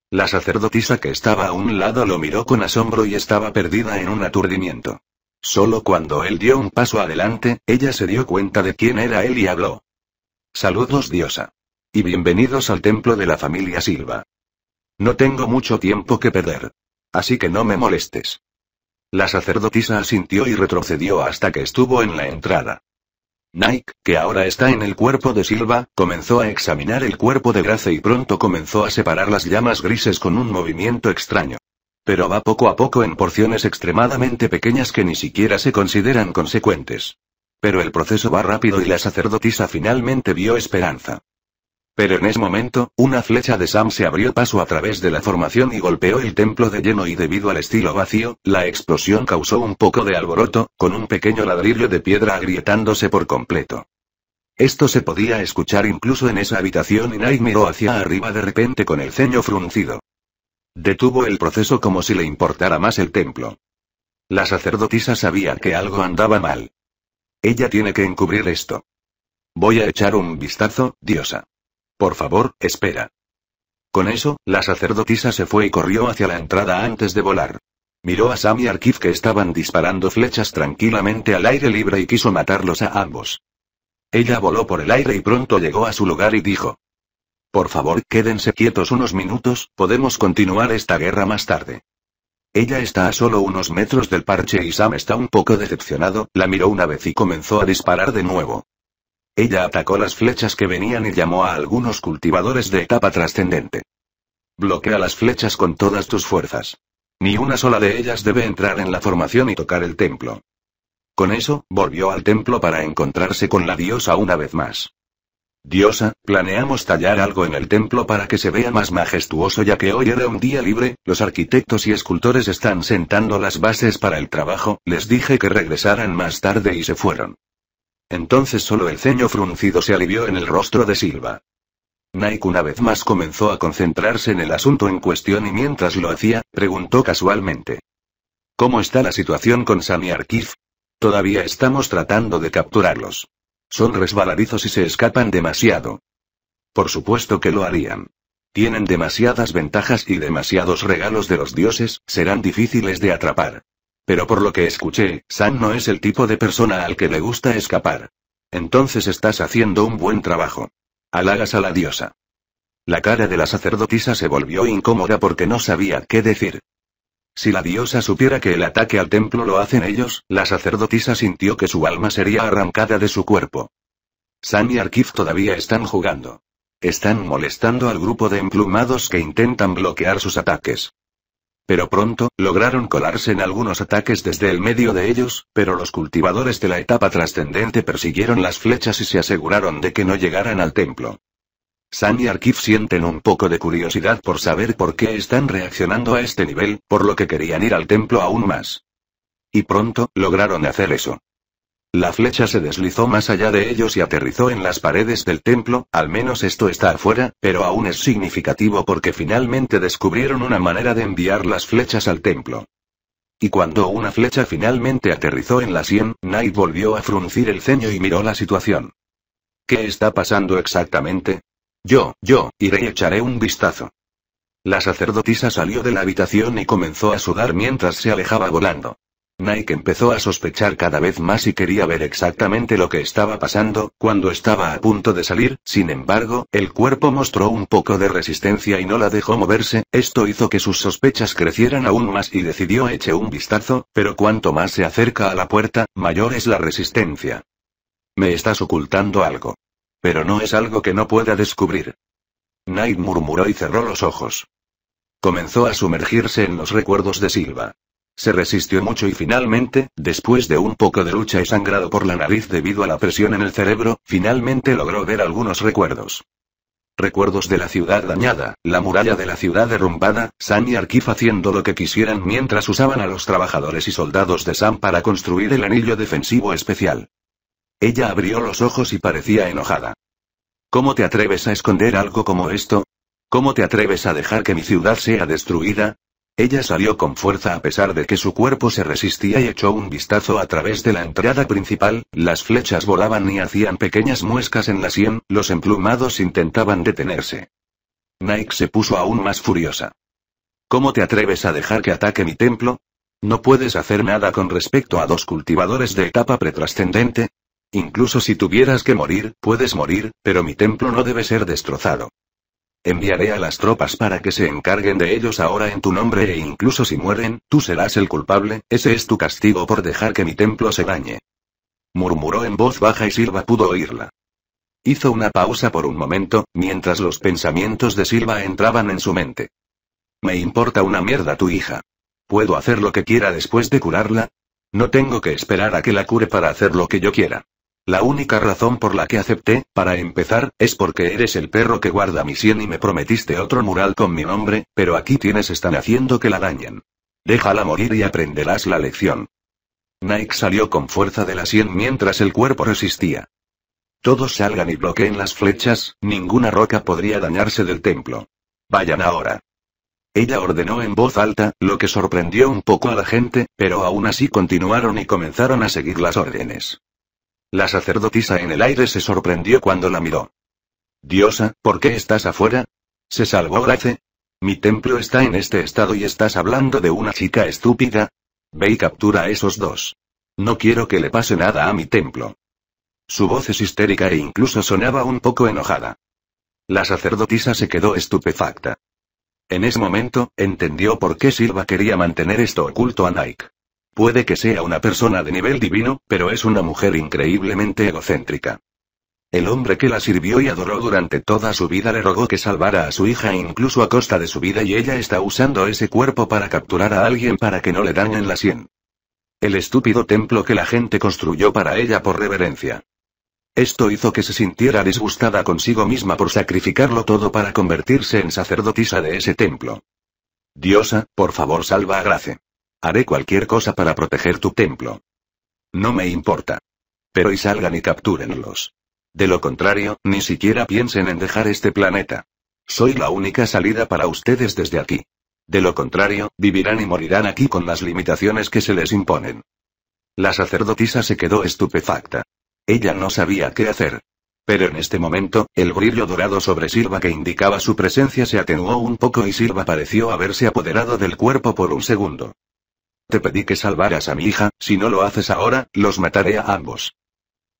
La sacerdotisa que estaba a un lado lo miró con asombro y estaba perdida en un aturdimiento. Solo cuando él dio un paso adelante, ella se dio cuenta de quién era él y habló. Saludos diosa. Y bienvenidos al templo de la familia Silva. No tengo mucho tiempo que perder. Así que no me molestes. La sacerdotisa asintió y retrocedió hasta que estuvo en la entrada. Nike, que ahora está en el cuerpo de Silva, comenzó a examinar el cuerpo de Grace y pronto comenzó a separar las llamas grises con un movimiento extraño pero va poco a poco en porciones extremadamente pequeñas que ni siquiera se consideran consecuentes. Pero el proceso va rápido y la sacerdotisa finalmente vio esperanza. Pero en ese momento, una flecha de Sam se abrió paso a través de la formación y golpeó el templo de lleno y debido al estilo vacío, la explosión causó un poco de alboroto, con un pequeño ladrillo de piedra agrietándose por completo. Esto se podía escuchar incluso en esa habitación y Nai miró hacia arriba de repente con el ceño fruncido. Detuvo el proceso como si le importara más el templo. La sacerdotisa sabía que algo andaba mal. Ella tiene que encubrir esto. Voy a echar un vistazo, diosa. Por favor, espera. Con eso, la sacerdotisa se fue y corrió hacia la entrada antes de volar. Miró a Sam y Arkif que estaban disparando flechas tranquilamente al aire libre y quiso matarlos a ambos. Ella voló por el aire y pronto llegó a su lugar y dijo. Por favor, quédense quietos unos minutos, podemos continuar esta guerra más tarde. Ella está a solo unos metros del parche y Sam está un poco decepcionado, la miró una vez y comenzó a disparar de nuevo. Ella atacó las flechas que venían y llamó a algunos cultivadores de etapa trascendente. Bloquea las flechas con todas tus fuerzas. Ni una sola de ellas debe entrar en la formación y tocar el templo. Con eso, volvió al templo para encontrarse con la diosa una vez más. Diosa, planeamos tallar algo en el templo para que se vea más majestuoso ya que hoy era un día libre, los arquitectos y escultores están sentando las bases para el trabajo, les dije que regresaran más tarde y se fueron. Entonces solo el ceño fruncido se alivió en el rostro de Silva. Nike una vez más comenzó a concentrarse en el asunto en cuestión y mientras lo hacía, preguntó casualmente. ¿Cómo está la situación con Sami Arkif? Todavía estamos tratando de capturarlos. Son resbaladizos y se escapan demasiado. Por supuesto que lo harían. Tienen demasiadas ventajas y demasiados regalos de los dioses, serán difíciles de atrapar. Pero por lo que escuché, San no es el tipo de persona al que le gusta escapar. Entonces estás haciendo un buen trabajo. Halagas a la diosa. La cara de la sacerdotisa se volvió incómoda porque no sabía qué decir. Si la diosa supiera que el ataque al templo lo hacen ellos, la sacerdotisa sintió que su alma sería arrancada de su cuerpo. Sam y Arkif todavía están jugando. Están molestando al grupo de emplumados que intentan bloquear sus ataques. Pero pronto, lograron colarse en algunos ataques desde el medio de ellos, pero los cultivadores de la etapa trascendente persiguieron las flechas y se aseguraron de que no llegaran al templo. San y Arkiv sienten un poco de curiosidad por saber por qué están reaccionando a este nivel, por lo que querían ir al templo aún más. Y pronto, lograron hacer eso. La flecha se deslizó más allá de ellos y aterrizó en las paredes del templo, al menos esto está afuera, pero aún es significativo porque finalmente descubrieron una manera de enviar las flechas al templo. Y cuando una flecha finalmente aterrizó en la sien, Knight volvió a fruncir el ceño y miró la situación. ¿Qué está pasando exactamente? Yo, yo, iré y echaré un vistazo. La sacerdotisa salió de la habitación y comenzó a sudar mientras se alejaba volando. Nike empezó a sospechar cada vez más y quería ver exactamente lo que estaba pasando, cuando estaba a punto de salir, sin embargo, el cuerpo mostró un poco de resistencia y no la dejó moverse, esto hizo que sus sospechas crecieran aún más y decidió eche un vistazo, pero cuanto más se acerca a la puerta, mayor es la resistencia. Me estás ocultando algo. Pero no es algo que no pueda descubrir. Knight murmuró y cerró los ojos. Comenzó a sumergirse en los recuerdos de Silva. Se resistió mucho y finalmente, después de un poco de lucha y sangrado por la nariz debido a la presión en el cerebro, finalmente logró ver algunos recuerdos. Recuerdos de la ciudad dañada, la muralla de la ciudad derrumbada, San y Arquif haciendo lo que quisieran mientras usaban a los trabajadores y soldados de Sam para construir el anillo defensivo especial. Ella abrió los ojos y parecía enojada. ¿Cómo te atreves a esconder algo como esto? ¿Cómo te atreves a dejar que mi ciudad sea destruida? Ella salió con fuerza a pesar de que su cuerpo se resistía y echó un vistazo a través de la entrada principal, las flechas volaban y hacían pequeñas muescas en la sien, los emplumados intentaban detenerse. Nike se puso aún más furiosa. ¿Cómo te atreves a dejar que ataque mi templo? ¿No puedes hacer nada con respecto a dos cultivadores de etapa pretrascendente? Incluso si tuvieras que morir, puedes morir, pero mi templo no debe ser destrozado. Enviaré a las tropas para que se encarguen de ellos ahora en tu nombre e incluso si mueren, tú serás el culpable, ese es tu castigo por dejar que mi templo se dañe. Murmuró en voz baja y Silva pudo oírla. Hizo una pausa por un momento, mientras los pensamientos de Silva entraban en su mente. Me importa una mierda tu hija. Puedo hacer lo que quiera después de curarla. No tengo que esperar a que la cure para hacer lo que yo quiera. La única razón por la que acepté, para empezar, es porque eres el perro que guarda mi sien y me prometiste otro mural con mi nombre, pero aquí tienes están haciendo que la dañen. Déjala morir y aprenderás la lección. Nike salió con fuerza de la sien mientras el cuerpo resistía. Todos salgan y bloqueen las flechas, ninguna roca podría dañarse del templo. Vayan ahora. Ella ordenó en voz alta, lo que sorprendió un poco a la gente, pero aún así continuaron y comenzaron a seguir las órdenes. La sacerdotisa en el aire se sorprendió cuando la miró. Diosa, ¿por qué estás afuera? ¿Se salvó Grace? Mi templo está en este estado y estás hablando de una chica estúpida. Ve y captura a esos dos. No quiero que le pase nada a mi templo. Su voz es histérica e incluso sonaba un poco enojada. La sacerdotisa se quedó estupefacta. En ese momento, entendió por qué Silva quería mantener esto oculto a Nike. Puede que sea una persona de nivel divino, pero es una mujer increíblemente egocéntrica. El hombre que la sirvió y adoró durante toda su vida le rogó que salvara a su hija incluso a costa de su vida y ella está usando ese cuerpo para capturar a alguien para que no le en la sien. El estúpido templo que la gente construyó para ella por reverencia. Esto hizo que se sintiera disgustada consigo misma por sacrificarlo todo para convertirse en sacerdotisa de ese templo. Diosa, por favor salva a Grace. Haré cualquier cosa para proteger tu templo. No me importa. Pero y salgan y captúrenlos. De lo contrario, ni siquiera piensen en dejar este planeta. Soy la única salida para ustedes desde aquí. De lo contrario, vivirán y morirán aquí con las limitaciones que se les imponen. La sacerdotisa se quedó estupefacta. Ella no sabía qué hacer. Pero en este momento, el brillo dorado sobre Silva que indicaba su presencia se atenuó un poco y Silva pareció haberse apoderado del cuerpo por un segundo. Te pedí que salvaras a mi hija, si no lo haces ahora, los mataré a ambos.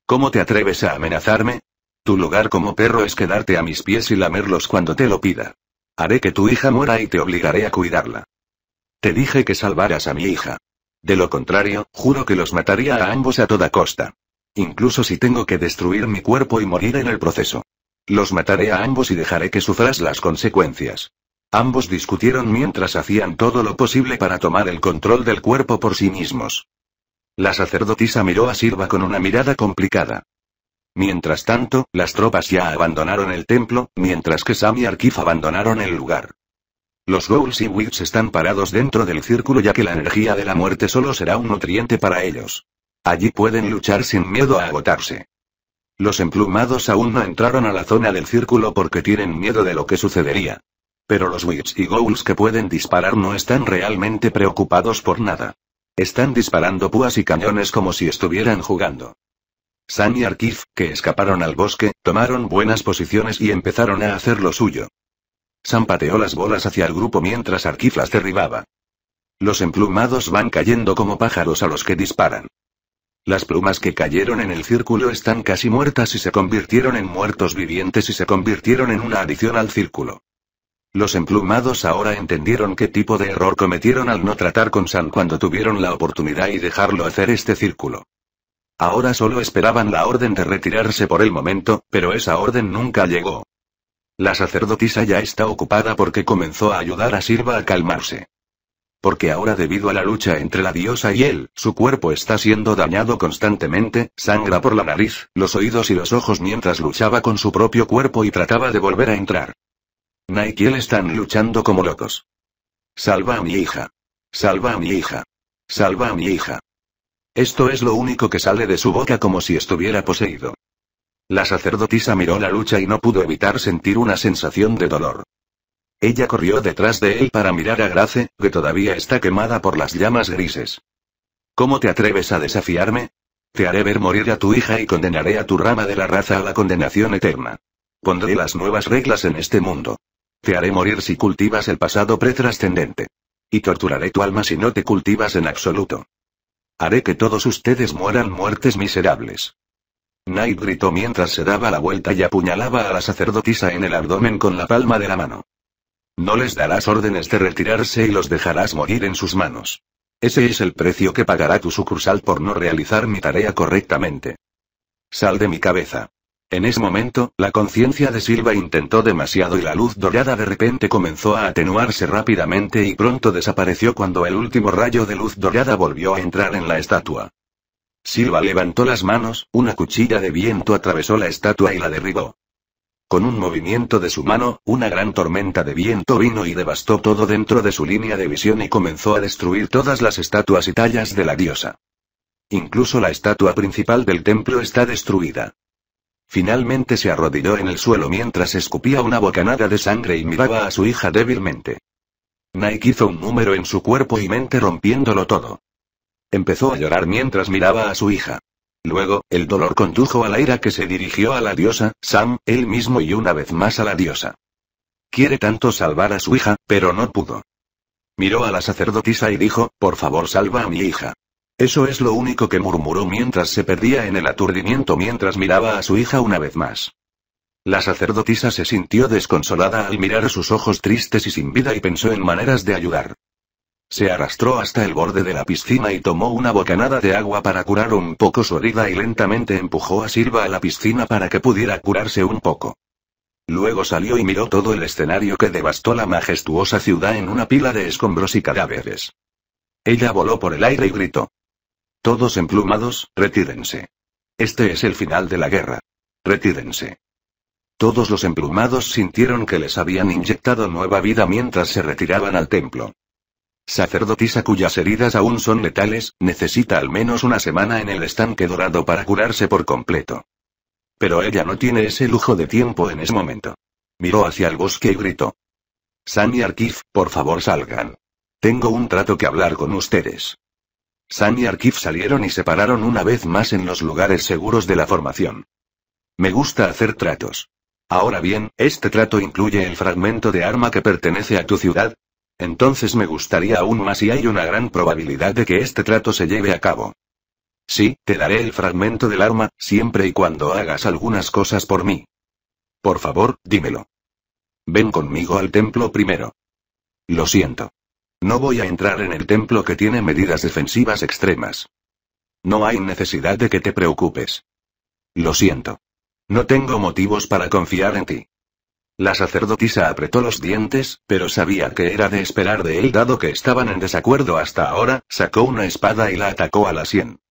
¿Cómo te atreves a amenazarme? Tu lugar como perro es quedarte a mis pies y lamerlos cuando te lo pida. Haré que tu hija muera y te obligaré a cuidarla. Te dije que salvaras a mi hija. De lo contrario, juro que los mataría a ambos a toda costa. Incluso si tengo que destruir mi cuerpo y morir en el proceso. Los mataré a ambos y dejaré que sufras las consecuencias. Ambos discutieron mientras hacían todo lo posible para tomar el control del cuerpo por sí mismos. La sacerdotisa miró a Sirva con una mirada complicada. Mientras tanto, las tropas ya abandonaron el templo, mientras que Sam y Arkif abandonaron el lugar. Los Ghouls y Wits están parados dentro del círculo ya que la energía de la muerte solo será un nutriente para ellos. Allí pueden luchar sin miedo a agotarse. Los emplumados aún no entraron a la zona del círculo porque tienen miedo de lo que sucedería. Pero los Wits y Ghouls que pueden disparar no están realmente preocupados por nada. Están disparando púas y cañones como si estuvieran jugando. Sam y Arkif, que escaparon al bosque, tomaron buenas posiciones y empezaron a hacer lo suyo. Sam pateó las bolas hacia el grupo mientras Arkif las derribaba. Los emplumados van cayendo como pájaros a los que disparan. Las plumas que cayeron en el círculo están casi muertas y se convirtieron en muertos vivientes y se convirtieron en una adición al círculo. Los emplumados ahora entendieron qué tipo de error cometieron al no tratar con San cuando tuvieron la oportunidad y dejarlo hacer este círculo. Ahora solo esperaban la orden de retirarse por el momento, pero esa orden nunca llegó. La sacerdotisa ya está ocupada porque comenzó a ayudar a Sirva a calmarse. Porque ahora debido a la lucha entre la diosa y él, su cuerpo está siendo dañado constantemente, sangra por la nariz, los oídos y los ojos mientras luchaba con su propio cuerpo y trataba de volver a entrar. Nike están luchando como locos. Salva a mi hija. Salva a mi hija. Salva a mi hija. Esto es lo único que sale de su boca como si estuviera poseído. La sacerdotisa miró la lucha y no pudo evitar sentir una sensación de dolor. Ella corrió detrás de él para mirar a Grace, que todavía está quemada por las llamas grises. ¿Cómo te atreves a desafiarme? Te haré ver morir a tu hija y condenaré a tu rama de la raza a la condenación eterna. Pondré las nuevas reglas en este mundo. Te haré morir si cultivas el pasado pretrascendente. Y torturaré tu alma si no te cultivas en absoluto. Haré que todos ustedes mueran muertes miserables. Knight gritó mientras se daba la vuelta y apuñalaba a la sacerdotisa en el abdomen con la palma de la mano. No les darás órdenes de retirarse y los dejarás morir en sus manos. Ese es el precio que pagará tu sucursal por no realizar mi tarea correctamente. Sal de mi cabeza. En ese momento, la conciencia de Silva intentó demasiado y la luz dorada de repente comenzó a atenuarse rápidamente y pronto desapareció cuando el último rayo de luz dorada volvió a entrar en la estatua. Silva levantó las manos, una cuchilla de viento atravesó la estatua y la derribó. Con un movimiento de su mano, una gran tormenta de viento vino y devastó todo dentro de su línea de visión y comenzó a destruir todas las estatuas y tallas de la diosa. Incluso la estatua principal del templo está destruida. Finalmente se arrodilló en el suelo mientras escupía una bocanada de sangre y miraba a su hija débilmente. Nike hizo un número en su cuerpo y mente rompiéndolo todo. Empezó a llorar mientras miraba a su hija. Luego, el dolor condujo a la ira que se dirigió a la diosa, Sam, él mismo y una vez más a la diosa. Quiere tanto salvar a su hija, pero no pudo. Miró a la sacerdotisa y dijo, por favor salva a mi hija. Eso es lo único que murmuró mientras se perdía en el aturdimiento mientras miraba a su hija una vez más. La sacerdotisa se sintió desconsolada al mirar sus ojos tristes y sin vida y pensó en maneras de ayudar. Se arrastró hasta el borde de la piscina y tomó una bocanada de agua para curar un poco su herida y lentamente empujó a Silva a la piscina para que pudiera curarse un poco. Luego salió y miró todo el escenario que devastó la majestuosa ciudad en una pila de escombros y cadáveres. Ella voló por el aire y gritó. Todos emplumados, retírense. Este es el final de la guerra. Retírense. Todos los emplumados sintieron que les habían inyectado nueva vida mientras se retiraban al templo. Sacerdotisa cuyas heridas aún son letales, necesita al menos una semana en el estanque dorado para curarse por completo. Pero ella no tiene ese lujo de tiempo en ese momento. Miró hacia el bosque y gritó. Sam y Arkif, por favor salgan. Tengo un trato que hablar con ustedes. Sam y Arkif salieron y se pararon una vez más en los lugares seguros de la formación. Me gusta hacer tratos. Ahora bien, ¿este trato incluye el fragmento de arma que pertenece a tu ciudad? Entonces me gustaría aún más y hay una gran probabilidad de que este trato se lleve a cabo. Sí, te daré el fragmento del arma, siempre y cuando hagas algunas cosas por mí. Por favor, dímelo. Ven conmigo al templo primero. Lo siento. No voy a entrar en el templo que tiene medidas defensivas extremas. No hay necesidad de que te preocupes. Lo siento. No tengo motivos para confiar en ti. La sacerdotisa apretó los dientes, pero sabía que era de esperar de él dado que estaban en desacuerdo hasta ahora, sacó una espada y la atacó a la sien.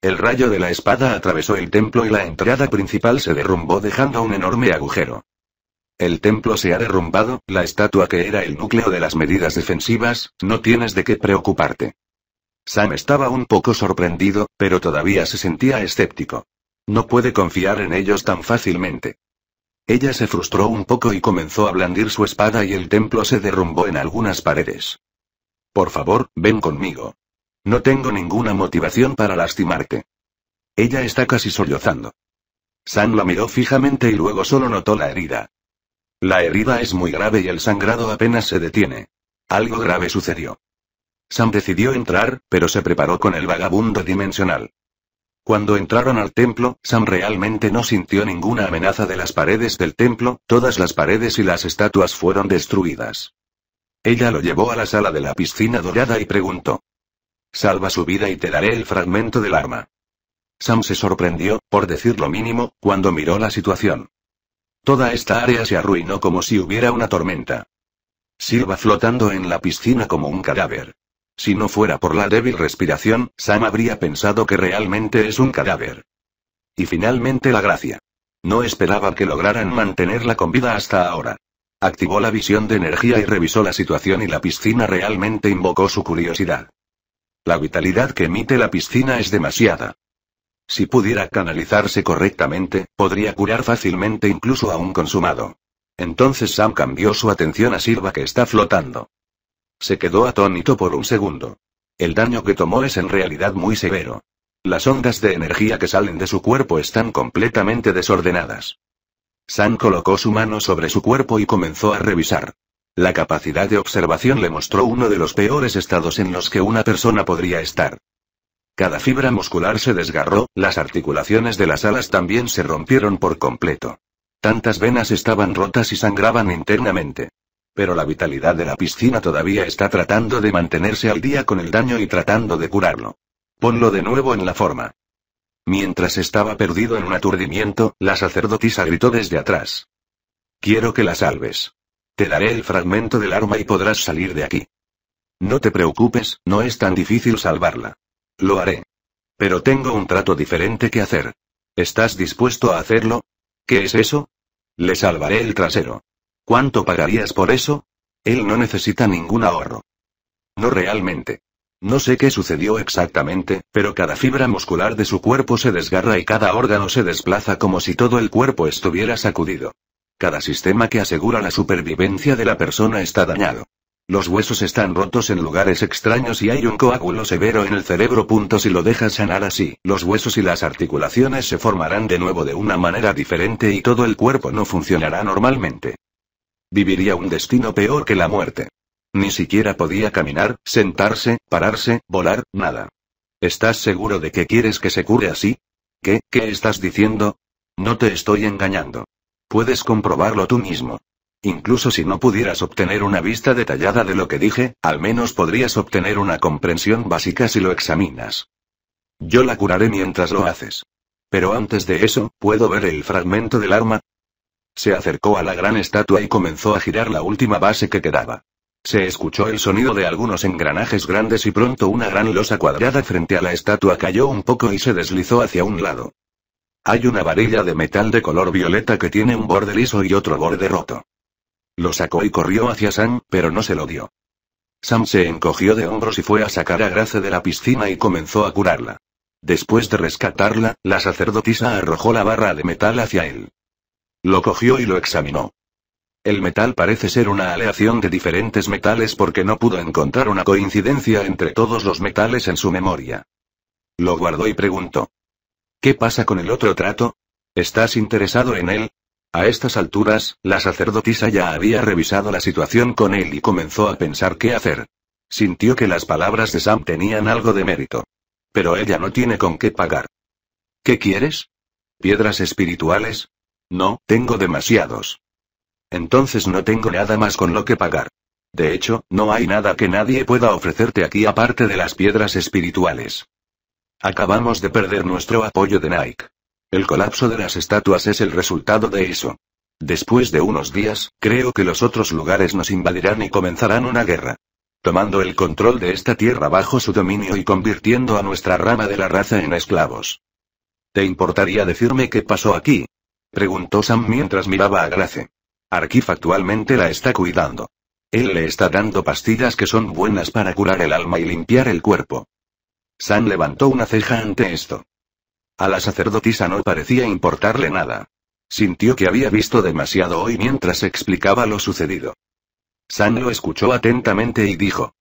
El rayo de la espada atravesó el templo y la entrada principal se derrumbó dejando un enorme agujero. El templo se ha derrumbado, la estatua que era el núcleo de las medidas defensivas, no tienes de qué preocuparte. Sam estaba un poco sorprendido, pero todavía se sentía escéptico. No puede confiar en ellos tan fácilmente. Ella se frustró un poco y comenzó a blandir su espada y el templo se derrumbó en algunas paredes. Por favor, ven conmigo. No tengo ninguna motivación para lastimarte. Ella está casi sollozando. Sam la miró fijamente y luego solo notó la herida. La herida es muy grave y el sangrado apenas se detiene. Algo grave sucedió. Sam decidió entrar, pero se preparó con el vagabundo dimensional. Cuando entraron al templo, Sam realmente no sintió ninguna amenaza de las paredes del templo, todas las paredes y las estatuas fueron destruidas. Ella lo llevó a la sala de la piscina dorada y preguntó. Salva su vida y te daré el fragmento del arma. Sam se sorprendió, por decir lo mínimo, cuando miró la situación. Toda esta área se arruinó como si hubiera una tormenta. Silva flotando en la piscina como un cadáver. Si no fuera por la débil respiración, Sam habría pensado que realmente es un cadáver. Y finalmente la gracia. No esperaba que lograran mantenerla con vida hasta ahora. Activó la visión de energía y revisó la situación y la piscina realmente invocó su curiosidad. La vitalidad que emite la piscina es demasiada. Si pudiera canalizarse correctamente, podría curar fácilmente incluso a un consumado. Entonces Sam cambió su atención a Silva que está flotando. Se quedó atónito por un segundo. El daño que tomó es en realidad muy severo. Las ondas de energía que salen de su cuerpo están completamente desordenadas. Sam colocó su mano sobre su cuerpo y comenzó a revisar. La capacidad de observación le mostró uno de los peores estados en los que una persona podría estar. Cada fibra muscular se desgarró, las articulaciones de las alas también se rompieron por completo. Tantas venas estaban rotas y sangraban internamente. Pero la vitalidad de la piscina todavía está tratando de mantenerse al día con el daño y tratando de curarlo. Ponlo de nuevo en la forma. Mientras estaba perdido en un aturdimiento, la sacerdotisa gritó desde atrás. Quiero que la salves. Te daré el fragmento del arma y podrás salir de aquí. No te preocupes, no es tan difícil salvarla. Lo haré. Pero tengo un trato diferente que hacer. ¿Estás dispuesto a hacerlo? ¿Qué es eso? Le salvaré el trasero. ¿Cuánto pagarías por eso? Él no necesita ningún ahorro. No realmente. No sé qué sucedió exactamente, pero cada fibra muscular de su cuerpo se desgarra y cada órgano se desplaza como si todo el cuerpo estuviera sacudido. Cada sistema que asegura la supervivencia de la persona está dañado. Los huesos están rotos en lugares extraños y hay un coágulo severo en el cerebro. si lo dejas sanar así, los huesos y las articulaciones se formarán de nuevo de una manera diferente y todo el cuerpo no funcionará normalmente. Viviría un destino peor que la muerte. Ni siquiera podía caminar, sentarse, pararse, volar, nada. ¿Estás seguro de que quieres que se cure así? ¿Qué, qué estás diciendo? No te estoy engañando. Puedes comprobarlo tú mismo. Incluso si no pudieras obtener una vista detallada de lo que dije, al menos podrías obtener una comprensión básica si lo examinas. Yo la curaré mientras lo haces. Pero antes de eso, ¿puedo ver el fragmento del arma? Se acercó a la gran estatua y comenzó a girar la última base que quedaba. Se escuchó el sonido de algunos engranajes grandes y pronto una gran losa cuadrada frente a la estatua cayó un poco y se deslizó hacia un lado. Hay una varilla de metal de color violeta que tiene un borde liso y otro borde roto. Lo sacó y corrió hacia Sam, pero no se lo dio. Sam se encogió de hombros y fue a sacar a Grace de la piscina y comenzó a curarla. Después de rescatarla, la sacerdotisa arrojó la barra de metal hacia él. Lo cogió y lo examinó. El metal parece ser una aleación de diferentes metales porque no pudo encontrar una coincidencia entre todos los metales en su memoria. Lo guardó y preguntó. ¿Qué pasa con el otro trato? ¿Estás interesado en él? A estas alturas, la sacerdotisa ya había revisado la situación con él y comenzó a pensar qué hacer. Sintió que las palabras de Sam tenían algo de mérito. Pero ella no tiene con qué pagar. ¿Qué quieres? ¿Piedras espirituales? No, tengo demasiados. Entonces no tengo nada más con lo que pagar. De hecho, no hay nada que nadie pueda ofrecerte aquí aparte de las piedras espirituales. Acabamos de perder nuestro apoyo de Nike. El colapso de las estatuas es el resultado de eso. Después de unos días, creo que los otros lugares nos invadirán y comenzarán una guerra. Tomando el control de esta tierra bajo su dominio y convirtiendo a nuestra rama de la raza en esclavos. ¿Te importaría decirme qué pasó aquí? Preguntó Sam mientras miraba a Grace. Arkif actualmente la está cuidando. Él le está dando pastillas que son buenas para curar el alma y limpiar el cuerpo. Sam levantó una ceja ante esto. A la sacerdotisa no parecía importarle nada. Sintió que había visto demasiado hoy mientras explicaba lo sucedido. San lo escuchó atentamente y dijo.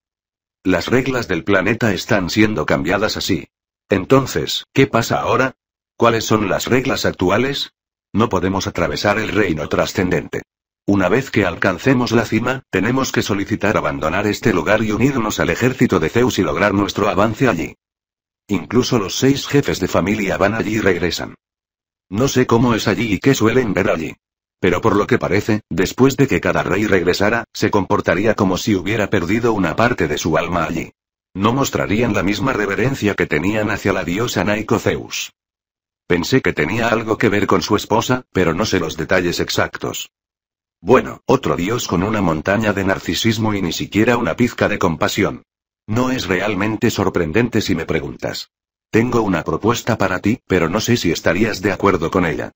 Las reglas del planeta están siendo cambiadas así. Entonces, ¿qué pasa ahora? ¿Cuáles son las reglas actuales? No podemos atravesar el reino trascendente. Una vez que alcancemos la cima, tenemos que solicitar abandonar este lugar y unirnos al ejército de Zeus y lograr nuestro avance allí. Incluso los seis jefes de familia van allí y regresan. No sé cómo es allí y qué suelen ver allí. Pero por lo que parece, después de que cada rey regresara, se comportaría como si hubiera perdido una parte de su alma allí. No mostrarían la misma reverencia que tenían hacia la diosa Naico Zeus. Pensé que tenía algo que ver con su esposa, pero no sé los detalles exactos. Bueno, otro dios con una montaña de narcisismo y ni siquiera una pizca de compasión. No es realmente sorprendente si me preguntas. Tengo una propuesta para ti, pero no sé si estarías de acuerdo con ella.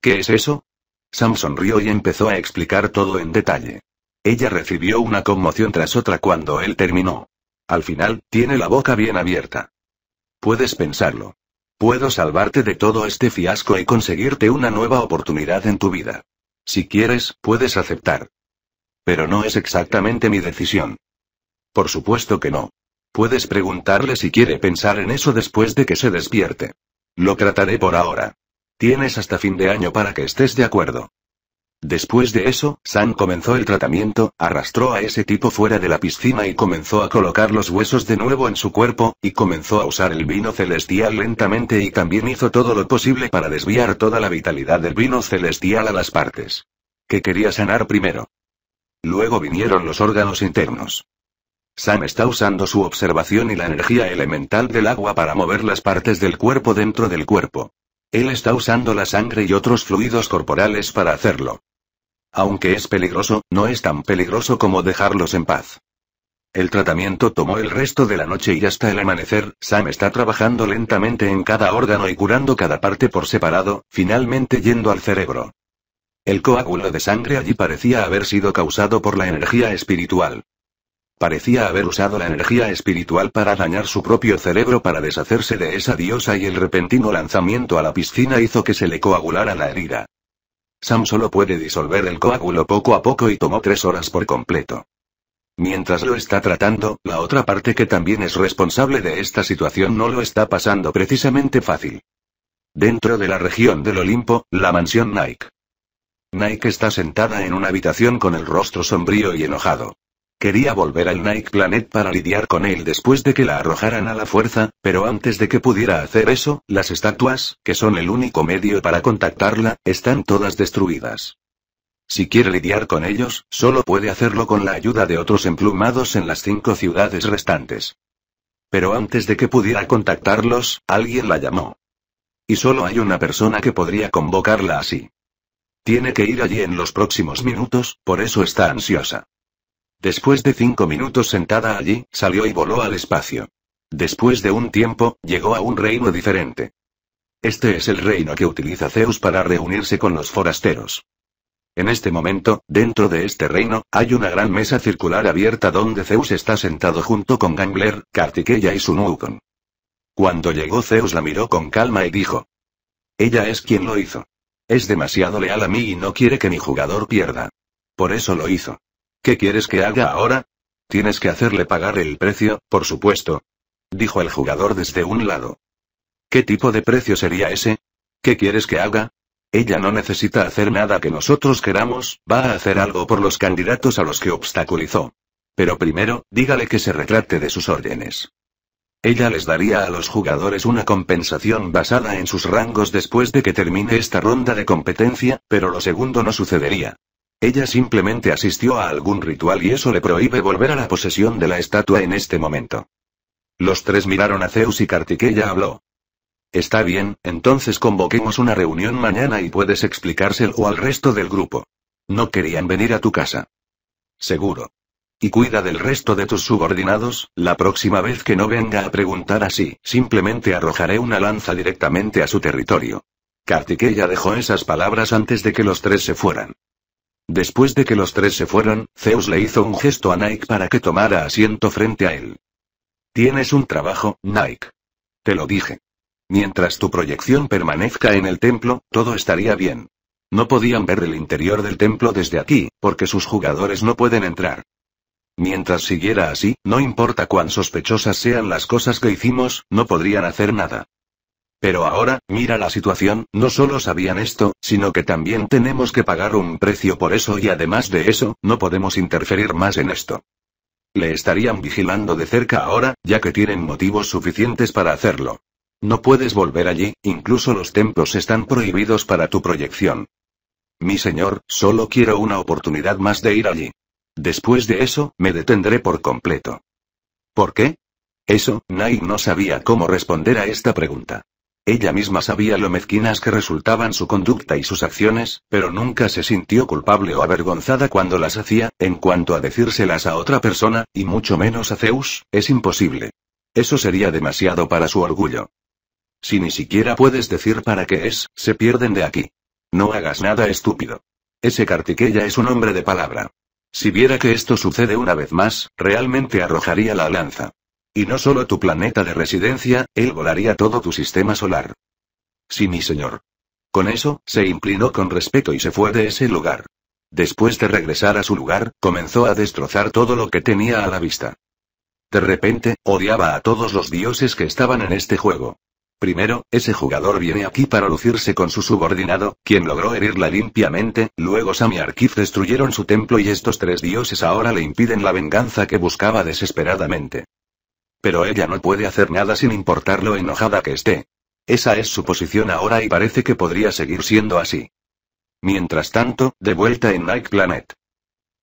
¿Qué es eso? Sam sonrió y empezó a explicar todo en detalle. Ella recibió una conmoción tras otra cuando él terminó. Al final, tiene la boca bien abierta. Puedes pensarlo. Puedo salvarte de todo este fiasco y conseguirte una nueva oportunidad en tu vida. Si quieres, puedes aceptar. Pero no es exactamente mi decisión. Por supuesto que no. Puedes preguntarle si quiere pensar en eso después de que se despierte. Lo trataré por ahora. Tienes hasta fin de año para que estés de acuerdo. Después de eso, San comenzó el tratamiento, arrastró a ese tipo fuera de la piscina y comenzó a colocar los huesos de nuevo en su cuerpo, y comenzó a usar el vino celestial lentamente y también hizo todo lo posible para desviar toda la vitalidad del vino celestial a las partes. Que quería sanar primero. Luego vinieron los órganos internos. Sam está usando su observación y la energía elemental del agua para mover las partes del cuerpo dentro del cuerpo. Él está usando la sangre y otros fluidos corporales para hacerlo. Aunque es peligroso, no es tan peligroso como dejarlos en paz. El tratamiento tomó el resto de la noche y hasta el amanecer, Sam está trabajando lentamente en cada órgano y curando cada parte por separado, finalmente yendo al cerebro. El coágulo de sangre allí parecía haber sido causado por la energía espiritual. Parecía haber usado la energía espiritual para dañar su propio cerebro para deshacerse de esa diosa y el repentino lanzamiento a la piscina hizo que se le coagulara la herida. Sam solo puede disolver el coágulo poco a poco y tomó tres horas por completo. Mientras lo está tratando, la otra parte que también es responsable de esta situación no lo está pasando precisamente fácil. Dentro de la región del Olimpo, la mansión Nike. Nike está sentada en una habitación con el rostro sombrío y enojado. Quería volver al Night Planet para lidiar con él después de que la arrojaran a la fuerza, pero antes de que pudiera hacer eso, las estatuas, que son el único medio para contactarla, están todas destruidas. Si quiere lidiar con ellos, solo puede hacerlo con la ayuda de otros emplumados en las cinco ciudades restantes. Pero antes de que pudiera contactarlos, alguien la llamó. Y solo hay una persona que podría convocarla así. Tiene que ir allí en los próximos minutos, por eso está ansiosa. Después de cinco minutos sentada allí, salió y voló al espacio. Después de un tiempo, llegó a un reino diferente. Este es el reino que utiliza Zeus para reunirse con los forasteros. En este momento, dentro de este reino, hay una gran mesa circular abierta donde Zeus está sentado junto con Gangler, Kartikeya y Sunukon. Cuando llegó Zeus la miró con calma y dijo. Ella es quien lo hizo. Es demasiado leal a mí y no quiere que mi jugador pierda. Por eso lo hizo. ¿Qué quieres que haga ahora? Tienes que hacerle pagar el precio, por supuesto. Dijo el jugador desde un lado. ¿Qué tipo de precio sería ese? ¿Qué quieres que haga? Ella no necesita hacer nada que nosotros queramos, va a hacer algo por los candidatos a los que obstaculizó. Pero primero, dígale que se retrate de sus órdenes. Ella les daría a los jugadores una compensación basada en sus rangos después de que termine esta ronda de competencia, pero lo segundo no sucedería. Ella simplemente asistió a algún ritual y eso le prohíbe volver a la posesión de la estatua en este momento. Los tres miraron a Zeus y Kartikeya habló. Está bien, entonces convoquemos una reunión mañana y puedes explicárselo al resto del grupo. No querían venir a tu casa. Seguro. Y cuida del resto de tus subordinados, la próxima vez que no venga a preguntar así, simplemente arrojaré una lanza directamente a su territorio. Kartikeya dejó esas palabras antes de que los tres se fueran. Después de que los tres se fueron, Zeus le hizo un gesto a Nike para que tomara asiento frente a él. Tienes un trabajo, Nike. Te lo dije. Mientras tu proyección permanezca en el templo, todo estaría bien. No podían ver el interior del templo desde aquí, porque sus jugadores no pueden entrar. Mientras siguiera así, no importa cuán sospechosas sean las cosas que hicimos, no podrían hacer nada. Pero ahora, mira la situación, no solo sabían esto, sino que también tenemos que pagar un precio por eso y además de eso, no podemos interferir más en esto. Le estarían vigilando de cerca ahora, ya que tienen motivos suficientes para hacerlo. No puedes volver allí, incluso los templos están prohibidos para tu proyección. Mi señor, solo quiero una oportunidad más de ir allí. Después de eso, me detendré por completo. ¿Por qué? Eso, Nai no sabía cómo responder a esta pregunta. Ella misma sabía lo mezquinas que resultaban su conducta y sus acciones, pero nunca se sintió culpable o avergonzada cuando las hacía, en cuanto a decírselas a otra persona, y mucho menos a Zeus, es imposible. Eso sería demasiado para su orgullo. Si ni siquiera puedes decir para qué es, se pierden de aquí. No hagas nada estúpido. Ese Kartikeya es un hombre de palabra. Si viera que esto sucede una vez más, realmente arrojaría la lanza. Y no solo tu planeta de residencia, él volaría todo tu sistema solar. Sí, mi señor. Con eso, se inclinó con respeto y se fue de ese lugar. Después de regresar a su lugar, comenzó a destrozar todo lo que tenía a la vista. De repente, odiaba a todos los dioses que estaban en este juego. Primero, ese jugador viene aquí para lucirse con su subordinado, quien logró herirla limpiamente, luego Sam y destruyeron su templo y estos tres dioses ahora le impiden la venganza que buscaba desesperadamente. Pero ella no puede hacer nada sin importar lo enojada que esté. Esa es su posición ahora y parece que podría seguir siendo así. Mientras tanto, de vuelta en Night Planet.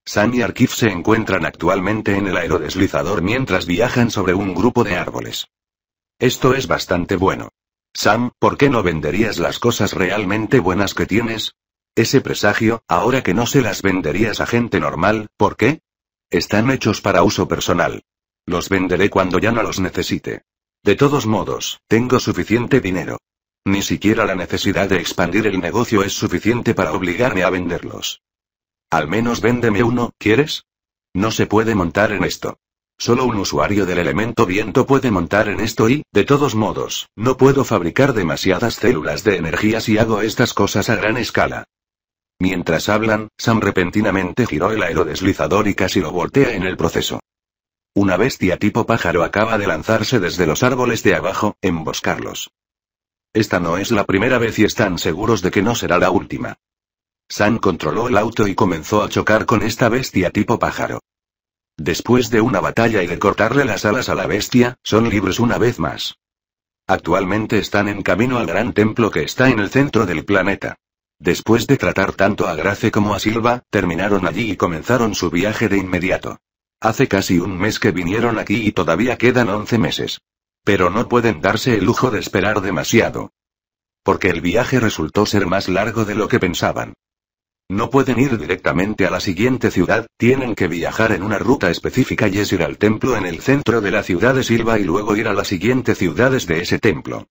Sam y Arkif se encuentran actualmente en el aerodeslizador mientras viajan sobre un grupo de árboles. Esto es bastante bueno. Sam, ¿por qué no venderías las cosas realmente buenas que tienes? Ese presagio, ahora que no se las venderías a gente normal, ¿por qué? Están hechos para uso personal. Los venderé cuando ya no los necesite. De todos modos, tengo suficiente dinero. Ni siquiera la necesidad de expandir el negocio es suficiente para obligarme a venderlos. Al menos véndeme uno, ¿quieres? No se puede montar en esto. Solo un usuario del elemento viento puede montar en esto y, de todos modos, no puedo fabricar demasiadas células de energía si hago estas cosas a gran escala. Mientras hablan, Sam repentinamente giró el aerodeslizador y casi lo voltea en el proceso. Una bestia tipo pájaro acaba de lanzarse desde los árboles de abajo, emboscarlos. Esta no es la primera vez y están seguros de que no será la última. San controló el auto y comenzó a chocar con esta bestia tipo pájaro. Después de una batalla y de cortarle las alas a la bestia, son libres una vez más. Actualmente están en camino al gran templo que está en el centro del planeta. Después de tratar tanto a Grace como a Silva, terminaron allí y comenzaron su viaje de inmediato. Hace casi un mes que vinieron aquí y todavía quedan 11 meses. Pero no pueden darse el lujo de esperar demasiado. Porque el viaje resultó ser más largo de lo que pensaban. No pueden ir directamente a la siguiente ciudad, tienen que viajar en una ruta específica y es ir al templo en el centro de la ciudad de Silva y luego ir a las siguientes ciudades de ese templo.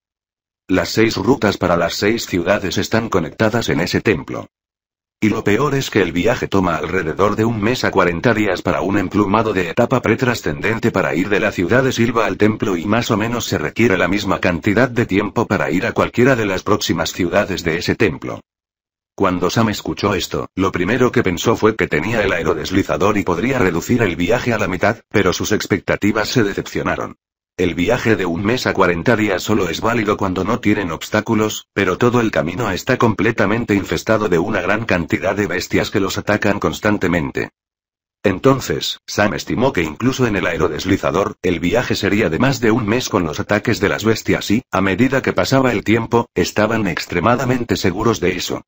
Las seis rutas para las seis ciudades están conectadas en ese templo. Y lo peor es que el viaje toma alrededor de un mes a 40 días para un emplumado de etapa pretrascendente para ir de la ciudad de Silva al templo y más o menos se requiere la misma cantidad de tiempo para ir a cualquiera de las próximas ciudades de ese templo. Cuando Sam escuchó esto, lo primero que pensó fue que tenía el aerodeslizador y podría reducir el viaje a la mitad, pero sus expectativas se decepcionaron. El viaje de un mes a 40 días solo es válido cuando no tienen obstáculos, pero todo el camino está completamente infestado de una gran cantidad de bestias que los atacan constantemente. Entonces, Sam estimó que incluso en el aerodeslizador, el viaje sería de más de un mes con los ataques de las bestias y, a medida que pasaba el tiempo, estaban extremadamente seguros de eso.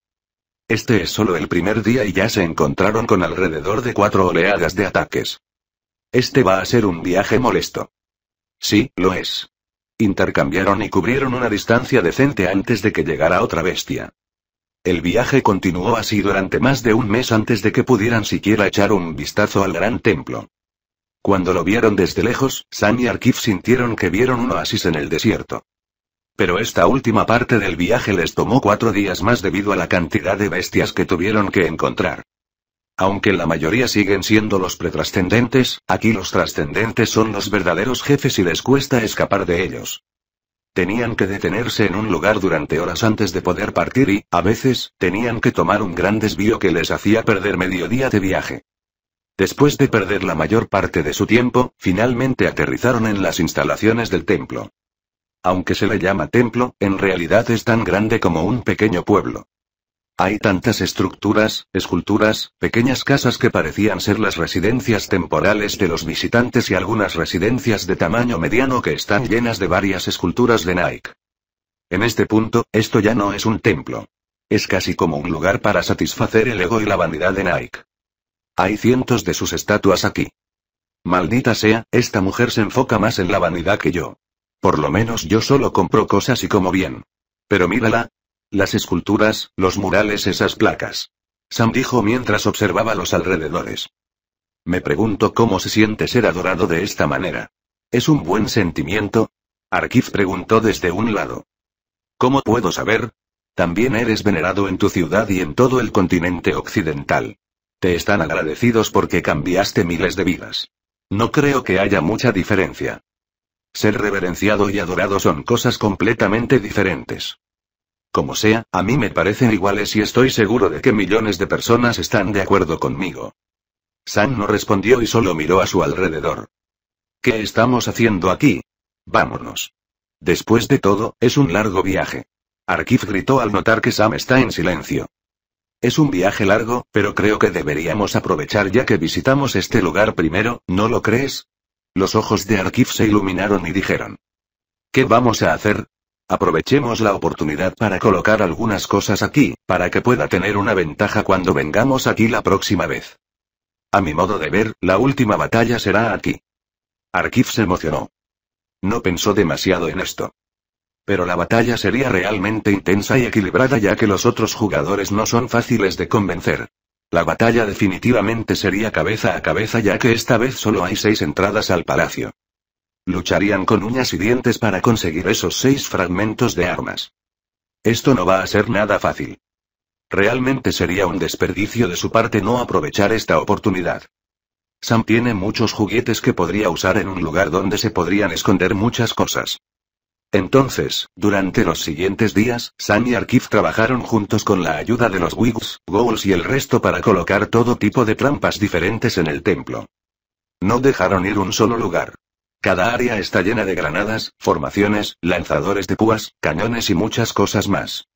Este es solo el primer día y ya se encontraron con alrededor de cuatro oleadas de ataques. Este va a ser un viaje molesto. Sí, lo es. Intercambiaron y cubrieron una distancia decente antes de que llegara otra bestia. El viaje continuó así durante más de un mes antes de que pudieran siquiera echar un vistazo al gran templo. Cuando lo vieron desde lejos, Sam y Arkif sintieron que vieron un oasis en el desierto. Pero esta última parte del viaje les tomó cuatro días más debido a la cantidad de bestias que tuvieron que encontrar. Aunque la mayoría siguen siendo los pretrascendentes, aquí los trascendentes son los verdaderos jefes y les cuesta escapar de ellos. Tenían que detenerse en un lugar durante horas antes de poder partir y, a veces, tenían que tomar un gran desvío que les hacía perder mediodía de viaje. Después de perder la mayor parte de su tiempo, finalmente aterrizaron en las instalaciones del templo. Aunque se le llama templo, en realidad es tan grande como un pequeño pueblo. Hay tantas estructuras, esculturas, pequeñas casas que parecían ser las residencias temporales de los visitantes y algunas residencias de tamaño mediano que están llenas de varias esculturas de Nike. En este punto, esto ya no es un templo. Es casi como un lugar para satisfacer el ego y la vanidad de Nike. Hay cientos de sus estatuas aquí. Maldita sea, esta mujer se enfoca más en la vanidad que yo. Por lo menos yo solo compro cosas y como bien. Pero mírala, las esculturas, los murales, esas placas. Sam dijo mientras observaba los alrededores. Me pregunto cómo se siente ser adorado de esta manera. ¿Es un buen sentimiento? Arkif preguntó desde un lado. ¿Cómo puedo saber? También eres venerado en tu ciudad y en todo el continente occidental. Te están agradecidos porque cambiaste miles de vidas. No creo que haya mucha diferencia. Ser reverenciado y adorado son cosas completamente diferentes. Como sea, a mí me parecen iguales y estoy seguro de que millones de personas están de acuerdo conmigo. Sam no respondió y solo miró a su alrededor. ¿Qué estamos haciendo aquí? Vámonos. Después de todo, es un largo viaje. Arkif gritó al notar que Sam está en silencio. Es un viaje largo, pero creo que deberíamos aprovechar ya que visitamos este lugar primero, ¿no lo crees? Los ojos de Arkif se iluminaron y dijeron. ¿Qué vamos a hacer? Aprovechemos la oportunidad para colocar algunas cosas aquí, para que pueda tener una ventaja cuando vengamos aquí la próxima vez. A mi modo de ver, la última batalla será aquí. Arkiv se emocionó. No pensó demasiado en esto. Pero la batalla sería realmente intensa y equilibrada ya que los otros jugadores no son fáciles de convencer. La batalla definitivamente sería cabeza a cabeza ya que esta vez solo hay seis entradas al palacio. Lucharían con uñas y dientes para conseguir esos seis fragmentos de armas. Esto no va a ser nada fácil. Realmente sería un desperdicio de su parte no aprovechar esta oportunidad. Sam tiene muchos juguetes que podría usar en un lugar donde se podrían esconder muchas cosas. Entonces, durante los siguientes días, Sam y Arkif trabajaron juntos con la ayuda de los Wigs, Ghouls y el resto para colocar todo tipo de trampas diferentes en el templo. No dejaron ir un solo lugar. Cada área está llena de granadas, formaciones, lanzadores de púas, cañones y muchas cosas más.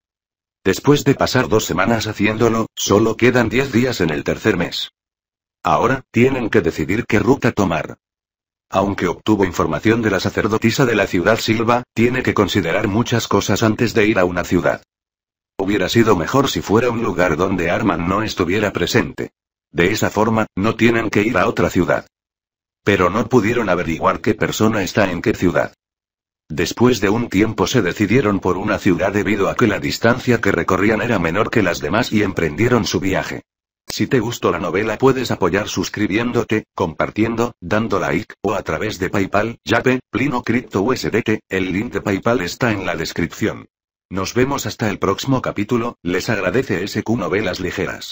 Después de pasar dos semanas haciéndolo, solo quedan diez días en el tercer mes. Ahora, tienen que decidir qué ruta tomar. Aunque obtuvo información de la sacerdotisa de la ciudad Silva, tiene que considerar muchas cosas antes de ir a una ciudad. Hubiera sido mejor si fuera un lugar donde Arman no estuviera presente. De esa forma, no tienen que ir a otra ciudad. Pero no pudieron averiguar qué persona está en qué ciudad. Después de un tiempo se decidieron por una ciudad debido a que la distancia que recorrían era menor que las demás y emprendieron su viaje. Si te gustó la novela puedes apoyar suscribiéndote, compartiendo, dando like, o a través de Paypal, Yape, Plino Crypto USDT, el link de Paypal está en la descripción. Nos vemos hasta el próximo capítulo, les agradece SQ Novelas Ligeras.